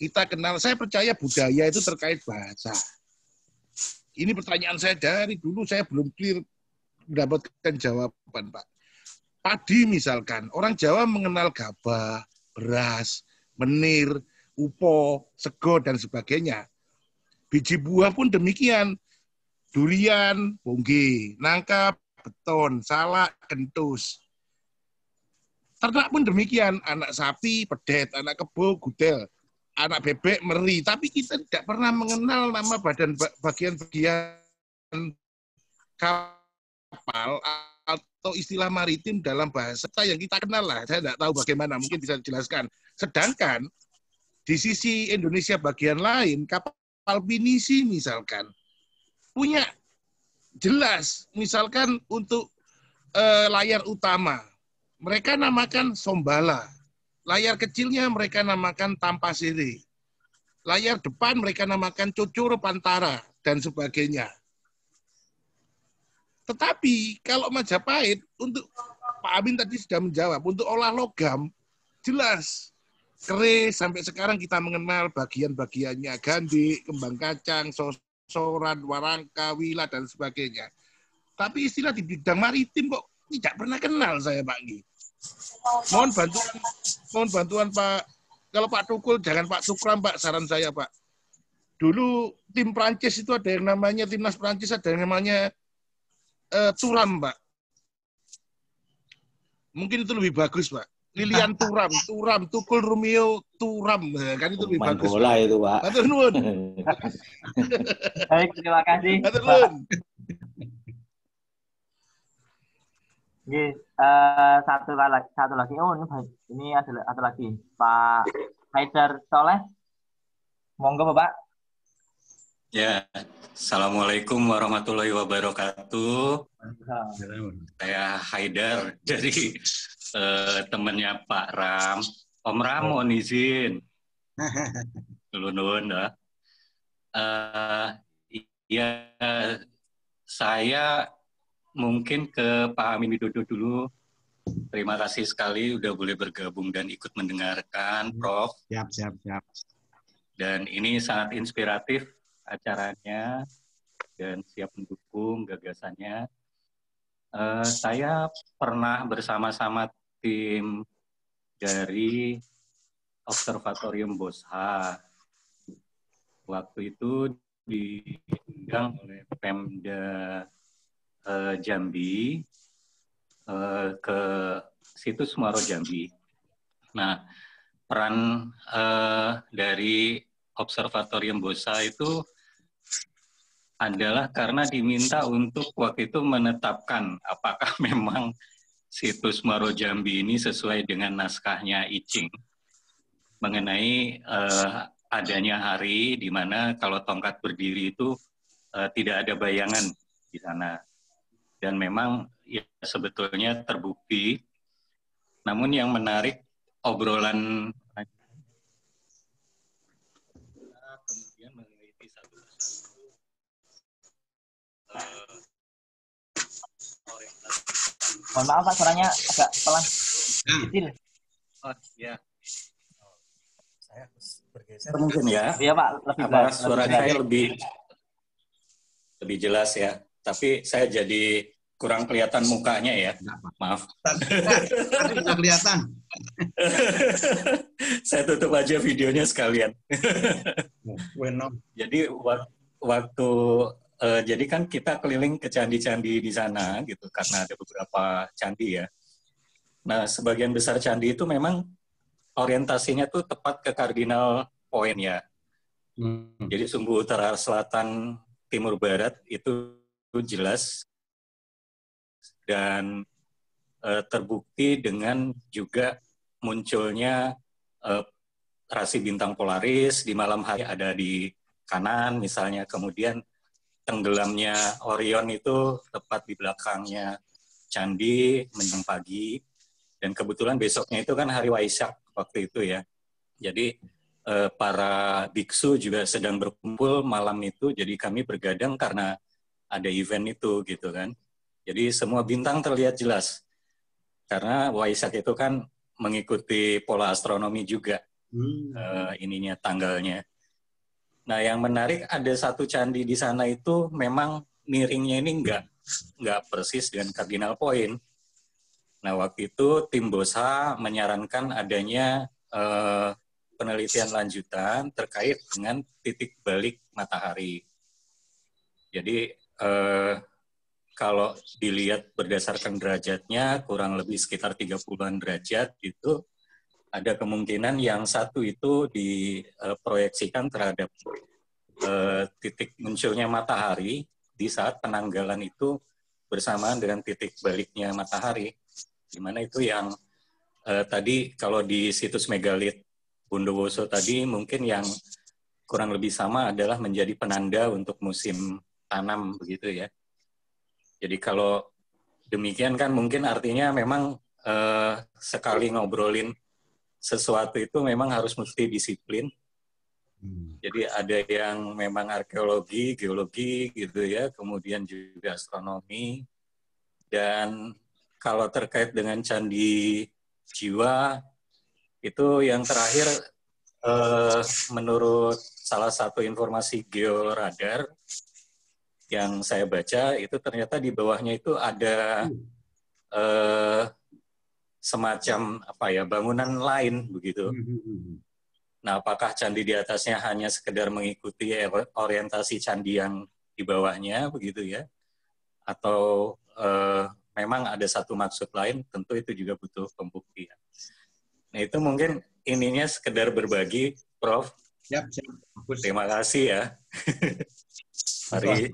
kita kenal, saya percaya budaya itu terkait bahasa. Ini pertanyaan saya dari dulu, saya belum clear mendapatkan jawaban, Pak. Padi misalkan, orang Jawa mengenal gabah, beras, menir, upo, sego, dan sebagainya. Biji buah pun demikian. Durian, bongge, nangka, beton, salak, kentus. Ternak pun demikian. Anak sapi, pedet, anak kebo, gudel, anak bebek, meri. Tapi kita tidak pernah mengenal nama badan bagian-bagian kapal atau istilah maritim dalam bahasa yang kita kenal lah. Saya tidak tahu bagaimana, mungkin bisa dijelaskan. Sedangkan di sisi Indonesia bagian lain, kapal pinisi misalkan punya jelas, misalkan untuk e, layar utama, mereka namakan sombala. Layar kecilnya mereka namakan tampasiri. Layar depan mereka namakan cucur pantara dan sebagainya. Tetapi kalau Majapahit untuk Pak Amin tadi sudah menjawab untuk olah logam jelas keris sampai sekarang kita mengenal bagian-bagiannya gandhi, kembang kacang, sosoran, warangka, wila dan sebagainya. Tapi istilah di bidang maritim kok tidak pernah kenal saya Pak Gi. Mohon bantuan, mohon bantuan Pak. Kalau Pak Tukul jangan Pak Sukram, Pak saran saya Pak. Dulu tim Prancis itu ada yang namanya timnas Prancis ada yang namanya uh, Turam, Pak. Mungkin itu lebih bagus, Pak. Lilian Turam, Turam, Tukul Romeo Turam, nah, kan itu oh, lebih bagus. bola itu, Pak. Matur Baik, terima kasih. Matur nuwun. uh, satu lagi, satu lagi. Oh, ini baik. Ini ada satu lagi, Pak Haider Soleh. Monggo, Bapak. Ya, Assalamualaikum warahmatullahi wabarakatuh. Saya Haidar dari eh, temannya Pak Ram. Om Ram mohon izin. Nuhun dah. Uh, ya, saya mungkin ke Pak Amin Widodo dulu. Terima kasih sekali udah boleh bergabung dan ikut mendengarkan, Prof. Siap, siap, siap. Dan ini sangat inspiratif acaranya dan siap mendukung gagasannya. Uh, saya pernah bersama-sama tim dari Observatorium Bosha. Waktu itu diundang oleh Pemda uh, Jambi uh, ke situs Muaro Jambi. Nah, peran uh, dari Observatorium Bosa itu adalah karena diminta untuk waktu itu menetapkan apakah memang situs Maro Jambi ini sesuai dengan naskahnya Icing mengenai uh, adanya hari di mana kalau tongkat berdiri itu uh, tidak ada bayangan di sana dan memang ya sebetulnya terbukti namun yang menarik obrolan Mohon maaf Pak, suaranya agak pelan. Iya. Kecil. Oh, iya. Saya bergeser. Mungkin ya. Iya Pak, lebih Apa jelas. Suaranya lebih lebih lebih jelas ya. Tapi saya jadi kurang kelihatan mukanya ya. Maaf. Tidak kelihatan. saya tutup aja videonya sekalian. Jadi waktu uh, jadi kan kita keliling ke candi-candi di sana gitu karena ada beberapa candi ya. Nah, sebagian besar candi itu memang orientasinya tuh tepat ke kardinal point ya. Hmm. Jadi sumbu utara, selatan, timur, barat itu jelas dan uh, terbukti dengan juga munculnya uh, rasi bintang polaris di malam hari ada di kanan misalnya kemudian tenggelamnya Orion itu tepat di belakangnya candi menjelang pagi dan kebetulan besoknya itu kan hari Waisak waktu itu ya. Jadi eh, para biksu juga sedang berkumpul malam itu jadi kami bergadang karena ada event itu gitu kan. Jadi semua bintang terlihat jelas. Karena Waisak itu kan mengikuti pola astronomi juga hmm. uh, ininya tanggalnya. Nah, yang menarik ada satu candi di sana itu memang miringnya ini enggak nggak persis dengan kardinal point. Nah, waktu itu tim BOSA menyarankan adanya eh, penelitian lanjutan terkait dengan titik balik matahari. Jadi, eh, kalau dilihat berdasarkan derajatnya, kurang lebih sekitar 30-an derajat itu ada kemungkinan yang satu itu diproyeksikan terhadap eh, titik munculnya matahari di saat penanggalan itu bersamaan dengan titik baliknya matahari, di mana itu yang eh, tadi kalau di situs megalit Bondowoso tadi mungkin yang kurang lebih sama adalah menjadi penanda untuk musim tanam begitu ya. Jadi kalau demikian kan mungkin artinya memang eh, sekali ngobrolin sesuatu itu memang harus mesti disiplin. Hmm. Jadi ada yang memang arkeologi, geologi gitu ya, kemudian juga astronomi. Dan kalau terkait dengan candi jiwa, itu yang terakhir eh, menurut salah satu informasi georadar yang saya baca itu ternyata di bawahnya itu ada hmm. eh, semacam apa ya bangunan lain begitu. Hmm, hmm, hmm, nah, apakah candi di atasnya hanya sekedar mengikuti orientasi candi yang di bawahnya begitu ya? Atau eh, memang ada satu maksud lain? Tentu itu juga butuh pembuktian. Nah, itu mungkin ininya sekedar berbagi, Prof. Siap, siap. Terima kasih ya. Mari,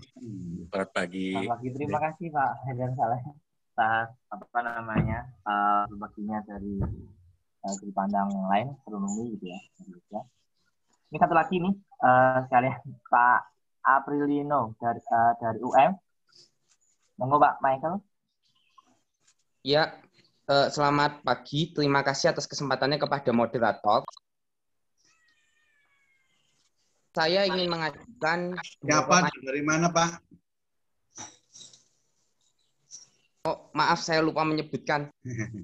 selamat pagi. Selamat pagi. Terima kasih Pak Hajar Saleh atas apa namanya uh, eh, berbaginya dari eh, pandang yang lain astronomi gitu ya Ini satu lagi nih uh, sekalian Pak Aprilino dari uh, dari UM. Monggo Pak Michael. Ya, uh, selamat pagi. Terima kasih atas kesempatannya kepada moderator. Saya ingin mengajukan Siapa dari mana Pak? Oh, maaf saya lupa menyebutkan.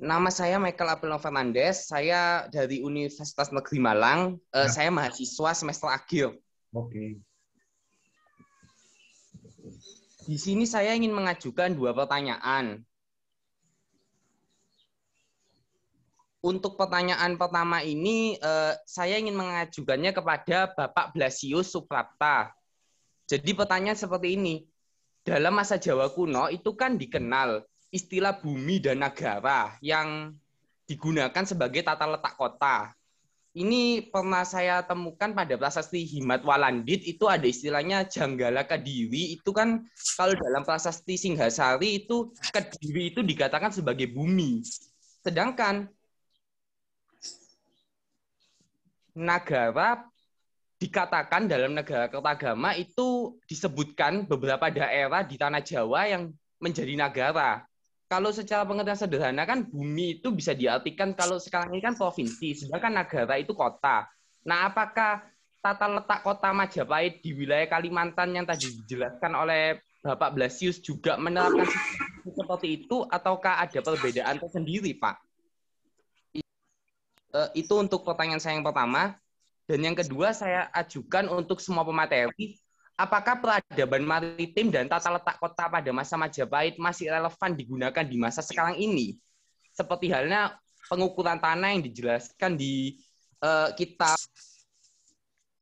Nama saya Michael Abel Fernandes, saya dari Universitas Negeri Malang, ya. saya mahasiswa semester akhir. Oke. Okay. Di sini saya ingin mengajukan dua pertanyaan. Untuk pertanyaan pertama ini, eh, saya ingin mengajukannya kepada Bapak Blasius Suprapta. Jadi pertanyaan seperti ini, dalam masa Jawa kuno itu kan dikenal istilah bumi dan negara yang digunakan sebagai tata letak kota. Ini pernah saya temukan pada prasasti Himat Walandit itu ada istilahnya Janggala Kediri itu kan kalau dalam prasasti Singhasari itu Kediri itu dikatakan sebagai bumi. Sedangkan negara dikatakan dalam negara kertagama itu disebutkan beberapa daerah di tanah Jawa yang menjadi negara Kalau secara pengertian sederhana kan bumi itu bisa diartikan kalau sekarang ini kan provinsi, sedangkan negara itu kota. Nah, apakah tata letak kota Majapahit di wilayah Kalimantan yang tadi dijelaskan oleh Bapak Blasius juga menerapkan seperti itu ataukah ada perbedaan tersendiri, Pak? Eh, itu untuk pertanyaan saya yang pertama. Dan yang kedua saya ajukan untuk semua pemateri, apakah peradaban maritim dan tata letak kota pada masa Majapahit masih relevan digunakan di masa sekarang ini? Seperti halnya pengukuran tanah yang dijelaskan di uh, kitab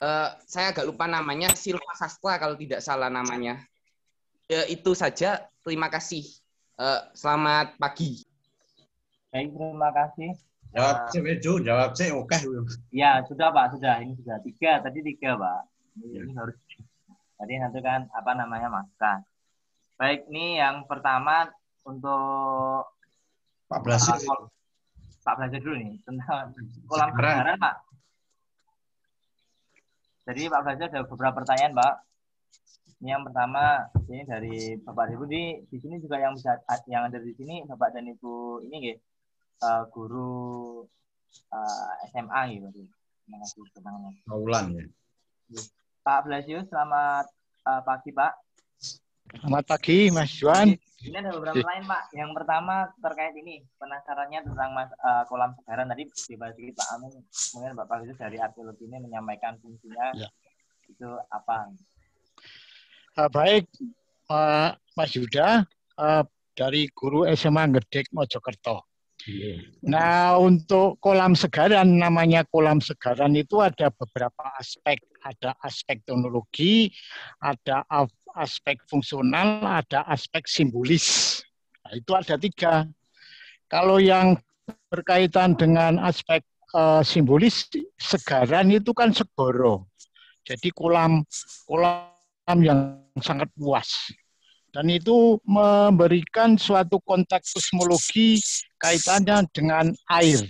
uh, saya agak lupa namanya Silva Sastra kalau tidak salah namanya. Ya, itu saja. Terima kasih. Uh, selamat pagi. Baik, terima kasih. Jawab nah. sih, Bejo. Jawab sih, oke. Ya, sudah Pak, sudah. Ini sudah tiga. Tadi tiga, Pak. Ini, iya. harus. Tadi nanti kan apa namanya masker. Baik, ini yang pertama untuk Pak Blasir. Uh, Pak Blasir dulu nih tentang kolam kebenaran, Pak. Jadi Pak Blasir ada beberapa pertanyaan, Pak. Ini yang pertama ini dari Bapak Ibu di di sini juga yang bisa yang ada di sini Bapak dan Ibu ini gitu uh, guru uh, eh, SMA gitu kasih keterangan. Maulan ya. Pak Blasius, selamat uh, pagi Pak. Selamat pagi Mas Juan. Ini ada beberapa lain Pak. Yang pertama terkait ini penasarannya tentang mas, uh, kolam segaran tadi dibahas sedikit Pak Amin. Mungkin Pak Blasius dari arkeologi ini menyampaikan fungsinya ya. itu apa? Uh, baik uh, Mas Yuda, uh, dari guru SMA Ngedek Mojokerto. Iya. Nah, untuk kolam segaran, namanya kolam segaran itu ada beberapa aspek. Ada aspek teknologi, ada aspek fungsional, ada aspek simbolis. Nah, itu ada tiga. Kalau yang berkaitan dengan aspek uh, simbolis, segaran itu kan segoro. Jadi kolam kolam yang sangat luas. Dan itu memberikan suatu konteks kosmologi kaitannya dengan air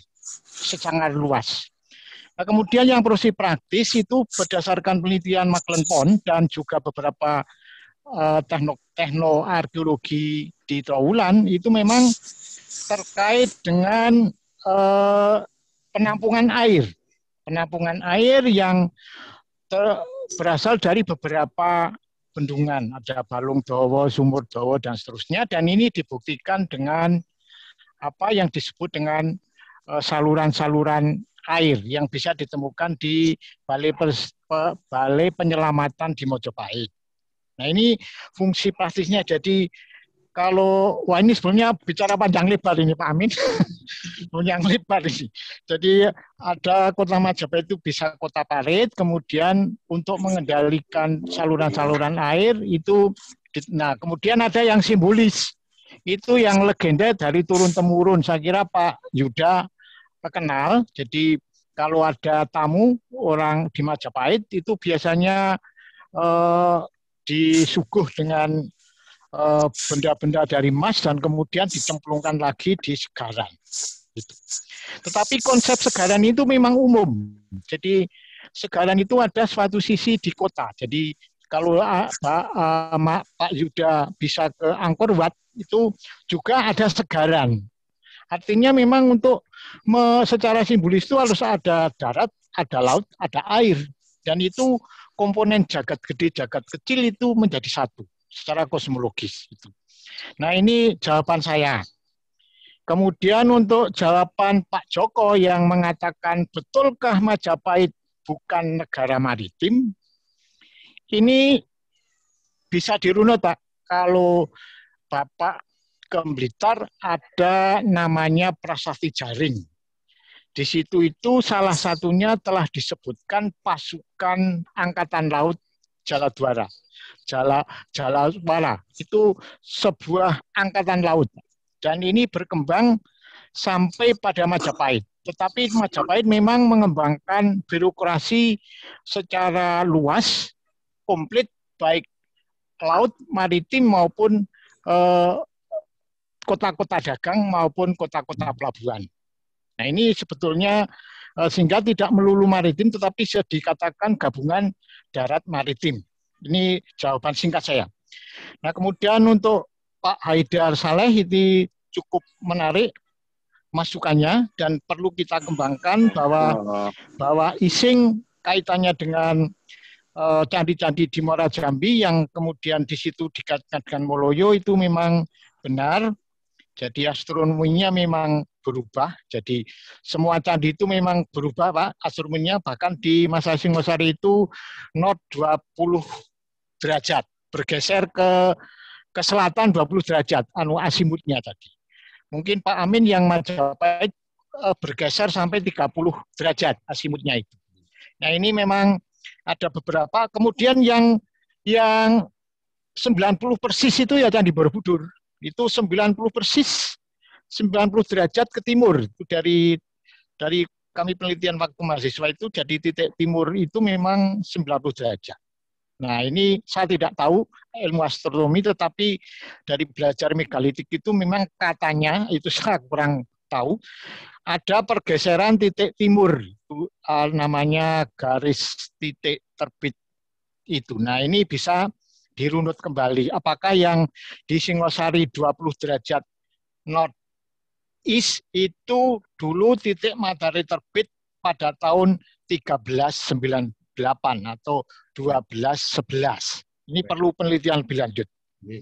secara luas. Nah, kemudian yang prosi praktis itu berdasarkan penelitian Maclen Pond dan juga beberapa uh, tekno arkeologi di Trawulan itu memang terkait dengan uh, penampungan air. Penampungan air yang ter, berasal dari beberapa bendungan, ada Balung Dowo, Sumur Dowo, dan seterusnya. Dan ini dibuktikan dengan apa yang disebut dengan eh, saluran-saluran air yang bisa ditemukan di Balai, Balai Penyelamatan di Mojopahit. Nah ini fungsi plastisnya jadi kalau wah ini sebenarnya bicara panjang lebar ini Pak Amin, panjang lebar ini. Jadi ada kota Majapahit itu bisa kota parit, kemudian untuk mengendalikan saluran-saluran air itu, nah kemudian ada yang simbolis itu yang legenda dari turun temurun. Saya kira Pak Yuda terkenal. Jadi kalau ada tamu orang di Majapahit itu biasanya eh, disuguh dengan eh, benda-benda dari emas dan kemudian dicemplungkan lagi di segaran. Gitu. Tetapi konsep segaran itu memang umum. Jadi segaran itu ada suatu sisi di kota. Jadi kalau ah, Pak, uh, Pak Yuda bisa ke Angkor Wat itu juga ada segaran. Artinya memang untuk me, secara simbolis itu harus ada darat, ada laut, ada air. Dan itu komponen jagat gede, jagat kecil itu menjadi satu secara kosmologis. Itu. Nah ini jawaban saya. Kemudian untuk jawaban Pak Joko yang mengatakan betulkah Majapahit bukan negara maritim? ini bisa dirunut Pak. Kalau Bapak ke Blitar ada namanya Prasasti Jaring. Di situ itu salah satunya telah disebutkan pasukan Angkatan Laut Jaladwara. Jala, jala Jaladwara itu sebuah angkatan laut. Dan ini berkembang sampai pada Majapahit. Tetapi Majapahit memang mengembangkan birokrasi secara luas komplit baik laut, maritim maupun eh, kota-kota eh, dagang maupun kota-kota pelabuhan. Nah ini sebetulnya eh, sehingga tidak melulu maritim tetapi dikatakan gabungan darat maritim. Ini jawaban singkat saya. Nah kemudian untuk Pak Haidar Saleh ini cukup menarik masukannya dan perlu kita kembangkan bahwa oh. bahwa ising kaitannya dengan Eh, candi-candi di Muara Jambi yang kemudian di situ dikaitkan dengan Moloyo itu memang benar. Jadi astronominya memang berubah. Jadi semua candi itu memang berubah, Pak. Astronominya bahkan di masa Singosari itu not 20 derajat, bergeser ke ke selatan 20 derajat anu asimutnya tadi. Mungkin Pak Amin yang Majapahit eh, bergeser sampai 30 derajat asimutnya itu. Nah, ini memang ada beberapa. Kemudian yang yang 90 persis itu ya Candi Borobudur. Itu 90 persis 90 derajat ke timur. Itu dari dari kami penelitian waktu mahasiswa itu jadi titik timur itu memang 90 derajat. Nah ini saya tidak tahu ilmu astronomi tetapi dari belajar megalitik itu memang katanya itu saya kurang tahu ada pergeseran titik timur uh, namanya garis titik terbit itu. Nah, ini bisa dirunut kembali. Apakah yang di Singosari 20 derajat north east itu dulu titik matahari terbit pada tahun 1398 atau 1211. Ini perlu penelitian lebih lanjut. Iya.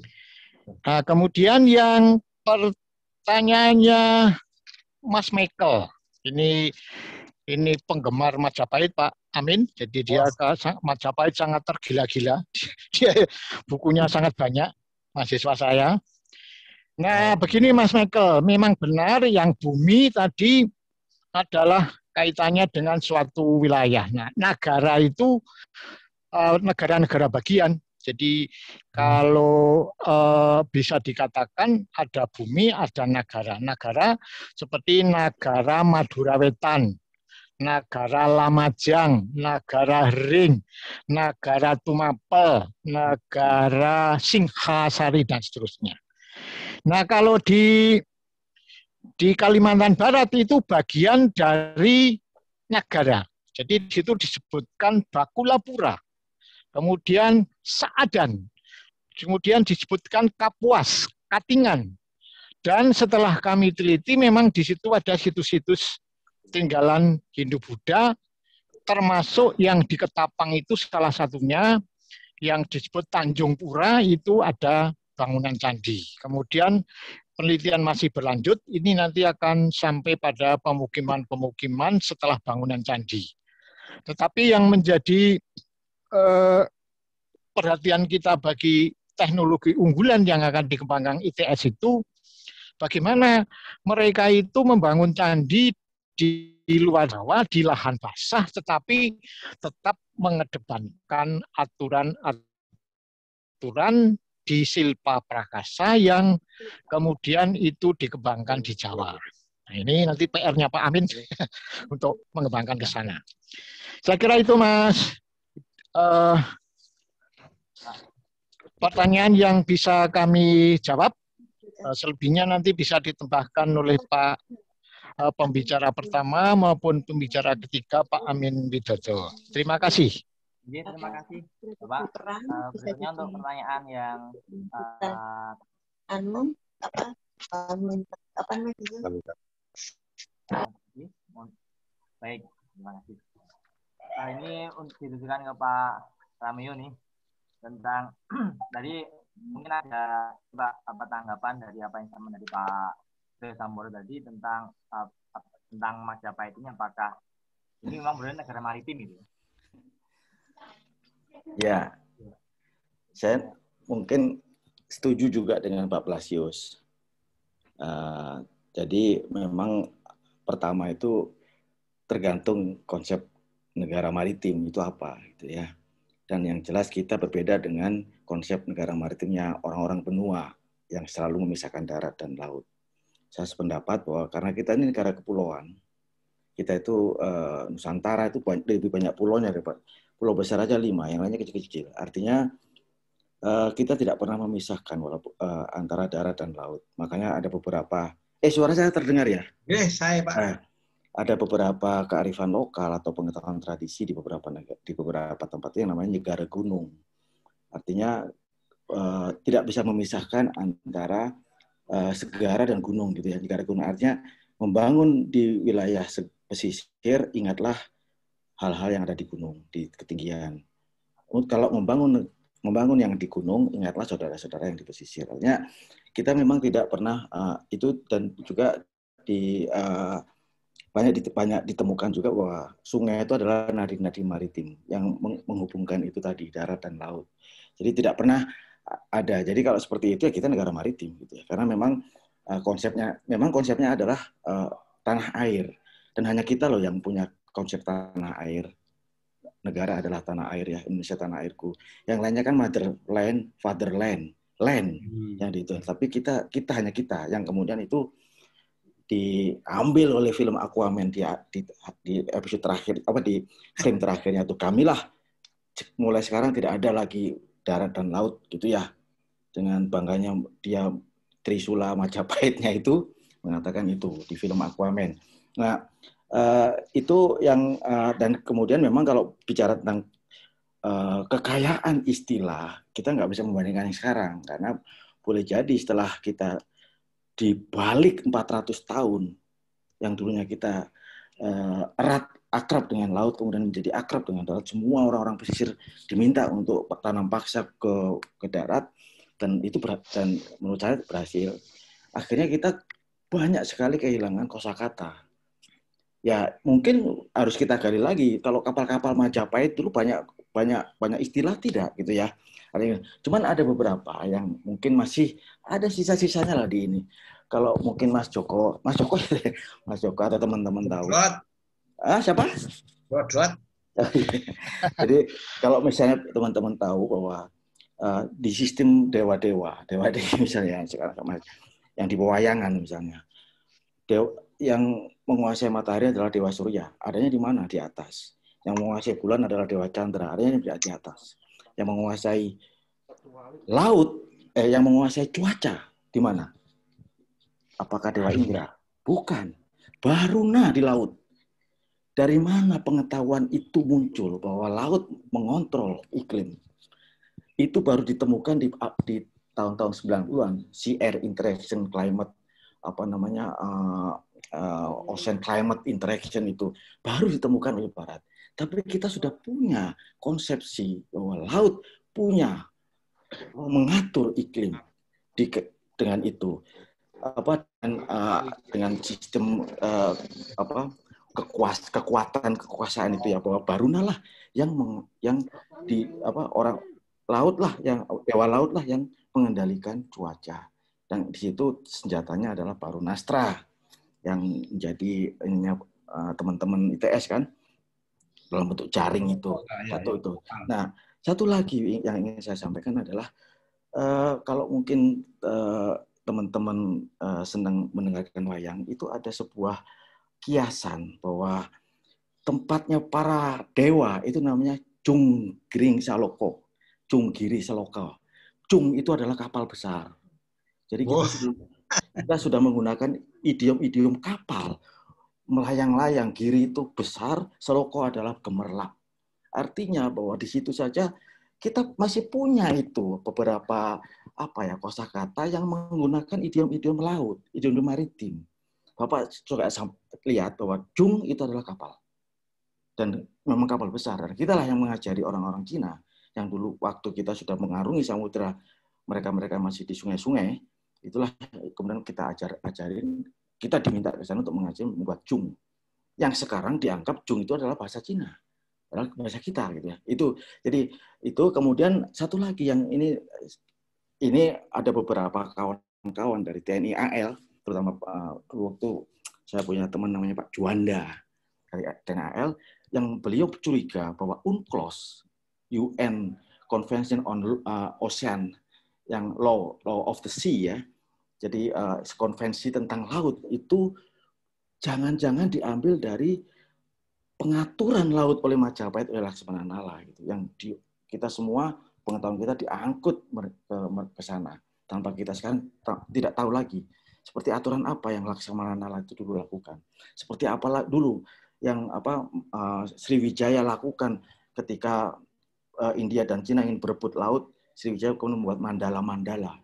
Nah, kemudian yang pertanyaannya Mas Michael. Ini ini penggemar Majapahit Pak Amin. Jadi dia oh. Majapahit sangat tergila-gila. dia bukunya sangat banyak mahasiswa saya. Nah, begini Mas Michael, memang benar yang bumi tadi adalah kaitannya dengan suatu wilayah. Nah, negara itu eh, negara-negara bagian. Jadi hmm. kalau e, bisa dikatakan ada bumi, ada negara. Negara seperti negara Madura Nagara Lamajang, Nagara Ring, Nagara Tumapel, Nagara Singhasari dan seterusnya. Nah, kalau di di Kalimantan Barat itu bagian dari negara. Jadi di situ disebutkan Bakulapura. Kemudian Saadan. Kemudian disebutkan Kapuas, Katingan. Dan setelah kami teliti memang di situ ada situs-situs peninggalan Hindu-Buddha, termasuk yang di Ketapang itu salah satunya yang disebut Tanjung Pura itu ada bangunan candi. Kemudian penelitian masih berlanjut, ini nanti akan sampai pada pemukiman-pemukiman setelah bangunan candi. Tetapi yang menjadi eh, perhatian kita bagi teknologi unggulan yang akan dikembangkan ITS itu bagaimana mereka itu membangun candi di, luar Jawa, di lahan basah, tetapi tetap mengedepankan aturan-aturan di silpa prakasa yang kemudian itu dikembangkan di Jawa. Nah, ini nanti PR-nya Pak Amin untuk mengembangkan ke sana. Saya kira itu, Mas. Uh, pertanyaan yang bisa kami jawab, uh, selebihnya nanti bisa ditambahkan oleh Pak Eh, pembicara pertama maupun pembicara ketiga Pak Amin Widodo. Terima kasih. Ya, terima kasih Bapak. Uh, eh, berikutnya untuk pertanyaan yang uh, anu apa apa namanya? Baik, terima kasih. Nah, ini untuk ditujukan ke Pak Ramio nih tentang dari mungkin ada apa, apa tanggapan dari apa yang sama dari Pak ke Samboro tadi tentang uh, tentang Majapahit ini apakah ini memang benar negara maritim gitu? Ya, saya mungkin setuju juga dengan Pak Plasius. Uh, eh, jadi memang pertama itu tergantung konsep negara maritim itu apa gitu ya. Dan yang jelas kita berbeda dengan konsep negara maritimnya orang-orang benua yang selalu memisahkan darat dan laut saya sependapat bahwa karena kita ini negara kepulauan, kita itu uh, Nusantara itu lebih banyak pulaunya daripada pulau besar aja lima, yang lainnya kecil-kecil. Artinya uh, kita tidak pernah memisahkan uh, antara darat dan laut. Makanya ada beberapa eh suara saya terdengar ya? Eh saya pak. Uh, ada beberapa kearifan lokal atau pengetahuan tradisi di beberapa di beberapa tempat yang namanya negara gunung. Artinya uh, tidak bisa memisahkan antara Eh, segara dan gunung gitu ya negara gunung artinya membangun di wilayah pesisir ingatlah hal-hal yang ada di gunung di ketinggian kalau membangun membangun yang di gunung ingatlah saudara-saudara yang di pesisir artinya kita memang tidak pernah uh, itu dan juga di uh, banyak banyak ditemukan juga bahwa sungai itu adalah nadi-nadi maritim yang menghubungkan itu tadi darat dan laut. Jadi tidak pernah ada. Jadi kalau seperti itu ya kita negara maritim gitu ya. Karena memang uh, konsepnya memang konsepnya adalah uh, tanah air dan hanya kita loh yang punya konsep tanah air. Negara adalah tanah air ya, Indonesia tanah airku. Yang lainnya kan motherland, fatherland, land hmm. yang itu. Tapi kita kita hanya kita yang kemudian itu diambil oleh film Aquaman di, di, di episode terakhir apa di film terakhirnya itu kamilah mulai sekarang tidak ada lagi darat dan laut gitu ya dengan bangganya dia Trisula Majapahitnya itu mengatakan itu di film Aquaman. Nah eh, itu yang eh, dan kemudian memang kalau bicara tentang eh, kekayaan istilah kita nggak bisa membandingkan yang sekarang karena boleh jadi setelah kita dibalik balik 400 tahun yang dulunya kita erat akrab dengan laut kemudian menjadi akrab dengan darat semua orang-orang pesisir diminta untuk tanam paksa ke ke darat dan itu ber, dan menurut saya berhasil akhirnya kita banyak sekali kehilangan kosakata ya mungkin harus kita gali lagi kalau kapal-kapal Majapahit dulu banyak banyak banyak istilah tidak gitu ya cuman ada beberapa yang mungkin masih ada sisa-sisanya lah di ini kalau mungkin Mas Joko Mas Joko Mas Joko atau teman-teman tahu ah siapa? buat Jadi kalau misalnya teman-teman tahu bahwa uh, di sistem dewa-dewa, dewa dewa misalnya yang sekarang yang di pewayangan misalnya, dewa, yang menguasai matahari adalah dewa surya, adanya di mana? Di atas. Yang menguasai bulan adalah dewa chandra, adanya di atas. Yang menguasai laut, eh, yang menguasai cuaca di mana? Apakah dewa Indra? Bukan. Baruna di laut dari mana pengetahuan itu muncul bahwa laut mengontrol iklim? Itu baru ditemukan di, ah, di tahun-tahun 90-an, CR Interaction Climate, apa namanya, uh, uh, Ocean Climate Interaction itu baru ditemukan oleh Barat. Tapi kita sudah punya konsepsi bahwa laut punya eh, mengatur iklim di, dengan itu apa dengan, uh, dengan sistem uh, apa kekuas kekuatan kekuasaan itu ya bahwa Baruna lah yang meng, yang di apa orang laut lah yang dewa laut lah yang mengendalikan cuaca yang di situ senjatanya adalah Barunastra yang jadi eh, teman-teman ITS kan dalam bentuk jaring itu oh, iya, satu iya. itu. Nah satu lagi yang ingin saya sampaikan adalah uh, kalau mungkin uh, teman-teman uh, senang mendengarkan wayang itu ada sebuah kiasan bahwa tempatnya para dewa itu namanya Junggring Saloko, Junggiri Saloko. Jung itu adalah kapal besar. Jadi kita, oh. sudah, kita sudah menggunakan idiom-idiom kapal. Melayang-layang, giri itu besar, Saloko adalah gemerlap. Artinya bahwa di situ saja kita masih punya itu beberapa apa ya kosakata yang menggunakan idiom-idiom laut, idiom maritim. Bapak coba lihat bahwa Jung itu adalah kapal. Dan memang kapal besar. Dan kita lah yang mengajari orang-orang Cina yang dulu waktu kita sudah mengarungi samudera, mereka-mereka masih di sungai-sungai, itulah kemudian kita ajar ajarin, kita diminta ke sana untuk mengajar membuat Jung. Yang sekarang dianggap Jung itu adalah bahasa Cina. Adalah bahasa kita gitu ya. Itu jadi itu kemudian satu lagi yang ini ini ada beberapa kawan-kawan dari TNI AL terutama uh, waktu saya punya teman namanya Pak Juanda dari TNAL yang beliau curiga bahwa UNCLOS UN Convention on uh, Ocean yang law law of the sea ya jadi uh, konvensi tentang laut itu jangan-jangan diambil dari pengaturan laut oleh Majapahit oleh Laksamana Nala gitu yang di, kita semua pengetahuan kita diangkut ke, sana tanpa kita sekarang tidak tahu lagi seperti aturan apa yang Laksamana Nala itu dulu lakukan, seperti apa dulu yang apa uh, Sriwijaya lakukan ketika uh, India dan Cina ingin berebut laut, Sriwijaya kemudian membuat mandala-mandala.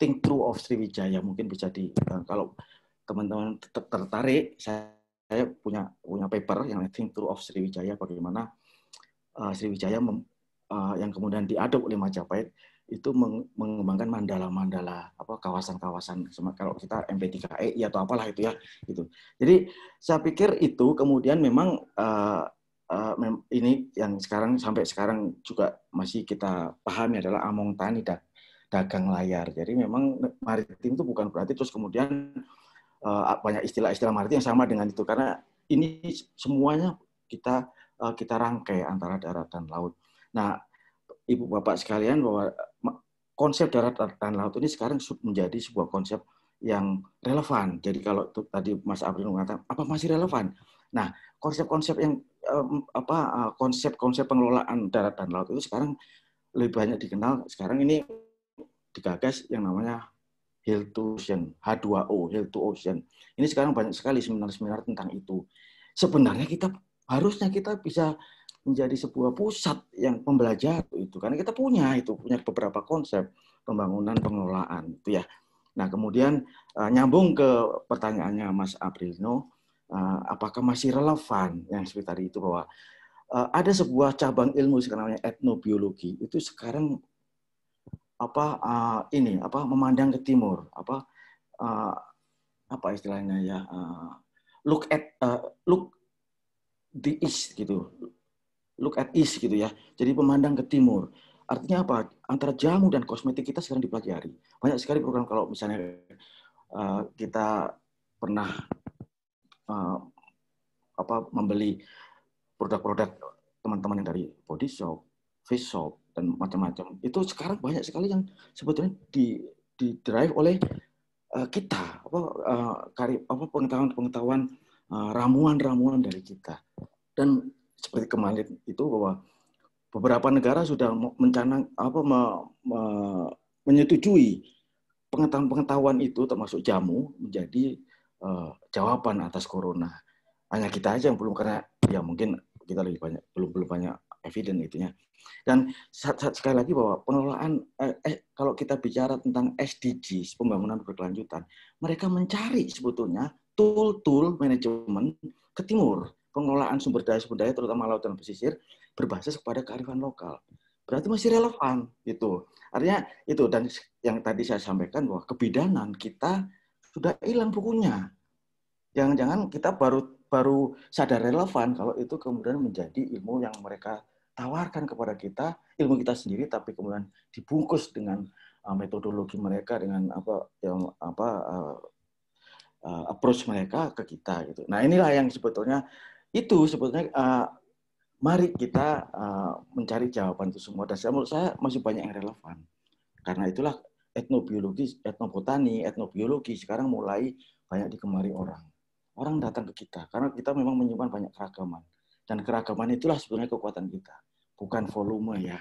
Think through of Sriwijaya mungkin bisa di uh, kalau teman-teman tertarik saya, saya punya punya paper yang think through of Sriwijaya bagaimana uh, Sriwijaya mem, uh, yang kemudian diaduk oleh Majapahit itu mengembangkan mandala-mandala apa kawasan-kawasan kalau kita MP3E ya atau apalah itu ya gitu. Jadi saya pikir itu kemudian memang uh, uh, ini yang sekarang sampai sekarang juga masih kita pahami adalah among tani dan dagang layar. Jadi memang maritim itu bukan berarti terus kemudian uh, banyak istilah-istilah maritim yang sama dengan itu karena ini semuanya kita uh, kita rangkai antara darat dan laut. Nah, Ibu Bapak sekalian bahwa konsep darat dan laut ini sekarang menjadi sebuah konsep yang relevan. Jadi kalau itu, tadi Mas Abrin mengatakan apa masih relevan? Nah, konsep-konsep yang apa eh, konsep-konsep pengelolaan darat dan laut itu sekarang lebih banyak dikenal sekarang ini digagas yang namanya Hill to Ocean, H2O, Hill to Ocean. Ini sekarang banyak sekali seminar-seminar tentang itu. Sebenarnya kita harusnya kita bisa menjadi sebuah pusat yang pembelajar itu karena kita punya itu punya beberapa konsep pembangunan pengelolaan itu ya. Nah kemudian eh, nyambung ke pertanyaannya Mas Aprino, eh, apakah masih relevan yang seperti tadi itu bahwa eh, ada sebuah cabang ilmu sekarang namanya etnobiologi itu sekarang apa ini apa memandang ke timur apa apa istilahnya ya look at look the east gitu look at east gitu ya. Jadi pemandang ke timur. Artinya apa? Antara jamu dan kosmetik kita sekarang dipelajari. Banyak sekali program kalau misalnya uh, kita pernah uh, apa membeli produk-produk teman-teman yang dari body shop, face shop dan macam-macam. Itu sekarang banyak sekali yang sebetulnya di di drive oleh uh, kita apa uh, kari, apa pengetahuan-pengetahuan ramuan-ramuan dari kita. Dan seperti kemarin itu bahwa beberapa negara sudah mencanang apa me, me, menyetujui pengetahuan-pengetahuan itu termasuk jamu menjadi uh, jawaban atas corona. Hanya kita aja yang belum karena ya mungkin kita lebih banyak belum belum banyak eviden itunya. Dan saat, saat sekali lagi bahwa pengelolaan eh, eh, kalau kita bicara tentang SDGs pembangunan berkelanjutan, mereka mencari sebetulnya tool-tool manajemen ke timur pengelolaan sumber daya sumber daya terutama laut dan pesisir berbasis kepada kearifan lokal. Berarti masih relevan gitu. Artinya itu dan yang tadi saya sampaikan bahwa kebidanan kita sudah hilang bukunya. Jangan-jangan kita baru baru sadar relevan kalau itu kemudian menjadi ilmu yang mereka tawarkan kepada kita, ilmu kita sendiri tapi kemudian dibungkus dengan uh, metodologi mereka dengan apa yang apa uh, uh, approach mereka ke kita gitu. Nah, inilah yang sebetulnya itu sebetulnya uh, mari kita uh, mencari jawaban itu semua. Dan saya, menurut saya masih banyak yang relevan. Karena itulah etnobiologi, etnobotani, etnobiologi sekarang mulai banyak dikemari orang. Orang datang ke kita karena kita memang menyimpan banyak keragaman. Dan keragaman itulah sebenarnya kekuatan kita. Bukan volume ya,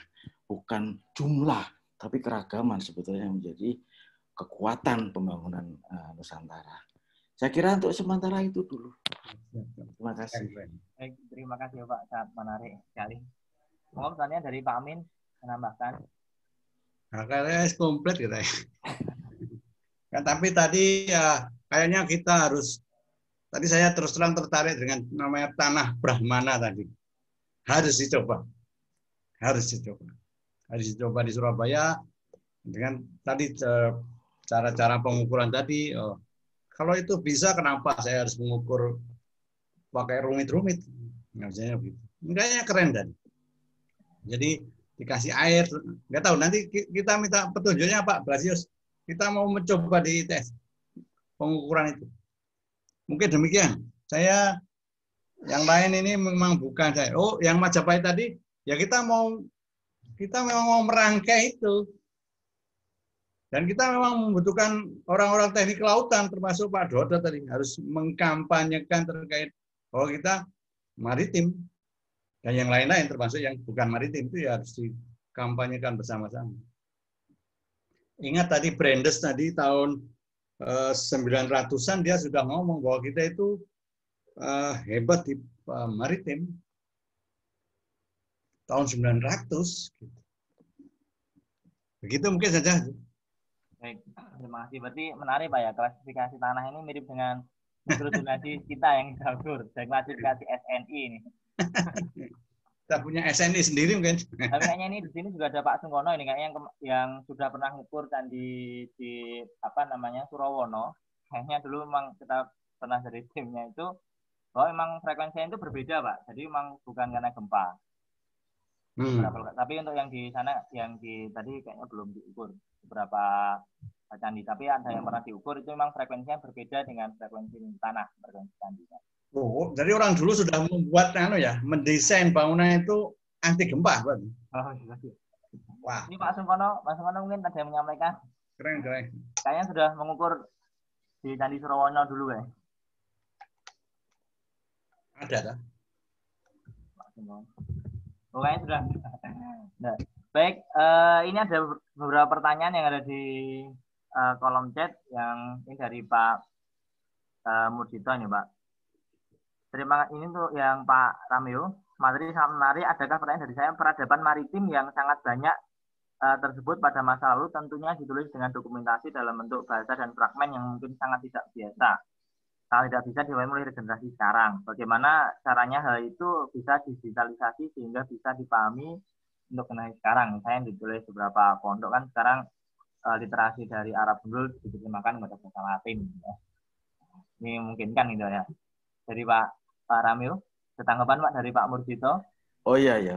bukan jumlah, tapi keragaman sebetulnya yang menjadi kekuatan pembangunan uh, Nusantara. Saya kira untuk sementara itu dulu. Terima kasih. Baik, terima kasih Pak. Sangat menarik sekali. Mau tanya dari Pak Amin menambahkan. Akhirnya komplit kita. kan tapi tadi ya kayaknya kita harus tadi saya terus terang tertarik dengan namanya tanah Brahmana tadi. Harus dicoba. Harus dicoba. Harus dicoba di Surabaya dengan tadi eh, cara-cara pengukuran tadi oh, kalau itu bisa, kenapa saya harus mengukur pakai rumit-rumit? Misalnya begitu. Kayaknya keren kan? Jadi dikasih air, nggak tahu. Nanti kita minta petunjuknya Pak Brasius, Kita mau mencoba di tes pengukuran itu. Mungkin demikian. Saya yang lain ini memang bukan saya. Oh, yang Majapahit tadi, ya kita mau kita memang mau merangkai itu dan kita memang membutuhkan orang-orang teknik lautan, termasuk Pak Dodo tadi, harus mengkampanyekan terkait bahwa kita maritim. Dan yang lain-lain, termasuk yang bukan maritim, itu ya harus dikampanyekan bersama-sama. Ingat tadi Brandes tadi tahun 900-an eh, dia sudah ngomong bahwa kita itu eh, hebat di eh, maritim. Tahun 900. Gitu. Begitu mungkin saja. Baik, terima kasih. Berarti menarik Pak ya, klasifikasi tanah ini mirip dengan mikrodonasi kita yang jagur dan klasifikasi SNI ini. kita punya SNI sendiri mungkin. Tapi kayaknya ini di sini juga ada Pak Sungkono ini kayaknya yang, yang sudah pernah ngukur candi di apa namanya Surawono Kayaknya dulu memang kita pernah dari timnya itu bahwa memang frekuensinya itu berbeda Pak. Jadi memang bukan karena gempa. Hmm. Tapi untuk yang di sana yang di tadi kayaknya belum diukur beberapa candi. Tapi ada yang pernah diukur itu memang frekuensinya berbeda dengan frekuensi tanah, frekuensi candinya. Oh, jadi orang dulu sudah membuat anu ya, mendesain bangunan itu anti gempa berarti. Oh, iya, iya. Wah. Ini Pak Sumpono, Pak Sumpono mungkin ada yang menyampaikan. Keren, keren. Kayaknya sudah mengukur di Candi Surawono dulu ya. Ada, ada Pak Sumpono. Oh, kayaknya sudah. Nah. Baik, uh, ini ada beberapa pertanyaan yang ada di uh, kolom chat yang ini dari Pak uh, Murdito nih Pak. Terima kasih ini untuk yang Pak Ramio. Materi sangat menarik. Adakah pertanyaan dari saya peradaban maritim yang sangat banyak uh, tersebut pada masa lalu tentunya ditulis dengan dokumentasi dalam bentuk bahasa dan fragmen yang mungkin sangat tidak biasa. Kalau tidak bisa dimulai oleh generasi sekarang. Bagaimana caranya hal itu bisa digitalisasi sehingga bisa dipahami untuk kenaikan sekarang saya yang ditulis beberapa pondok kan sekarang uh, literasi dari Arab dulu diterjemahkan kepada bahasa Latin ya. ini kan gitu ya dari Pak Pak Ramil tanggapan Pak dari Pak Murjito Oh iya iya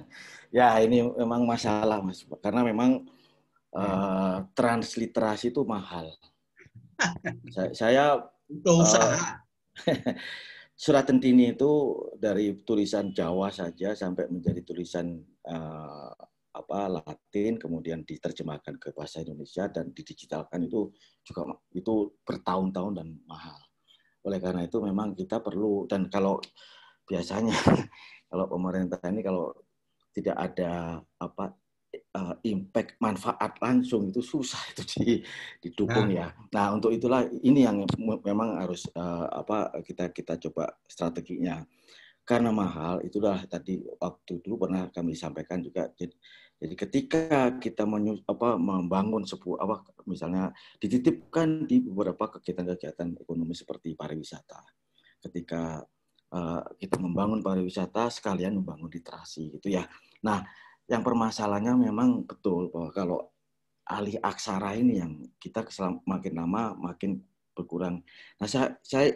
ya ini memang masalah mas karena memang uh, transliterasi itu mahal saya, saya eh, usaha uh, surat tentini itu dari tulisan Jawa saja sampai menjadi tulisan uh, apa Latin kemudian diterjemahkan ke bahasa Indonesia dan didigitalkan itu juga itu bertahun-tahun dan mahal. Oleh karena itu memang kita perlu dan kalau biasanya kalau pemerintah ini kalau tidak ada apa eh, impact manfaat langsung itu susah itu di, didukung nah. ya. Nah untuk itulah ini yang memang harus uh, apa kita kita coba strateginya karena mahal itu itulah tadi waktu dulu pernah kami sampaikan juga jadi, jadi ketika kita menyu, apa, membangun sebuah apa misalnya dititipkan di beberapa kegiatan-kegiatan ekonomi seperti pariwisata ketika uh, kita membangun pariwisata sekalian membangun literasi gitu ya nah yang permasalahannya memang betul bahwa kalau ahli aksara ini yang kita makin lama makin berkurang. Nah, saya, saya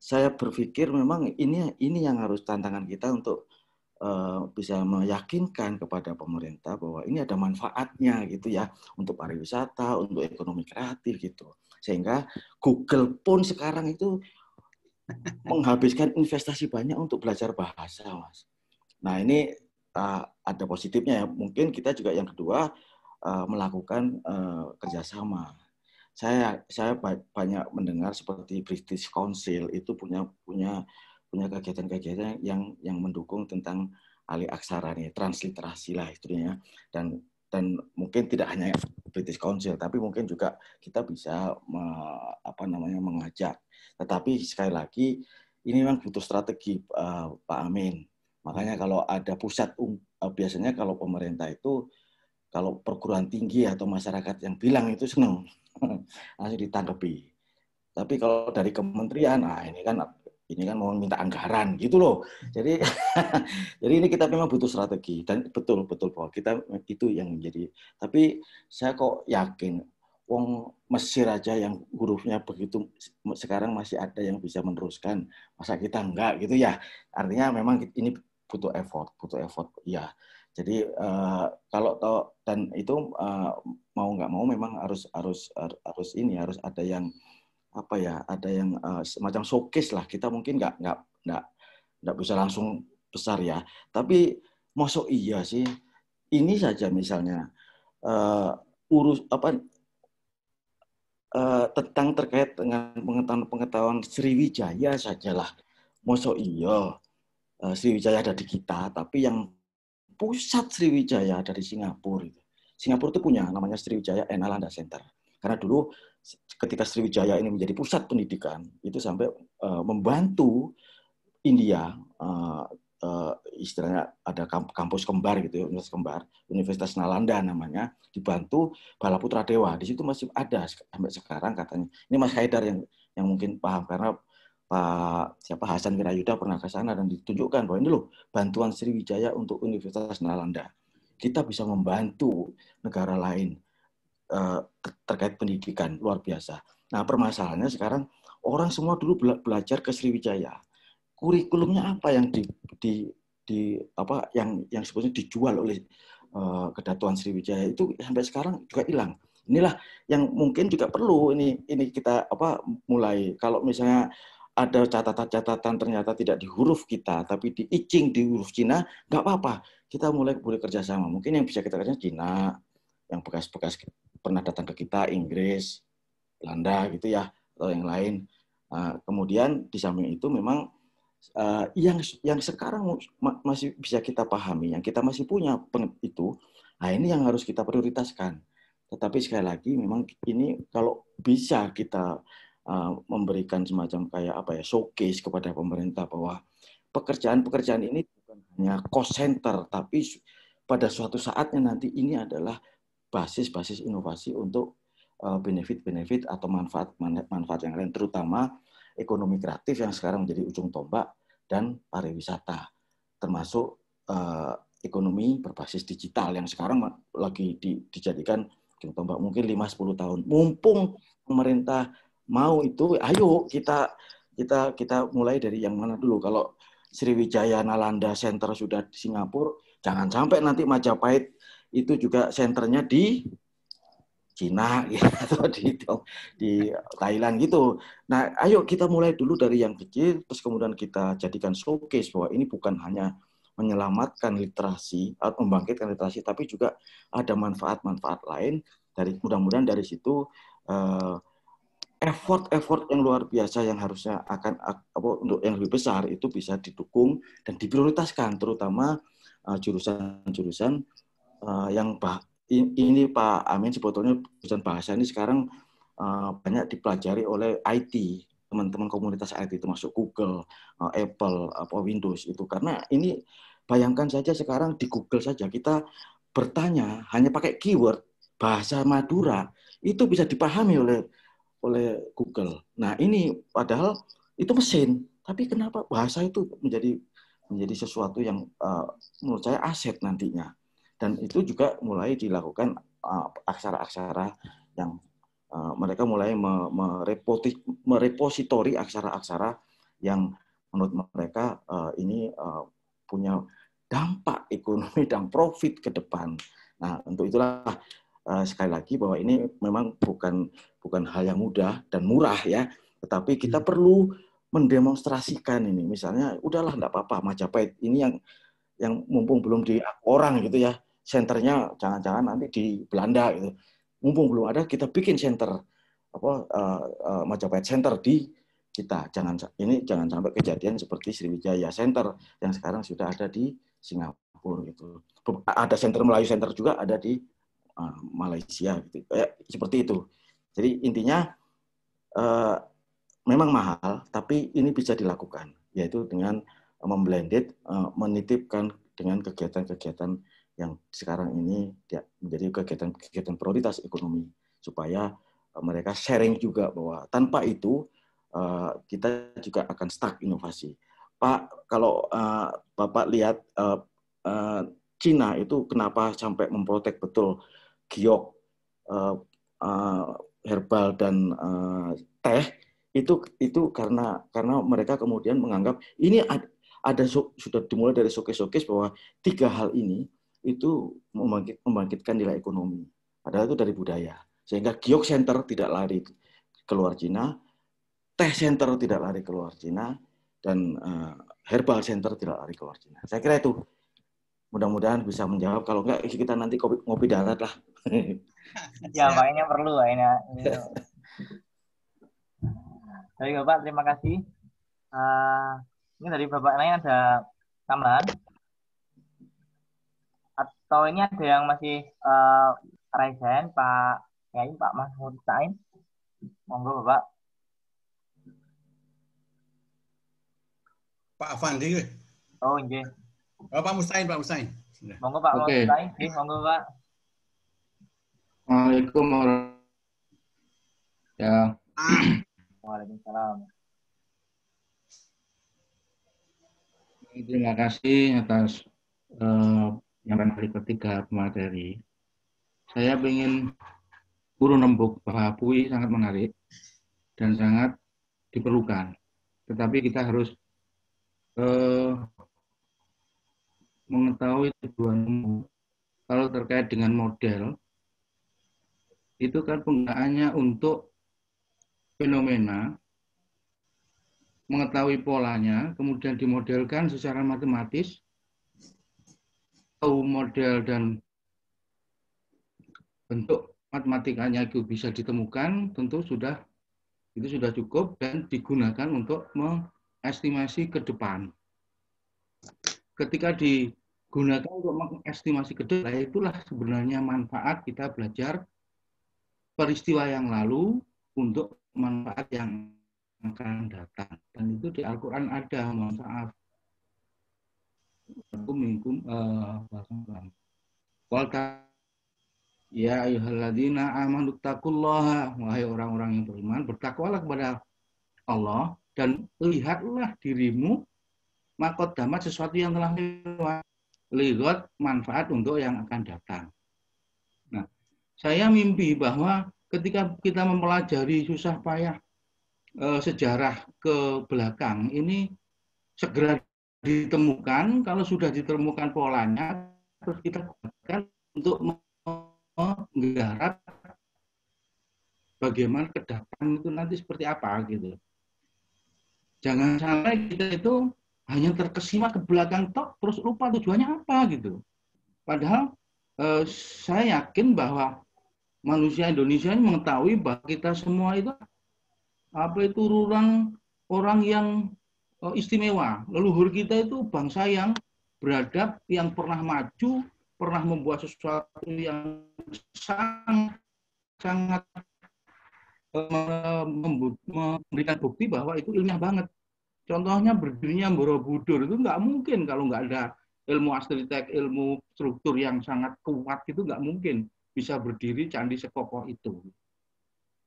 saya berpikir memang ini ini yang harus tantangan kita untuk uh, bisa meyakinkan kepada pemerintah bahwa ini ada manfaatnya gitu ya untuk pariwisata, untuk ekonomi kreatif gitu. Sehingga Google pun sekarang itu menghabiskan investasi banyak untuk belajar bahasa, Mas. Nah, ini uh, ada positifnya ya. Mungkin kita juga yang kedua uh, melakukan uh, kerjasama saya saya banyak mendengar seperti British Council itu punya punya punya kegiatan-kegiatan yang yang mendukung tentang alih aksara nih, transliterasi lah ya dan dan mungkin tidak hanya British Council tapi mungkin juga kita bisa me, apa namanya mengajak. Tetapi sekali lagi ini memang butuh strategi uh, Pak Amin. Makanya kalau ada pusat um, uh, biasanya kalau pemerintah itu kalau perguruan tinggi atau masyarakat yang bilang itu seneng langsung ditanggapi tapi kalau dari kementerian nah ini kan ini kan mau minta anggaran gitu loh jadi jadi ini kita memang butuh strategi dan betul betul bahwa kita itu yang menjadi tapi saya kok yakin Wong Mesir aja yang hurufnya begitu sekarang masih ada yang bisa meneruskan masa kita enggak gitu ya artinya memang ini butuh effort butuh effort ya jadi uh, kalau to dan itu uh, mau nggak mau memang harus harus harus ini harus ada yang apa ya ada yang uh, semacam showcase lah kita mungkin nggak nggak nggak nggak bisa langsung besar ya tapi masuk iya sih ini saja misalnya uh, urus apa uh, tentang terkait dengan pengetahuan pengetahuan Sriwijaya sajalah masuk iya Sriwijaya ada di kita tapi yang pusat Sriwijaya dari Singapura Singapura itu punya namanya Sriwijaya Enalanda Center. Karena dulu ketika Sriwijaya ini menjadi pusat pendidikan, itu sampai uh, membantu India uh, uh, istilahnya ada kampus kembar gitu ya, universitas kembar, Universitas Nalanda namanya, dibantu Balaputra Dewa. Di situ masih ada sampai sekarang katanya. Ini Mas Haidar yang yang mungkin paham karena Pak siapa Hasan Wirayuda pernah ke sana dan ditunjukkan bahwa ini loh bantuan Sriwijaya untuk Universitas Nalanda. Kita bisa membantu negara lain eh, terkait pendidikan luar biasa. Nah permasalahannya sekarang orang semua dulu belajar ke Sriwijaya. Kurikulumnya apa yang di, di, di apa yang yang sebetulnya dijual oleh uh, Kedatuan Sriwijaya itu sampai sekarang juga hilang inilah yang mungkin juga perlu ini ini kita apa mulai kalau misalnya ada catatan-catatan ternyata tidak di huruf kita, tapi di icing di huruf Cina, nggak apa-apa. Kita mulai boleh kerjasama. Mungkin yang bisa kita kerjakan Cina, yang bekas-bekas pernah datang ke kita, Inggris, Belanda gitu ya, atau yang lain. Ah, kemudian di samping itu memang ah, yang yang sekarang masih bisa kita pahami, yang kita masih punya itu, nah ini yang harus kita prioritaskan. Tetapi sekali lagi memang ini kalau bisa kita Eh, memberikan semacam kayak apa ya showcase kepada pemerintah bahwa pekerjaan-pekerjaan ini bukan hanya cost center tapi pada suatu saatnya nanti ini adalah basis-basis inovasi untuk eh, benefit-benefit atau manfaat-manfaat yang lain terutama ekonomi kreatif yang sekarang menjadi ujung tombak dan pariwisata termasuk eh, ekonomi berbasis digital yang sekarang lagi dijadikan ujung tombak mungkin 5 10 tahun mumpung pemerintah mau itu ayo kita kita kita mulai dari yang mana dulu kalau Sriwijaya Nalanda Center sudah di Singapura jangan sampai nanti Majapahit itu juga senternya di Cina gitu, atau di, di Thailand gitu. Nah, ayo kita mulai dulu dari yang kecil, terus kemudian kita jadikan showcase bahwa ini bukan hanya menyelamatkan literasi atau membangkitkan literasi, tapi juga ada manfaat-manfaat lain dari mudah-mudahan dari situ uh, effort-effort yang luar biasa yang harusnya akan apa untuk yang lebih besar itu bisa didukung dan diprioritaskan terutama eh, jurusan-jurusan uh, uh, yang bah ini Pak Amin sebetulnya jurusan bahasa ini sekarang uh, banyak dipelajari oleh IT teman-teman komunitas IT termasuk Google, uh, Apple, apa Windows itu karena ini bayangkan saja sekarang di Google saja kita bertanya hanya pakai keyword bahasa Madura itu bisa dipahami oleh oleh Google. Nah ini padahal itu mesin, tapi kenapa bahasa itu menjadi menjadi sesuatu yang uh, menurut saya aset nantinya. Dan itu juga mulai dilakukan eh, aksara-aksara uh, yang uh, mereka mulai merepositori aksara-aksara yang menurut mereka uh, ini uh, punya dampak ekonomi dan profit ke depan. Nah, untuk itulah uh, sekali lagi bahwa ini memang bukan bukan hal yang mudah dan murah ya, tetapi kita hmm. perlu mendemonstrasikan ini. Misalnya, udahlah nggak apa-apa Majapahit ini yang yang mumpung belum di orang gitu ya, senternya jangan-jangan nanti di Belanda gitu. Mumpung belum ada, kita bikin center apa uh, uh, Majapahit Center di kita. Jangan ini jangan sampai kejadian seperti Sriwijaya Center yang sekarang sudah ada di Singapura gitu. Ada center Melayu Center juga ada di eh, Malaysia gitu. Eh, seperti itu. Jadi intinya eh, memang mahal, tapi ini bisa dilakukan, yaitu dengan memblended, eh, menitipkan dengan kegiatan-kegiatan yang sekarang ini menjadi kegiatan-kegiatan prioritas ekonomi supaya eh, mereka sharing juga bahwa tanpa itu kita juga akan stuck inovasi. Pak, kalau Bapak lihat uh, Cina itu kenapa sampai memprotek betul giok herbal dan uh, teh itu itu karena karena mereka kemudian menganggap ini ada, ada sudah dimulai dari sokes-sokes bahwa tiga hal ini itu membangkit, membangkitkan nilai ekonomi. Padahal itu dari budaya. Sehingga Giok Center tidak lari keluar Cina, Teh Center tidak lari keluar Cina, dan uh, Herbal Center tidak lari keluar Cina. Saya kira itu mudah-mudahan bisa menjawab. Kalau enggak, kita nanti kopi, ngopi darat lah. ya makanya perlu makanya dari bapak terima kasih uh, ini dari bapak lain ada tambahan atau ini ada yang masih uh, eh, raise pak pak ini pak Mahmud Sain monggo bapak Pak Fandi Oh, nggih. Oh, Pak Mustain, Pak Mustain. Monggo Pak okay. Mustain, nggih, monggo Pak. Assalamualaikum warahmatullahi Ya. Terima kasih atas uh, penyampaian ketiga materi. Saya ingin guru nembuk bahwa PUI sangat menarik dan sangat diperlukan. Tetapi kita harus uh, mengetahui tujuan kalau terkait dengan model itu kan penggunaannya untuk fenomena mengetahui polanya, kemudian dimodelkan secara matematis, tahu model dan bentuk matematikanya itu bisa ditemukan, tentu sudah itu sudah cukup dan digunakan untuk mengestimasi ke depan. Ketika digunakan untuk mengestimasi ke depan, itulah sebenarnya manfaat kita belajar peristiwa yang lalu untuk manfaat yang akan datang. Dan itu di Al-Quran ada, mohon maaf. Minkum, Walta Ya ayuhalladzina amanu taqullaha wahai orang-orang yang beriman bertakwalah kepada Allah dan lihatlah dirimu makot damat sesuatu yang telah lewat lihat manfaat untuk yang akan datang. Saya mimpi bahwa ketika kita mempelajari susah payah e, sejarah ke belakang ini segera ditemukan kalau sudah ditemukan polanya terus kita gunakan untuk menggarap bagaimana ke depan itu nanti seperti apa gitu. Jangan sampai kita itu hanya terkesima ke belakang tok terus lupa tujuannya apa gitu. Padahal eh, saya yakin bahwa manusia Indonesia ini mengetahui bahwa kita semua itu apa itu orang orang yang eh, istimewa. Leluhur kita itu bangsa yang beradab, yang pernah maju, pernah membuat sesuatu yang sangat sangat eh, memberikan bukti bahwa itu ilmiah banget. Contohnya berdirinya Borobudur itu nggak mungkin kalau nggak ada ilmu astritek, ilmu struktur yang sangat kuat itu nggak mungkin bisa berdiri candi sekokoh itu.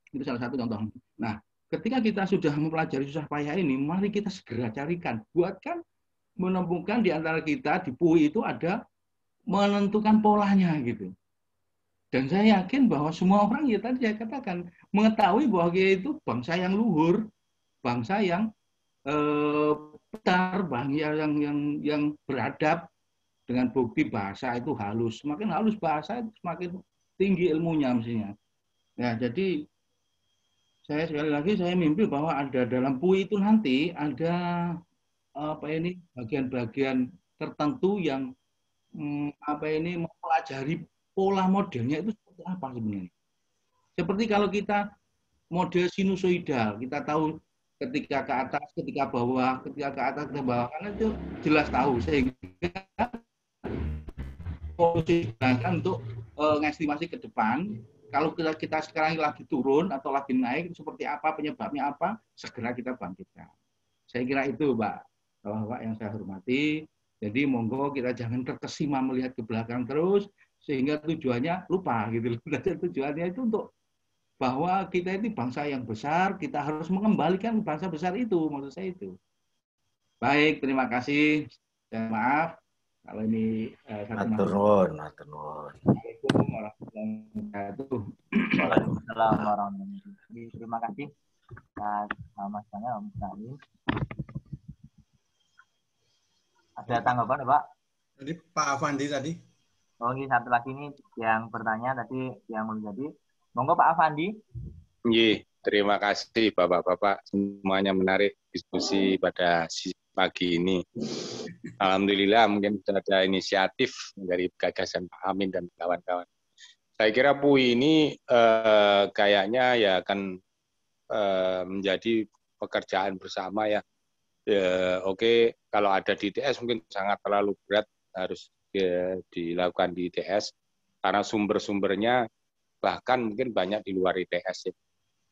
Itu salah satu contoh. Nah, ketika kita sudah mempelajari susah payah ini, mari kita segera carikan. Buatkan menemukan di antara kita di PUI itu ada menentukan polanya gitu. Dan saya yakin bahwa semua orang ya tadi saya katakan mengetahui bahwa dia itu bangsa yang luhur, bangsa yang eh, pintar, bangsa yang yang yang beradab dengan bukti bahasa itu halus. Semakin halus bahasa itu semakin tinggi ilmunya mestinya. ya jadi saya sekali lagi saya mimpi bahwa ada dalam PUI itu nanti ada apa ini bagian-bagian tertentu yang hmm, apa ini mempelajari pola modelnya itu seperti apa sebenarnya. Seperti kalau kita model sinusoidal, kita tahu ketika ke atas, ketika bawah, ketika ke atas, ketika bawah, karena itu jelas tahu sehingga posisi untuk mengestimasi ke depan kalau kita, kita sekarang lagi turun atau lagi naik seperti apa penyebabnya apa segera kita bangkitkan saya kira itu Pak Bapak yang saya hormati jadi monggo kita jangan terkesima melihat ke belakang terus sehingga tujuannya lupa gitu loh nah, tujuannya itu untuk bahwa kita ini bangsa yang besar kita harus mengembalikan bangsa besar itu maksud saya itu baik terima kasih dan maaf kalau ini eh, satu warahmatullahi warahmatullahi wabarakatuh. Terima kasih atas Mas Daniel, Mas Salim. Ada tanggapan, Pak? Jadi Pak Avandi tadi. Oh, ini satu lagi nih yang bertanya tadi yang menjadi. Monggo Pak Avandi? Iya, terima kasih Bapak-bapak semuanya menarik diskusi pada pagi ini. Alhamdulillah mungkin sudah ada inisiatif dari gagasan Pak Amin dan kawan-kawan. Saya kira Pui ini uh, kayaknya ya akan uh, menjadi pekerjaan bersama ya. Uh, Oke, okay, kalau ada di ITS mungkin sangat terlalu berat harus uh, dilakukan di ITS karena sumber-sumbernya bahkan mungkin banyak di luar ITS ya.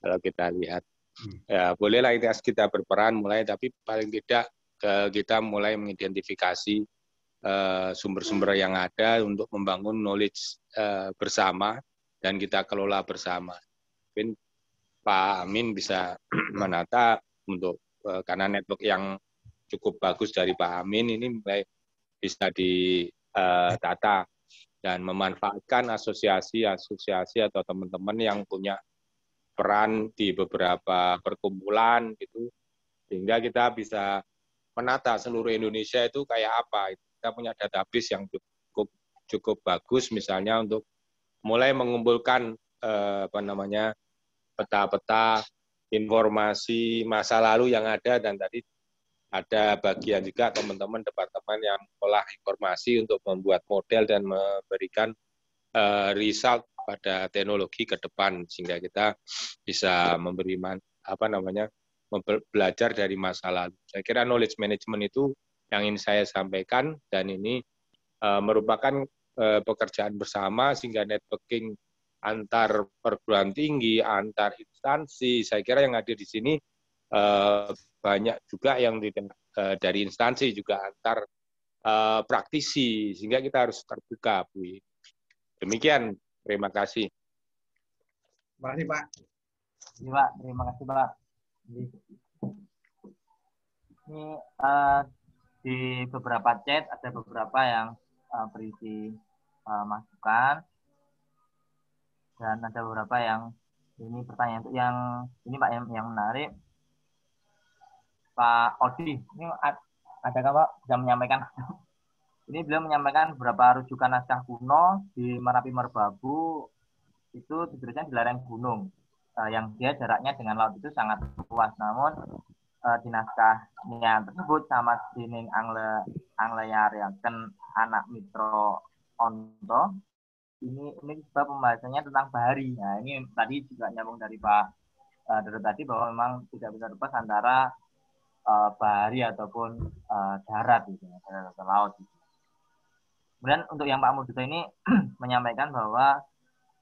Kalau kita lihat, hmm. ya bolehlah ITS kita berperan mulai, tapi paling tidak eh, kita mulai mengidentifikasi Eh, sumber-sumber hmm. yang ada untuk membangun knowledge eh, bersama dan kita kelola bersama. Mungkin Pak Amin bisa menata untuk eh, karena network yang cukup bagus dari Pak Amin ini mulai bisa ditata dan memanfaatkan asosiasi-asosiasi atau teman-teman yang punya peran di beberapa perkumpulan gitu sehingga kita bisa menata seluruh Indonesia itu kayak apa itu kita punya database yang cukup cukup bagus misalnya untuk mulai mengumpulkan eh, apa namanya peta-peta informasi masa lalu yang ada dan tadi ada bagian juga teman-teman departemen yang olah informasi untuk membuat model dan memberikan uh, result pada teknologi ke depan sehingga kita bisa memberi apa namanya belajar dari masa lalu. Saya kira knowledge management itu yang ingin saya sampaikan dan ini uh, merupakan uh, pekerjaan bersama sehingga networking antar perguruan tinggi, antar instansi. Saya kira yang hadir di sini uh, banyak juga yang tidak uh, dari instansi juga antar uh, praktisi sehingga kita harus terbuka, Bu. Demikian, terima kasih. Terima kasih, Pak. Terima Pak. Terima kasih, Pak. Ini uh, di beberapa chat ada beberapa yang uh, berisi uh, masukan dan ada beberapa yang ini pertanyaan yang ini Pak yang, yang menarik Pak Odi ini ada Pak bisa menyampaikan ini belum menyampaikan beberapa rujukan naskah kuno di Merapi Merbabu itu sebenarnya di lereng gunung eh, yang dia jaraknya dengan laut itu sangat luas namun uh, eh, di naskahnya tersebut sama dening angle ken anak mitro onto ini ini sebab pembahasannya tentang bahari nah ini tadi juga nyambung dari pak uh, eh, dari tadi bahwa memang tidak bisa lepas antara uh, bahari ataupun uh, darat gitu darat atau laut gitu. kemudian untuk yang pak Mudita ini menyampaikan bahwa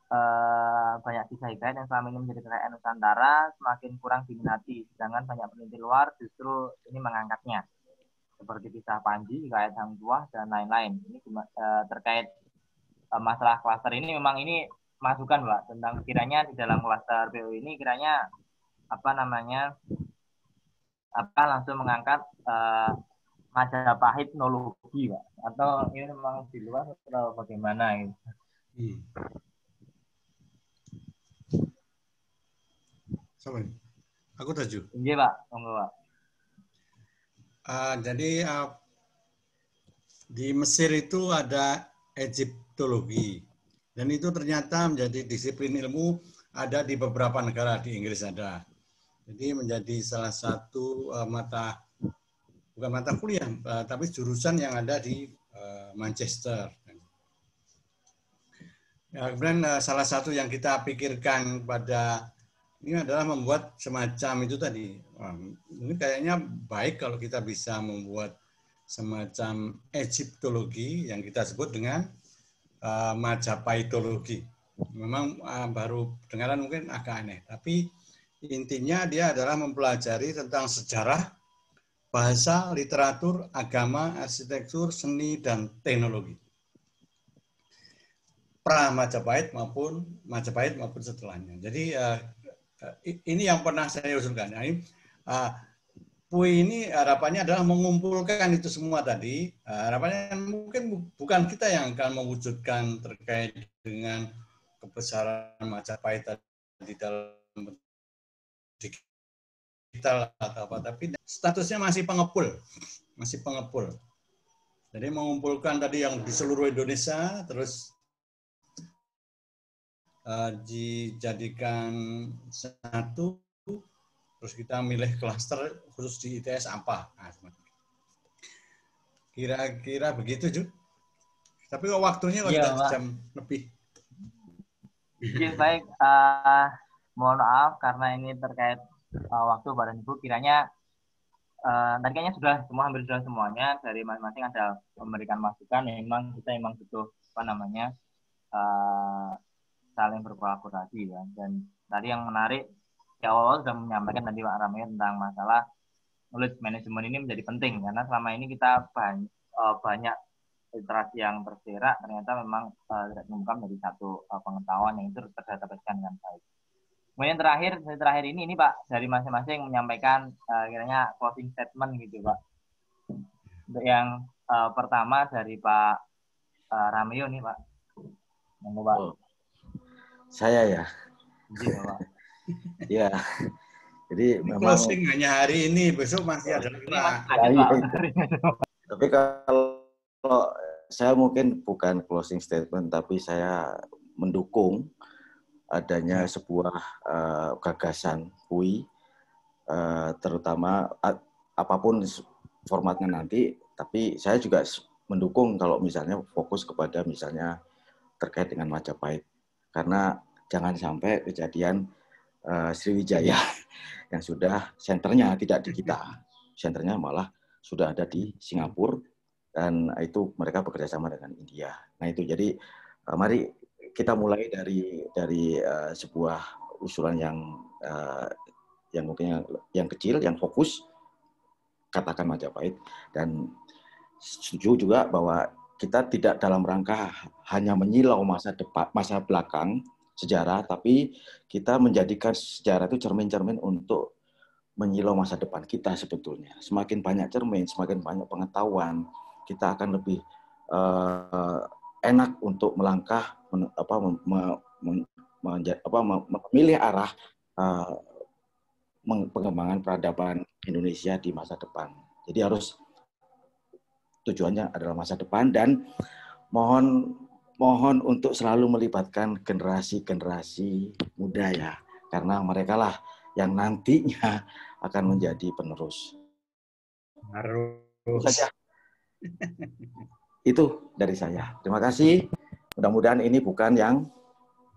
Eh, banyak kisah hikayat yang selama ini menjadi kekayaan Nusantara semakin kurang diminati, sedangkan banyak peneliti luar justru ini mengangkatnya. Seperti kisah Panji, kisah Hang Tuah, dan lain-lain. Ini uh, terkait uh, masalah klaster ini memang ini masukan Mbak tentang kiranya di dalam klaster BU ini kiranya apa namanya apa langsung mengangkat uh, Majapahit nologi Pak atau ini memang di luar atau bagaimana gitu. Hmm. Sama nih. Aku Taju. Iya Pak, monggo Pak. Ah, jadi uh, di Mesir itu ada Egyptologi dan itu ternyata menjadi disiplin ilmu ada di beberapa negara di Inggris ada. Jadi menjadi salah satu uh, mata bukan mata kuliah uh, tapi jurusan yang ada di uh, Manchester. Ya, kemudian salah satu yang kita pikirkan pada ini adalah membuat semacam itu tadi. Ini kayaknya baik kalau kita bisa membuat semacam Egyptologi yang kita sebut dengan uh, Majapahitologi. Memang uh, baru dengaran mungkin agak aneh, tapi intinya dia adalah mempelajari tentang sejarah, bahasa, literatur, agama, arsitektur, seni, dan teknologi. Pra Majapahit maupun Majapahit maupun setelahnya. Jadi uh, Eh, ini yang pernah saya usulkan. Ya. Eh, Pui ini harapannya adalah mengumpulkan itu semua tadi. Eh, harapannya mungkin bukan kita yang akan mewujudkan terkait dengan kebesaran Majapahit di dalam digital atau apa, tapi statusnya masih pengepul, masih pengepul. Jadi mengumpulkan tadi yang di seluruh Indonesia, terus Eh, dijadikan satu terus kita milih klaster khusus di ITS apa nah, kira-kira begitu Ju tapi kok waktunya kok ya, jam lebih ya baik uh, mohon maaf karena ini terkait uh, waktu badan ibu kiranya uh, kayaknya sudah semua hampir sudah semuanya dari masing-masing ada memberikan masukan memang kita memang butuh apa namanya uh, saling berkolaborasi ya. Dan tadi yang menarik, di ya awal sudah menyampaikan tadi Pak Ramir tentang masalah knowledge management ini menjadi penting karena selama ini kita banyak, uh, e, banyak literasi yang terserak ternyata memang uh, tidak menemukan dari satu uh, pengetahuan yang itu terdapatkan dengan baik. Kemudian terakhir, terakhir ini, ini Pak, dari masing-masing menyampaikan uh, kiranya closing statement gitu Pak. Untuk yang uh, pertama dari Pak uh, Ramio nih Pak. mau Pak. Oh. Saya ya. Iya. iya. Jadi memang closing hanya hari ini, besok masih ada lagi. Iya, iya. Tapi kalau saya mungkin bukan closing statement, tapi saya mendukung adanya hmm. sebuah uh, gagasan UI, uh, eh, terutama uh, apapun formatnya nanti. Tapi saya juga mendukung kalau misalnya fokus kepada misalnya terkait dengan Majapahit karena jangan sampai kejadian uh, Sriwijaya yang sudah senternya tidak di kita, senternya malah sudah ada di Singapura dan itu mereka bekerja sama dengan India. Nah itu jadi uh, mari kita mulai dari dari uh, sebuah usulan yang uh, yang mungkin yang kecil, yang fokus, katakan Majapahit dan setuju juga bahwa kita tidak dalam rangka hanya menyilau masa depan, masa belakang sejarah, tapi kita menjadikan sejarah itu cermin-cermin untuk menyilau masa depan kita sebetulnya. Semakin banyak cermin, semakin banyak pengetahuan, kita akan lebih uh, enak untuk melangkah, men, apa, me, me, apa, memilih arah uh, pengembangan peradaban Indonesia di masa depan. Jadi harus tujuannya adalah masa depan dan mohon mohon untuk selalu melibatkan generasi-generasi muda ya karena mereka lah yang nantinya akan menjadi penerus. Harus. Saja. Itu dari saya. Terima kasih. Mudah-mudahan ini bukan yang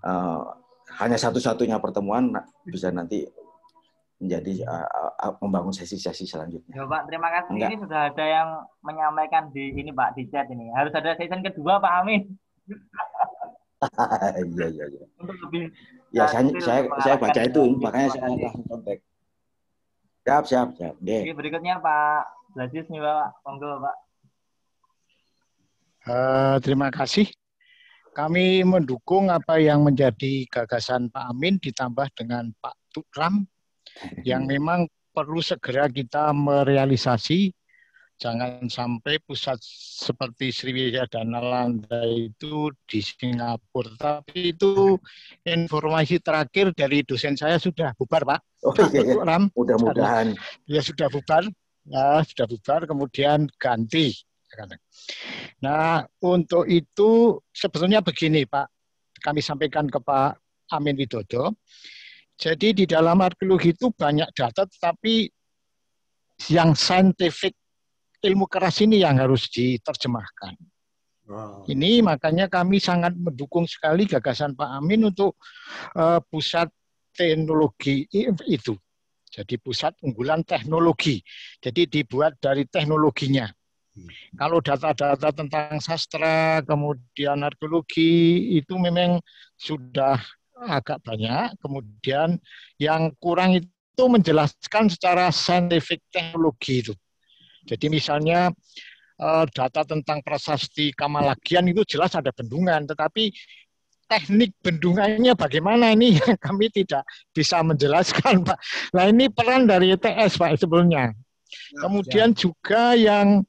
uh, hanya satu-satunya pertemuan bisa nanti menjadi uh, uh, membangun sesi-sesi selanjutnya. Ya, Pak, terima kasih. Enggak. Ini sudah ada yang menyampaikan di ini Pak di chat ini. Harus ada season kedua Pak Amin. Iya iya iya. Untuk lebih ya saya saya, saya baca itu makanya saya langsung kontak. Siap siap siap. Oke, berikutnya Pak Lazis nih Pak, monggo Pak. Uh, terima kasih. Kami mendukung apa yang menjadi gagasan Pak Amin ditambah dengan Pak Tutram yang hmm. memang perlu segera kita merealisasi jangan sampai pusat seperti Sriwijaya dan Nalanda itu di Singapura. Tapi itu informasi terakhir dari dosen saya sudah bubar, Pak. Oh iya, iya. mudah-mudahan. Ya sudah bubar, ya sudah bubar, kemudian ganti. Nah, untuk itu sebetulnya begini, Pak. Kami sampaikan ke Pak Amin Widodo jadi di dalam arkeologi itu banyak data, tetapi yang saintifik ilmu keras ini yang harus diterjemahkan. Wow. Ini makanya kami sangat mendukung sekali gagasan Pak Amin untuk uh, pusat teknologi itu. Jadi pusat unggulan teknologi. Jadi dibuat dari teknologinya. Hmm. Kalau data-data tentang sastra, kemudian arkeologi itu memang sudah agak banyak. Kemudian yang kurang itu menjelaskan secara saintifik teknologi itu. Jadi misalnya eh, data tentang prasasti kamalagian itu jelas ada bendungan, tetapi teknik bendungannya bagaimana ini yang kami tidak bisa menjelaskan Pak. Nah ini peran dari ETS Pak sebelumnya. Ya, Kemudian ya. juga yang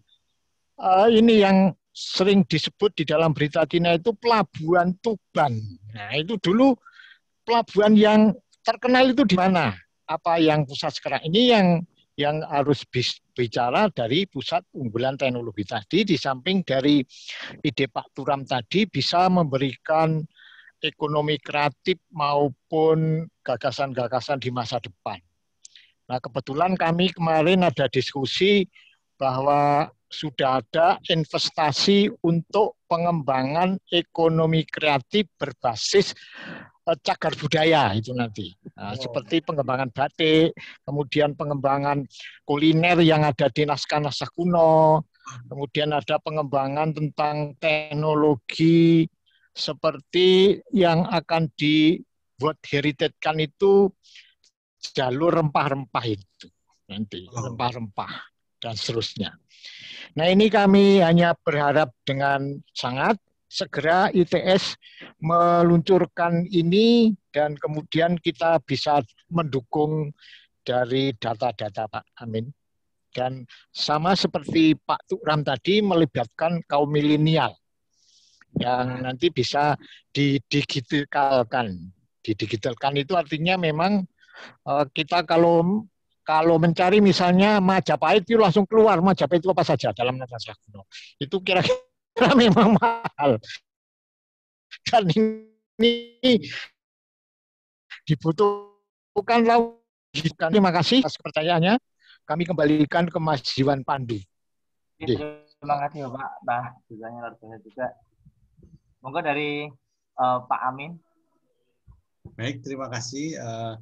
eh, ini yang sering disebut di dalam berita Tina itu pelabuhan Tuban. Nah itu dulu pelabuhan yang terkenal itu di mana? Apa yang pusat sekarang ini yang yang harus bicara dari pusat unggulan teknologi tadi di samping dari ide Pak Turam tadi bisa memberikan ekonomi kreatif maupun gagasan-gagasan di masa depan. Nah, kebetulan kami kemarin ada diskusi bahwa sudah ada investasi untuk pengembangan ekonomi kreatif berbasis eh, cagar budaya itu nanti nah, oh. seperti pengembangan batik kemudian pengembangan kuliner yang ada di naskah-naskah kuno kemudian ada pengembangan tentang teknologi seperti yang akan dibuat heritagekan itu jalur rempah-rempah itu nanti oh. rempah-rempah dan seterusnya Nah ini kami hanya berharap dengan sangat segera ITS meluncurkan ini dan kemudian kita bisa mendukung dari data-data Pak. Amin. Dan sama seperti Pak Tukram tadi melibatkan kaum milenial yang nanti bisa didigitalkan. Didigitalkan itu artinya memang eh, kita kalau kalau mencari misalnya Majapahit itu langsung keluar Majapahit itu apa saja dalam naskah kuno. Itu kira-kira memang mahal. Dan ini dibutuhkan Terima kasih atas kepercayaannya. Kami kembalikan ke Mas Jiwan Pandu. Terima kasih Pak. Nah, tujuannya luar biasa juga. Monggo dari uh, Pak Amin. Baik, terima kasih. Uh,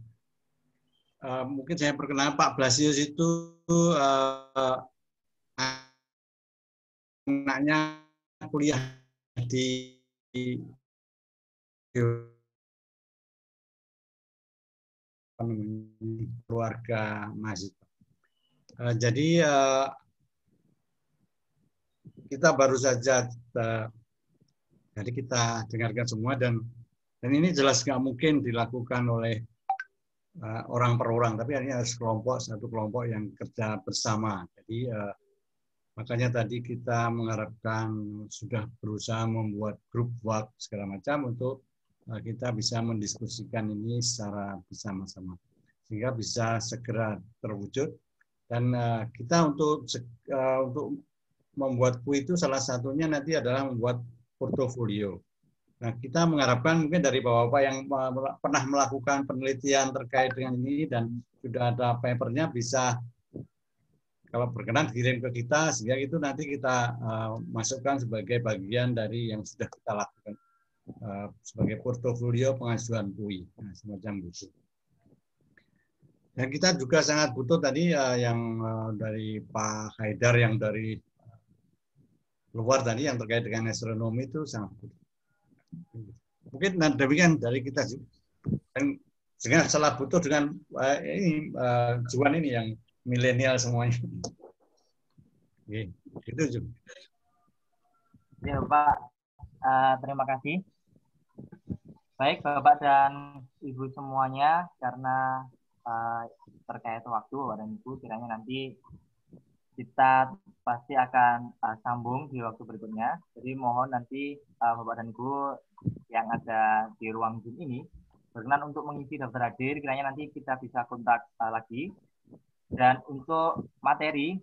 uh, mungkin saya perkenalkan Pak Blasius itu uh, anaknya kuliah di, keluarga mahasiswa. Uh, eh, jadi uh, kita baru saja uh, jadi kita dengarkan semua dan dan ini jelas nggak mungkin dilakukan oleh uh, orang per orang, tapi ini harus kelompok satu kelompok yang kerja bersama. Jadi uh, makanya tadi kita mengharapkan sudah berusaha membuat grup work segala macam untuk uh, kita bisa mendiskusikan ini secara bersama-sama sehingga bisa segera terwujud dan uh, kita untuk uh, untuk membuat kuis itu salah satunya nanti adalah membuat portofolio. Nah, kita mengharapkan mungkin dari Bapak-Bapak yang pernah melakukan penelitian terkait dengan ini dan sudah ada papernya bisa kalau berkenan dikirim ke kita sehingga itu nanti kita uh, masukkan sebagai bagian dari yang sudah kita lakukan uh, sebagai portofolio pengajuan UI nah, semacam itu. Dan kita juga sangat butuh tadi uh, yang uh, dari Pak Haidar yang dari luar tadi yang terkait dengan astronomi itu sangat butuh mungkin fitnah demikian dari kita dan dengan salah butuh dengan uh, ini uh, juan ini yang milenial semuanya. Oke, itu juga. Ya Pak, uh, terima kasih. Baik Bapak dan Ibu semuanya, karena uh, terkait waktu dan Ibu, kiranya nanti kita pasti akan uh, sambung di waktu berikutnya. Jadi mohon nanti uh, Bapak dan Ibu yang ada di ruang Zoom ini berkenan untuk mengisi daftar hadir. Kiranya nanti kita bisa kontak eh, lagi. Dan untuk materi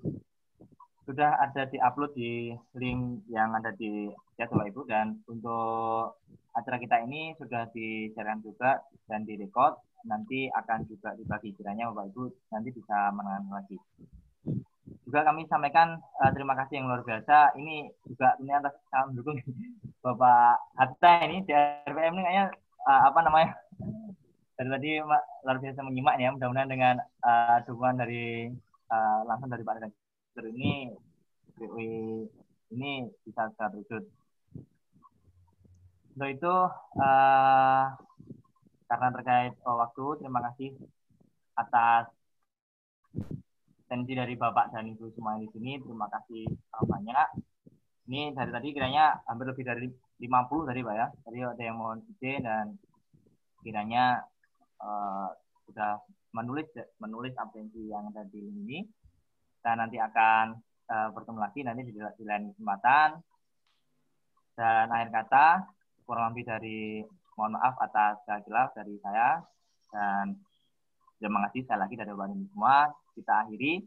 sudah ada di upload di link yang ada di chat Bapak Ibu dan untuk acara kita ini sudah disiarkan juga dan di-record. nanti akan juga dibagi kiranya Bapak Ibu nanti bisa menangani lagi. Juga kami sampaikan uh, terima kasih yang luar biasa. Ini juga ini atas salam dukung. Bapak Hatta ini di RPM ini kayaknya uh, apa namanya dari tadi luar biasa menyimak ya mudah-mudahan dengan uh, dukungan dari uh, langsung dari Pak Rektor ini BUI ini bisa terwujud. Untuk itu uh, karena terkait waktu terima kasih atas tensi dari Bapak dan Ibu semua di sini terima kasih banyak ini dari tadi kiranya hampir lebih dari 50 tadi Pak ya. Tadi ada yang mohon izin dan kiranya uh, sudah menulis menulis absensi yang ada di ini. Dan nanti akan uh, bertemu lagi nanti di, di lain kesempatan. Dan akhir kata, kurang lebih dari mohon maaf atas khilaf dari saya. Dan terima kasih saya lagi dari Bapak semua. Kita akhiri.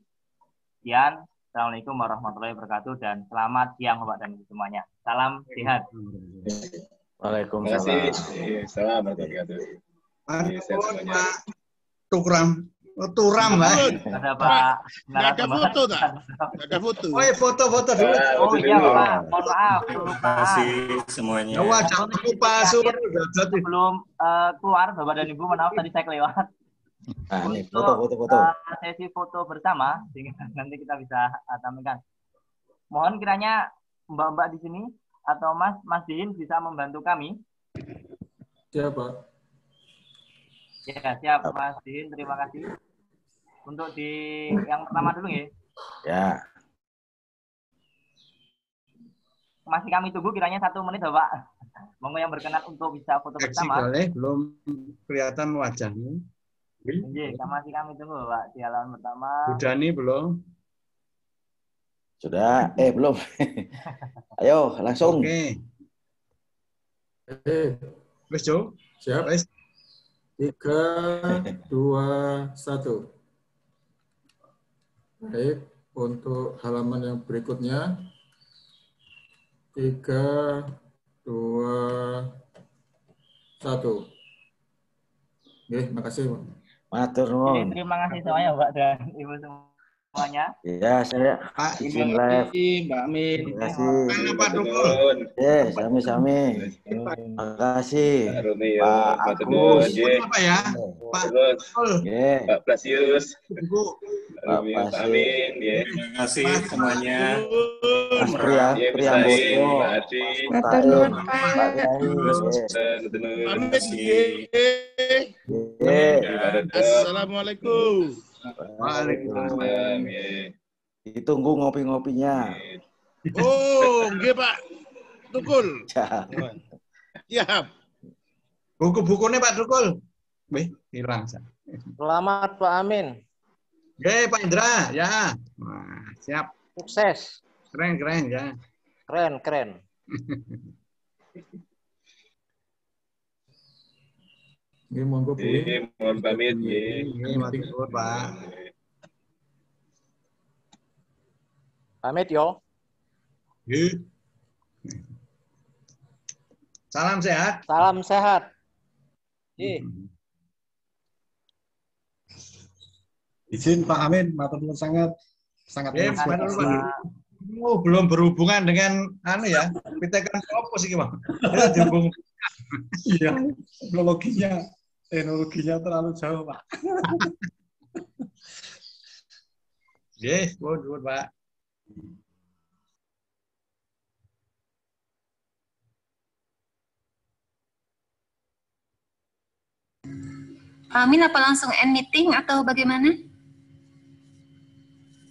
Sekian. Assalamualaikum warahmatullahi wabarakatuh dan selamat siang Bapak dan Ibu semuanya. Salam sehat. Waalaikumsalam. Terima kasih. Iya, salam wabarakatuh. Iya, Tukram. Oh, turam, Pak. Ada Pak. Nggak ada foto, Nggak ada foto. Oh, iya, foto-foto dulu. Nah, oh, iya, Pak. Mohon maaf. Terima kasih semuanya. Ya, Wah, jangan lupa. Belum eh, keluar, Bapak dan Ibu, maaf tadi saya kelewat. Nah, ini foto, foto, foto. Eh, sesi foto bersama, sehingga nanti kita bisa uh, tampilkan. Mohon kiranya mbak-mbak di sini atau mas, mas Din bisa membantu kami. Siap, Pak. Ya, siap, Mas Din. Terima kasih. Untuk di yang pertama dulu ya. Ya. Masih kami tunggu kiranya satu menit, Pak. Monggo yang berkenan untuk bisa foto bersama. belum kelihatan wajahnya. Iya, masih kami tunggu Pak di halaman pertama. Sudah nih belum? Sudah, eh belum. Ayo langsung. Oke. Okay. Eh, eh. Wes, Jo. Siap. Wes. Tiga, dua, satu. Baik, untuk halaman yang berikutnya. Tiga, dua, satu. Oke, makasih, Pak. Matur nuwun. Terima kasih semuanya Pak dan Ibu semua semuanya. Iya, saya Pak izin live. Mbak Min. Terima kasih. Pak Dukun. Ya, sami-sami. Terima kasih. Pak Agus. Apa ya? Pak Dukun. Pak Plasius. Pak Amin. Terima kasih semuanya. Mas Priya, Priya Bosko. Terima kasih. Pak Agus. Terima kasih. Assalamualaikum. Waalaikumsalam. Gitu kan, iya, iya. Ditunggu ngopi-ngopinya. Iya. Oh, nggih Pak. Tukul. Siap. Buku-bukunya Pak Tukul. Wih, hilang. Selamat Pak Amin. Oke, Pak Indra. Ya. Wah, siap. Sukses. Keren, keren ya. Keren, keren. Nggih monggo Bu. Nggih mohon pamit nggih. Nggih matur nuwun Pak. Pamit yo. Nggih. Salam sehat. Salam sehat. Nggih. Izin Pak Amin, matur nuwun sangat sangat ya, Oh, belum berhubungan dengan anu ya. Pitekan opus iki, Pak. Kita dihubung. Iya, loginya teknologinya terlalu jauh pak yes good good pak Amin apa langsung end meeting atau bagaimana?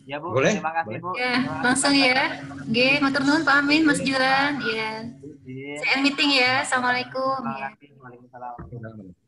Ya Bu, Boleh? terima kasih Boleh. Bu. Ya, langsung ya. G, matur nuwun Pak Amin, Mas Juran. Ya. Iya. Saya end meeting ya. Assalamualaikum. Ya. Terima kasih. Waalaikumsalam.